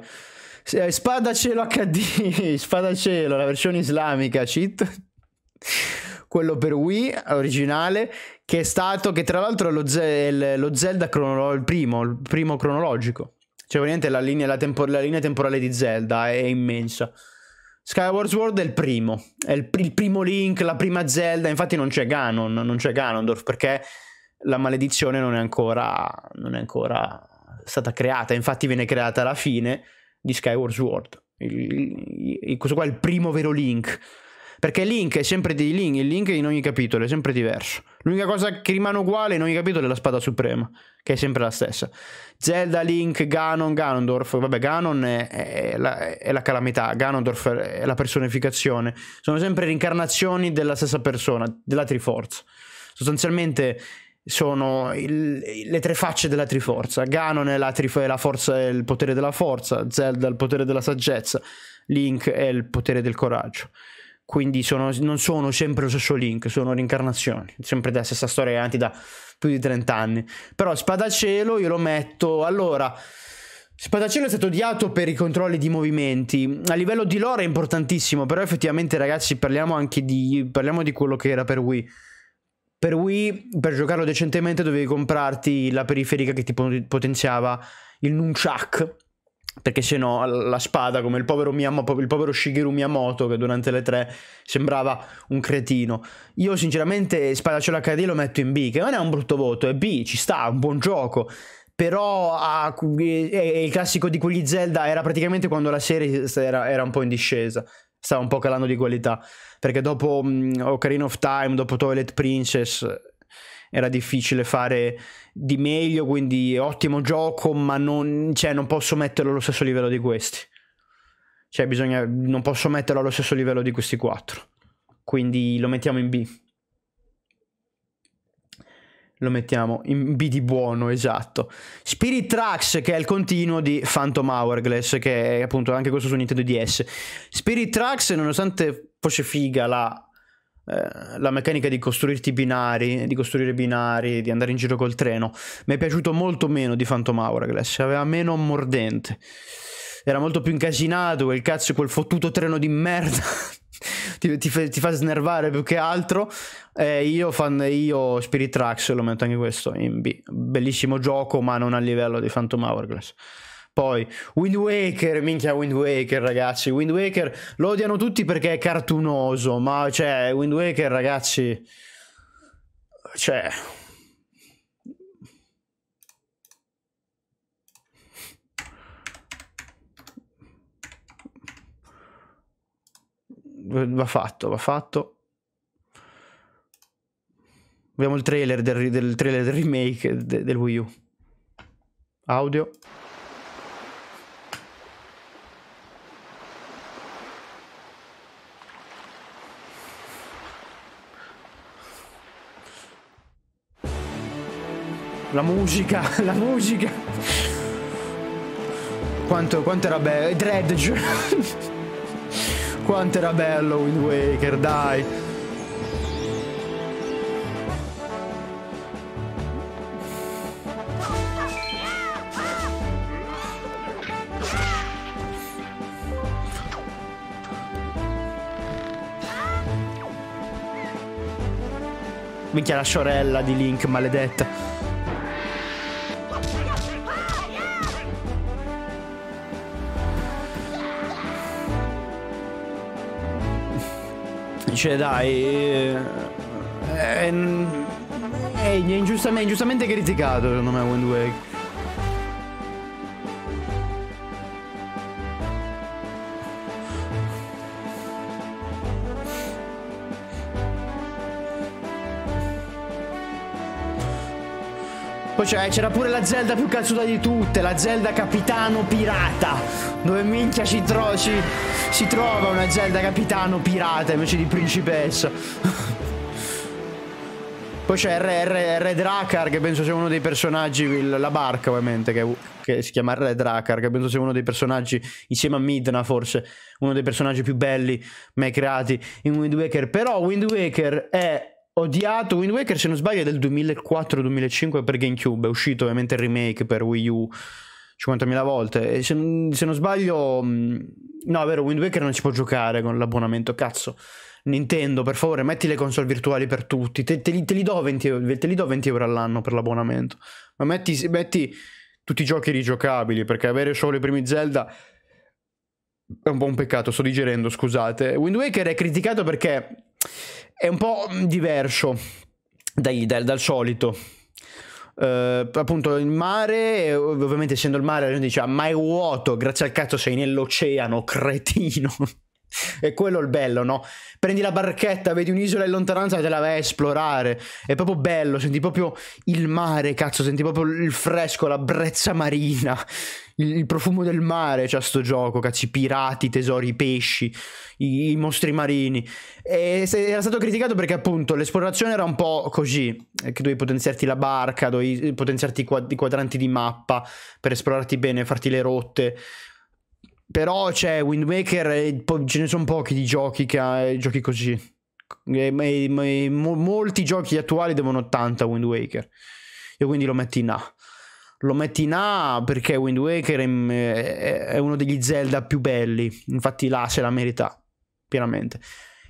eh, Spada Cielo HD, Spada Cielo, la versione islamica, cheat quello per Wii originale che è stato che tra l'altro è lo, Zel, lo Zelda cronolo- il primo, il primo cronologico cioè ovviamente la linea, la, tempo- la linea temporale di Zelda è, immensa Skyward Sword è il primo è il, pr- il, primo Link, la prima Zelda infatti non c'è Ganon, non c'è Ganondorf perché la maledizione non è ancora non è ancora stata creata infatti viene creata alla fine di Skyward Sword il, il, questo qua è il primo vero Link perché Link è sempre di Link, il Link in ogni capitolo è sempre diverso. L'unica cosa che rimane uguale in ogni capitolo è la spada suprema, che è sempre la stessa. Zelda, Link, Ganon, Ganondorf, vabbè Ganon è, è, la, è la, calamità, Ganondorf è la personificazione. Sono sempre rincarnazioni della stessa persona, della Triforza. Sostanzialmente sono il, le tre facce della Triforza. Ganon è, la, è la forza, il potere della forza, Zelda è il potere della saggezza, Link è il potere del coraggio quindi sono, non sono sempre lo stesso Link, sono reincarnazioni, sempre della stessa storia che avanti da più di 30 anni. Però Spadacelo io lo metto, allora... Spadacelo è stato odiato per i controlli di movimenti. A livello di lore è importantissimo, però effettivamente ragazzi parliamo anche di, parliamo di quello che era per Wii. Per Wii, per giocarlo decentemente, dovevi comprarti la periferica che ti potenziava il nunchak perché se no la spada, come il povero, Miyamoto, il povero, Shigeru Miyamoto che durante le tre sembrava un cretino. Io sinceramente Spadacciola HD lo metto in B, che non è un brutto voto, è B, ci sta, è un buon gioco. Però ah, è il classico di quegli Zelda era praticamente quando la serie era, era un po' in discesa stava un po' calando di qualità. Perché dopo mh, Ocarina of Time, dopo Toilet Princess, era difficile fare di meglio, quindi ottimo gioco, ma non, cioè, non posso metterlo allo stesso livello di questi. Cioè, bisogna, non posso metterlo allo stesso livello di questi quattro. Quindi lo mettiamo in B. Lo mettiamo in B di buono, esatto. Spirit Tracks, che è il continuo di Phantom Hourglass, che è appunto anche questo su Nintendo DS. Spirit Tracks, nonostante fosse figa la eh, la meccanica di costruirti binari, di costruire binari, di andare in giro col treno. Mi è piaciuto molto meno di Phantom Hourglass, aveva meno mordente. Era molto più incasinato quel cazzo, quel fottuto treno di merda. ti, ti, ti, fa snervare più che altro. Eh, io, fan, io Spirit Tracks lo metto anche questo in B. Bellissimo gioco, ma non a livello di Phantom Hourglass. Poi Wind Waker, minchia Wind Waker ragazzi, Wind Waker lo odiano tutti perché è cartunoso, ma cioè Wind Waker ragazzi, cioè... Va fatto, va fatto. Abbiamo il trailer del, del, trailer del remake del Wii U. Audio. La musica, la musica. Quanto, quanto era bello. Dredge. quanto era bello Wind Waker, dai. Minchia la sorella di Link, maledetta. dice dai. È, eh, è, eh, eh, è ingiustamente, ingiustamente criticato, secondo me, Wind Wake. cioè c'era pure la Zelda più cazzuta di tutte, la Zelda Capitano Pirata. Dove minchia ci, tro ci, si trova una Zelda Capitano Pirata invece di Principessa. Poi c'è R, Red Rakar che penso sia uno dei personaggi, la barca ovviamente che, che si chiama Red Rakar, che penso sia uno dei personaggi insieme a Midna forse, uno dei personaggi più belli mai creati in Wind Waker. Però Wind Waker è odiato Wind Waker se non sbaglio è del 2004-2005 per Gamecube è uscito ovviamente il remake per Wii U 50.000 volte e se, se, non sbaglio mm, no è vero Wind Waker non si può giocare con l'abbonamento cazzo Nintendo per favore metti le console virtuali per tutti te, te, te, li, do 20, te li, do 20, euro all'anno per l'abbonamento ma metti, metti tutti i giochi rigiocabili perché avere solo i primi Zelda è un po' un peccato, sto digerendo, scusate. Wind Waker è criticato perché è un po' mm, diverso dai, dal, dal solito. Uh, appunto il mare, ovviamente essendo il mare la gente dice ah, ma è vuoto, grazie al cazzo sei nell'oceano, cretino. E quello è il bello, no? Prendi la barchetta, vedi un'isola in lontananza e te la vai a esplorare. È proprio bello, senti proprio il mare, cazzo, senti proprio il fresco, la brezza marina il, il profumo del mare c'ha cioè, sto gioco, cazzo, i pirati, i tesori, i pesci, i, i mostri marini. E se, era stato criticato perché appunto l'esplorazione era un po' così, eh, che dovevi potenziarti la barca, dovevi eh, potenziarti i, quad- i quadranti di mappa per esplorarti bene, farti le rotte. Però c'è Wind Waker, ce ne sono pochi di giochi che ha, eh, giochi così. E, e, e, mo, molti giochi attuali devono 80 Wind Waker. E quindi lo metti in A lo metti in A perché Wind Waker è uno degli Zelda più belli, infatti là se la merita pienamente.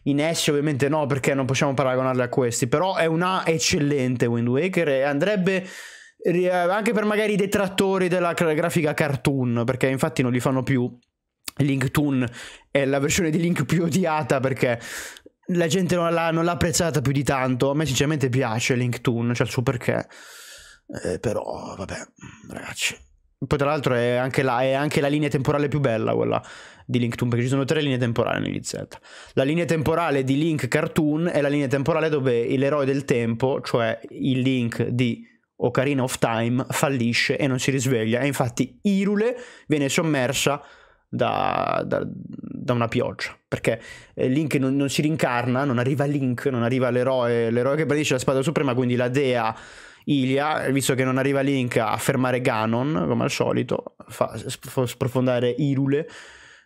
In S ovviamente no perché non possiamo paragonarle a questi, però è un A eccellente Wind Waker e andrebbe eh, anche per magari i detrattori della grafica cartoon, perché infatti non li fanno più. Link Toon è la versione di Link più odiata perché la gente non l'ha, non l'ha apprezzata più di tanto. A me sinceramente piace Link Toon, c'è cioè il suo perché. Eh, però, vabbè, ragazzi. Poi, tra l'altro, è, è anche, la, linea temporale più bella quella di Link Toon, perché ci sono tre linee temporali negli Z. La linea temporale di Link Cartoon è la linea temporale dove l'eroe del tempo, cioè il Link di Ocarina of Time, fallisce e non si risveglia. E infatti, Irule viene sommersa da, da, da, una pioggia perché eh, Link non, non, si rincarna, non arriva Link, non arriva l'eroe, l'eroe che predisce la spada suprema, quindi la dea Ilia, visto che non arriva Link a fermare Ganon, come al solito, fa sprofondare Irule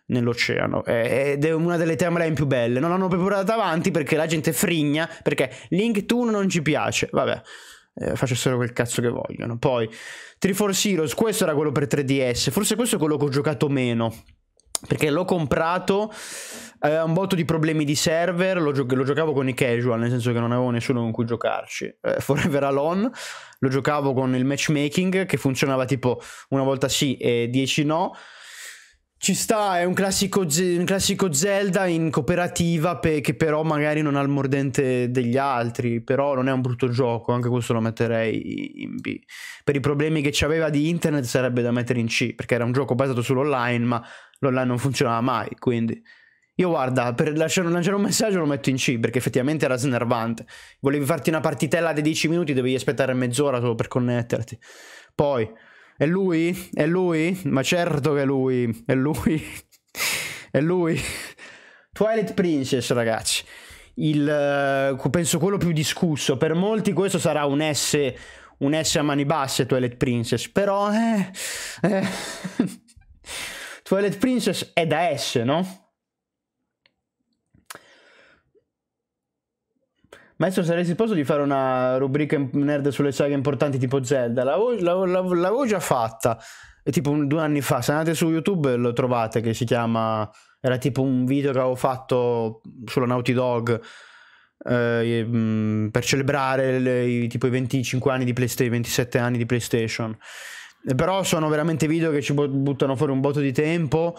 nell'oceano eh, ed è una delle timeline più belle non l'hanno proprio portata avanti perché la gente frigna perché Link 2 non ci piace vabbè eh, facessero quel cazzo che vogliono. Poi, Triforce Heroes, questo era quello per 3DS, forse questo è quello che ho giocato meno perché l'ho comprato eh, un botto di problemi di server, lo, gio- lo, giocavo con i casual, nel senso che non avevo nessuno con cui giocarci. Eh, Forever Alone lo giocavo con il matchmaking che funzionava tipo una volta sì e dieci no. Ci sta, è un classico, un classico Zelda in cooperativa pe- che però magari non ha il mordente degli altri, però non è un brutto gioco, anche questo lo metterei in B. Per i problemi che c'aveva di internet sarebbe da mettere in C, perché era un gioco basato sull'online, ma là non funzionava mai, quindi... Io guarda, per lasciare, lanciare un messaggio lo metto in C perché effettivamente era snervante. Volevi farti una partitella di 10 minuti, dovevi aspettare mezz'ora solo per connetterti. Poi, è lui? È lui? Ma certo che è lui. È lui. è lui. Twilight Princess, ragazzi. Il, eh, penso quello più discusso. Per molti questo sarà un S, un S a mani basse, Twilight Princess. Però, eh, eh. Twilight Princess è da S, no? Maestro, saresti posto di fare una rubrica nerd sulle saghe importanti tipo Zelda? L'avevo, l'avevo, l'avevo già fatta, è tipo un, due anni fa. Se andate su YouTube lo trovate, che si chiama... Era tipo un video che avevo fatto sulla Naughty Dog eh, mm, per celebrare le, i, tipo i 25 anni di PlayStation, 27 anni di PlayStation. Eh, però sono veramente video che ci buttano fuori un botto di tempo.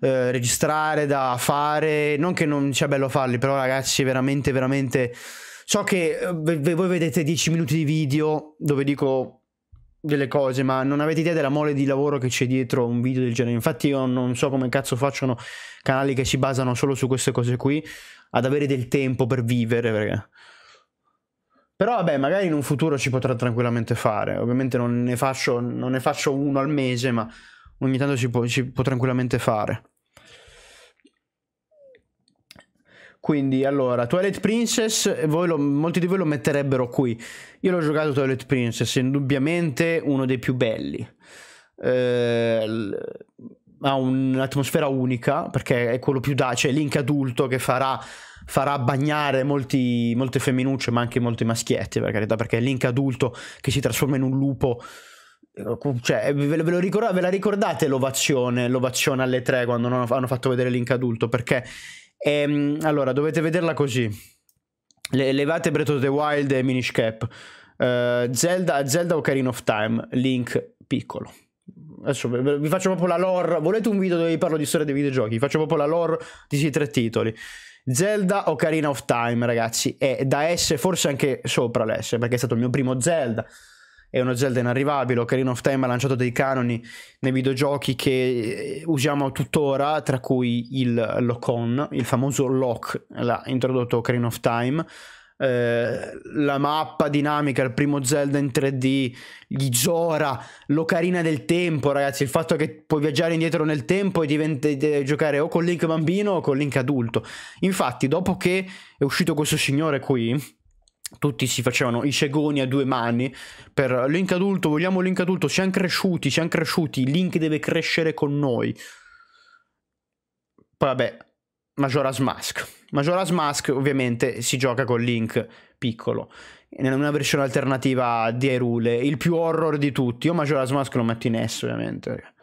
Eh, registrare, da fare. Non che non sia bello farli, però ragazzi, veramente, veramente. So che eh, voi vedete 10 minuti di video dove dico delle cose, ma non avete idea della mole di lavoro che c'è dietro un video del genere. Infatti, io non so come cazzo facciano canali che si basano solo su queste cose qui ad avere del tempo per vivere, perché. Però vabbè, magari in un futuro ci potrà tranquillamente fare. Ovviamente non ne faccio, non ne faccio uno al mese, ma ogni tanto ci può, ci può tranquillamente fare. Quindi allora, Twilight Princess, lo, molti di voi lo metterebbero qui. Io l'ho giocato Twilight Princess, indubbiamente uno dei più belli. Eh, ha un'atmosfera unica perché è quello più da, cioè Link adulto che farà, farà bagnare molti, molte femminucce ma anche molti maschietti per carità perché è Link adulto che si trasforma in un lupo cioè, ve, ve, ricorda, ve la ricordate l'ovazione, l'ovazione alle tre quando hanno fatto vedere Link adulto perché ehm, allora dovete vederla così le, levate Breath of the Wild e Minish Cap uh, Zelda, Zelda Ocarina of Time Link piccolo adesso vi faccio proprio la lore. Volete un video dove vi parlo di storia dei videogiochi? Vi faccio proprio la lore di questi tre titoli. Zelda Ocarina of Time, ragazzi, è da S, forse anche sopra l'S, perché è stato il mio primo Zelda. È uno Zelda inarrivabile. Ocarina of Time ha lanciato dei canoni nei videogiochi che eh, usiamo tuttora, tra cui il Locon, il famoso Lock, l'ha introdotto Ocarina of Time eh, la mappa dinamica, il primo Zelda in 3D, gli Zora, l'ocarina del tempo, ragazzi, il fatto che puoi viaggiare indietro nel tempo e diventi, giocare o con Link bambino o con Link adulto. Infatti, dopo che è uscito questo signore qui, tutti si facevano i cegoni a due mani per Link adulto, vogliamo Link adulto, siamo cresciuti, siamo cresciuti, Link deve crescere con noi. Poi vabbè, Majora's Mask. Majora's Mask ovviamente si gioca con Link piccolo nella una versione alternativa di Erule, il più horror di tutti. Io Majora's Mask lo metto in S ovviamente.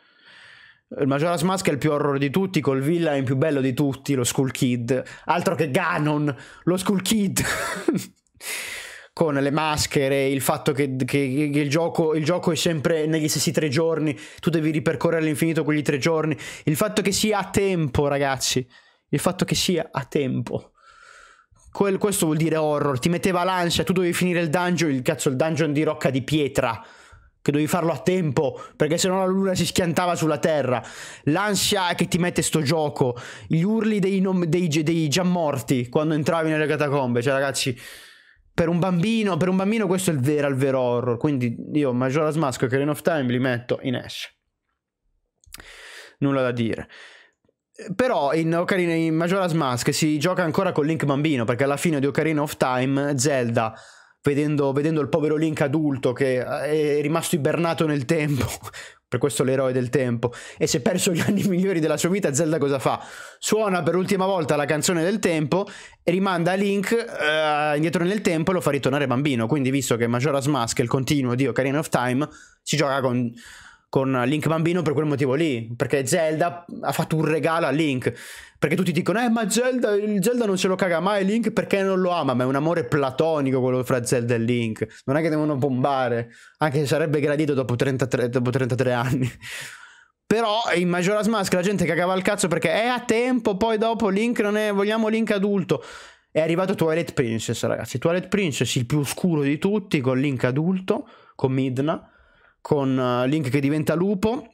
Il Majora's Mask è il più horror di tutti, col villain più bello di tutti, lo Skull Kid. Altro che Ganon, lo Skull Kid. Con le maschere, il fatto che, che, che il, gioco, il, gioco, è sempre negli stessi tre giorni, tu devi ripercorrere all'infinito quegli tre giorni, il fatto che sia a tempo, ragazzi. Il fatto che sia a tempo. Quel, questo vuol dire horror. Ti metteva l'ansia, tu dovevi finire il dungeon, il cazzo, il dungeon di rocca di pietra. Che dovevi farlo a tempo, perché sennò la luna si schiantava sulla terra. L'ansia che ti mette sto gioco. Gli urli dei, nom- dei, dei già morti quando entravi nelle catacombe. Cioè, ragazzi, per un bambino, per un bambino questo è il vero, il vero horror. Quindi io Majora's Mask e Ocarina of Time li metto in ash. Nulla da dire. Però in, Ocarina, in Majora's Mask si gioca ancora con Link bambino, perché alla fine di Ocarina of Time Zelda, vedendo, vedendo il povero Link adulto che eh, è rimasto ibernato nel tempo, per questo l'eroe del tempo, e si è perso gli anni migliori della sua vita, Zelda cosa fa? Suona per l'ultima volta la canzone del tempo e rimanda Link uh, indietro nel tempo e lo fa ritornare bambino. Quindi visto che Majora's Mask è il continuo di Ocarina of Time, si gioca con con Link bambino per quel motivo lì, perché Zelda ha fatto un regalo a Link, perché tutti dicono eh ma Zelda, Zelda non ce lo caga mai Link perché non lo ama, ma è un amore platonico quello fra Zelda e Link, non è che devono bombare, anche se sarebbe gradito dopo 33, dopo 33 anni. Però in Majora's Mask la gente cagava il cazzo perché è eh, a tempo, poi dopo Link non è, vogliamo Link adulto. È arrivato Twilight Princess ragazzi, Twilight Princess il più oscuro di tutti con Link adulto, con Midna con eh, Link che diventa lupo.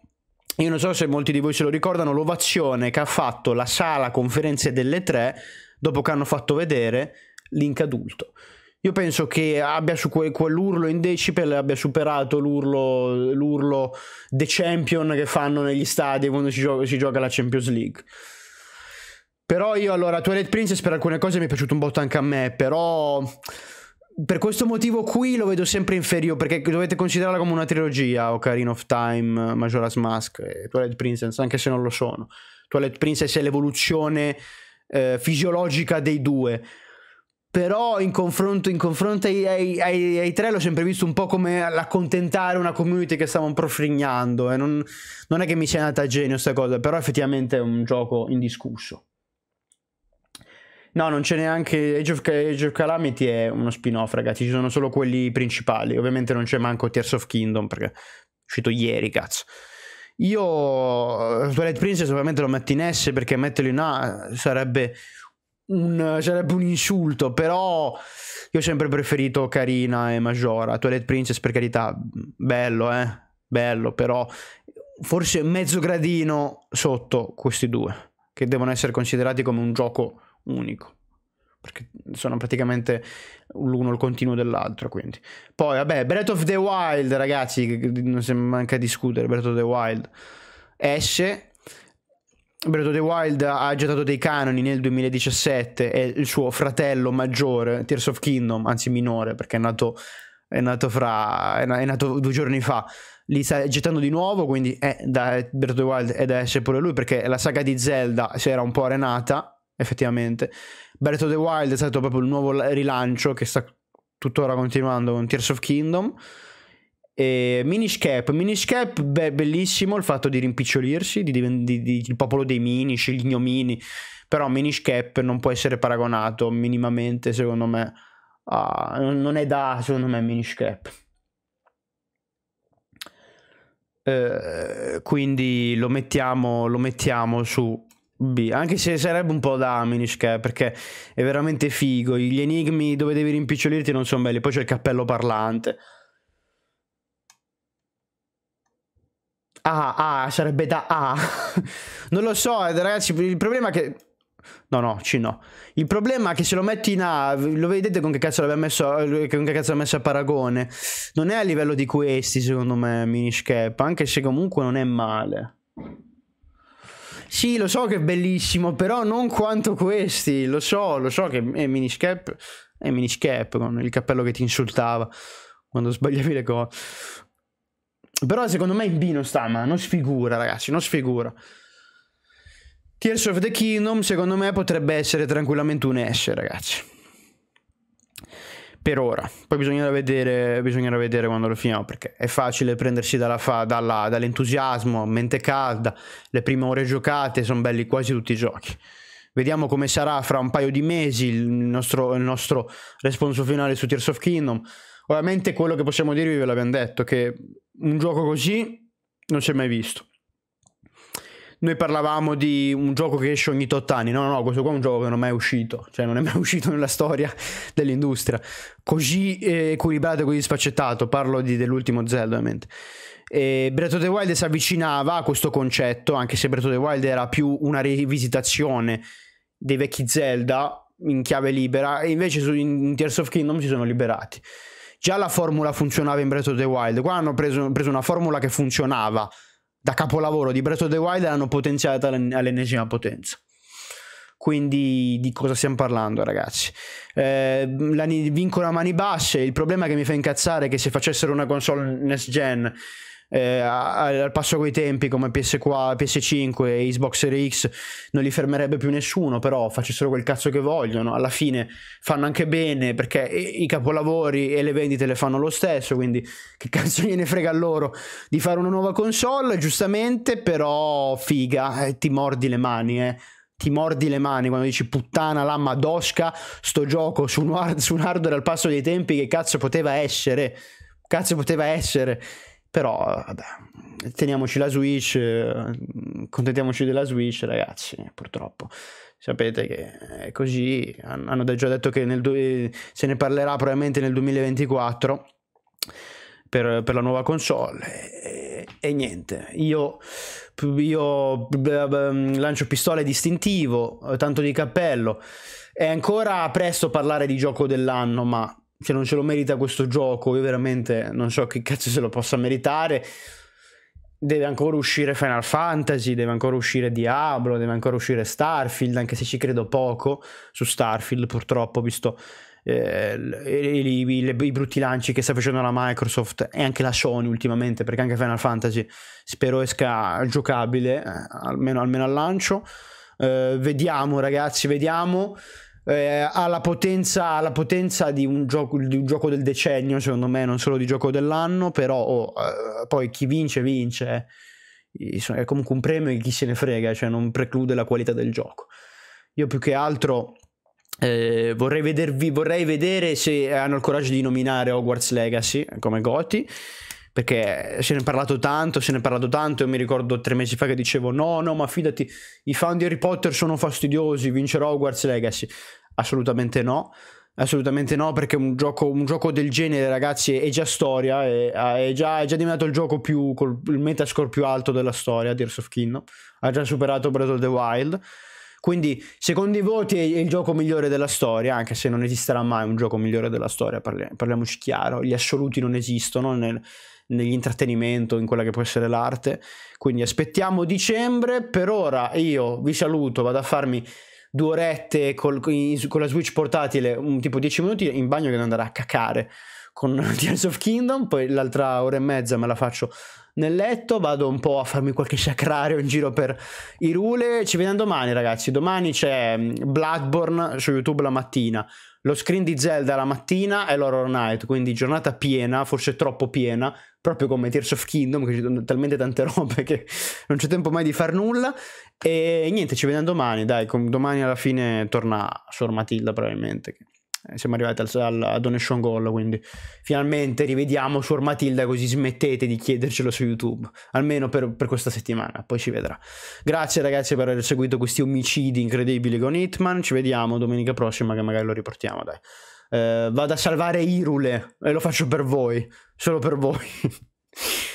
Io non so se molti di voi se lo ricordano, l'ovazione che ha fatto la sala conferenze delle tre dopo che hanno fatto vedere Link adulto. Io penso che abbia su que- quell'urlo in decibel abbia superato l'urlo, l'urlo The Champion che fanno negli stadi quando si gioca, si gioca la Champions League. Però io allora, Twilight Princess per alcune cose mi è piaciuto un botto anche a me, però per questo motivo qui lo vedo sempre inferiore, perché dovete considerarla come una trilogia, Ocarina of Time, Majora's Mask e Twilight Princess, anche se non lo sono. Twilight Princess è l'evoluzione eh, fisiologica dei due. Però in confronto, in confronto ai, ai, ai, ai, tre l'ho sempre visto un po' come l'accontentare una community che stava un po' frignando. Eh. Non, non, è che mi sia nata a genio questa cosa, però effettivamente è un gioco indiscusso. No, non c'è neanche. Age of, Age of Calamity è uno spin-off, ragazzi. Ci sono solo quelli principali. Ovviamente non c'è manco Tears of Kingdom perché è uscito ieri, cazzo. Io Twilight Princess ovviamente lo metto in S perché metterlo in A sarebbe un, sarebbe un insulto, però io ho sempre preferito Carina e Majora. Twilight Princess per carità, bello, eh? Bello, però forse mezzo gradino sotto questi due, che devono essere considerati come un gioco unico perché sono praticamente l'uno il continuo dell'altro. Quindi. Poi, vabbè, Breath of the Wild, ragazzi, non si manca a discutere. Breath of the Wild esce. Breath of the Wild ha gettato dei canoni nel 2017 e il suo fratello maggiore, Tears of Kingdom, anzi minore, perché è nato, è nato, fra, è nato due giorni fa, li sta gettando di nuovo, quindi è da Breath of the Wild ed esce pure lui, perché la saga di Zelda si era un po' arenata effettivamente. Breath of the Wild è stato proprio il nuovo rilancio che sta tuttora continuando con Tears of Kingdom. E Minish Cap, Minish Cap beh, bellissimo il fatto di rimpicciolirsi, di, di, di, il popolo dei Minish, gli gnomini, però Minish Cap non può essere paragonato minimamente secondo me, a, non è da secondo me Minish Cap. Eh, quindi lo mettiamo, lo mettiamo su B, anche se sarebbe un po' da Aminish che è, perché è veramente figo, gli enigmi dove devi rimpicciolirti non sono belli, poi c'è il cappello parlante. Ah, ah, sarebbe da A. Ah. non lo so, eh, ragazzi, il problema è che... No, no, C no. Il problema è che se lo metti in A, lo vedete con che cazzo l'abbiamo messo, con che cazzo l'ha messo a paragone. Non è a livello di questi, secondo me, Minish Cap, anche se comunque non è male. Sì, lo so che è bellissimo, però non quanto questi. Lo so, lo so che è miniscap. È miniscap con il cappello che ti insultava quando sbagliavi le cose. Però secondo me in B non sta, ma non sfigura, ragazzi, non sfigura. Tears of the Kingdom, secondo me, potrebbe essere tranquillamente un S, ragazzi per ora. Poi bisognerà vedere, bisognerà vedere quando lo finiamo perché è facile prendersi dalla fa, dalla, dall'entusiasmo, mente calda, le prime ore giocate, sono belli quasi tutti i giochi. Vediamo come sarà fra un paio di mesi il nostro, il nostro responso finale su Tears of Kingdom. Ovviamente quello che possiamo dirvi ve l'abbiamo detto, che un gioco così non si è mai visto noi parlavamo di un gioco che esce ogni 8 anni. No, no, no, questo qua è un gioco che non è mai uscito, cioè non è mai uscito nella storia dell'industria. Così eh, equilibrato e così sfaccettato. Parlo di, dell'ultimo Zelda, ovviamente. E Breath of the Wild si avvicinava a questo concetto, anche se Breath of the Wild era più una rivisitazione dei vecchi Zelda in chiave libera, e invece in Tears of Kingdom si sono liberati. Già la formula funzionava in Breath of the Wild, qua hanno preso, preso una formula che funzionava da capolavoro di Breath of the Wild l'hanno potenziata all'ennesima potenza. Quindi di cosa stiamo parlando, ragazzi? Eh, vincono a mani basse. Il problema che mi fa incazzare è che se facessero una console next gen eh, al passo coi tempi come PS4, PS5 e Xbox Series X non li fermerebbe più nessuno, però facessero quel cazzo che vogliono, alla fine fanno anche bene perché i capolavori e le vendite le fanno lo stesso, quindi che cazzo gliene frega a loro di fare una nuova console, giustamente, però figa, eh, ti mordi le mani, eh ti mordi le mani quando dici puttana la madosca sto gioco su un, hard, su un hardware al passo dei tempi che cazzo poteva essere cazzo poteva essere però, vabbè, teniamoci la Switch, eh, contentiamoci della Switch, ragazzi, purtroppo. Sapete che è così, hanno già detto che nel, eh, se ne parlerà probabilmente nel 2024 per, per la nuova console. E, e niente, io, io lancio pistole distintivo, tanto di cappello. È ancora presto parlare di gioco dell'anno, ma cioè non ce lo merita questo gioco, io veramente non so che cazzo se lo possa meritare. Deve ancora uscire Final Fantasy, deve ancora uscire Diablo, deve ancora uscire Starfield, anche se ci credo poco su Starfield purtroppo, visto eh, i, i, i, brutti lanci che sta facendo la Microsoft e anche la Sony ultimamente, perché anche Final Fantasy spero esca giocabile, eh, almeno, almeno, al lancio. Eh, vediamo ragazzi, vediamo eh, ha, la potenza, ha la potenza di un, gioco, di un, gioco, del decennio, secondo me, non solo di gioco dell'anno, però oh, eh, poi chi vince vince, eh, è comunque un premio e chi se ne frega, cioè non preclude la qualità del gioco. Io più che altro eh, vorrei, vedervi, vorrei vedere se hanno il coraggio di nominare Hogwarts Legacy come Goti perché se ne è parlato tanto, se ne è parlato tanto, io mi ricordo tre mesi fa che dicevo no, no, ma fidati, i fan di Harry Potter sono fastidiosi, vincerò Hogwarts Legacy. Assolutamente no. Assolutamente no, perché un gioco, un gioco, del genere, ragazzi, è già storia, è, è, già, è già, diventato il gioco più, col, il metascore più alto della storia, Tears of Kingdom, ha già superato Breath of the Wild, quindi secondo i voti è, il gioco migliore della storia, anche se non esisterà mai un gioco migliore della storia, parliamoci chiaro, gli assoluti non esistono, nel, nell'intrattenimento, in quella che può essere l'arte. Quindi aspettiamo dicembre, per ora io vi saluto, vado a farmi due orette col, con la Switch portatile, un tipo 10 minuti in bagno che non andrà a cacare con Tears of Kingdom, poi l'altra ora e mezza me la faccio nel letto, vado un po' a farmi qualche sacrario in giro per i rule. Ci vediamo domani, ragazzi. Domani c'è mm, Bloodborne su YouTube la mattina. Lo screen di Zelda la mattina e l'Horror Night, quindi giornata piena, forse troppo piena, proprio come Tears of Kingdom, che ci sono talmente tante robe che non c'è tempo mai di far nulla. E niente, ci vediamo domani, dai, domani alla fine torna Sor Matilda probabilmente. Eh, siamo arrivati al, al, a donation goal quindi finalmente rivediamo Suor Matilda così smettete di chiedercelo su YouTube almeno per, per questa settimana poi ci vedrà grazie ragazzi per aver seguito questi omicidi incredibili con Hitman ci vediamo domenica prossima che magari lo riportiamo dai eh, vado a salvare Irule e lo faccio per voi solo per voi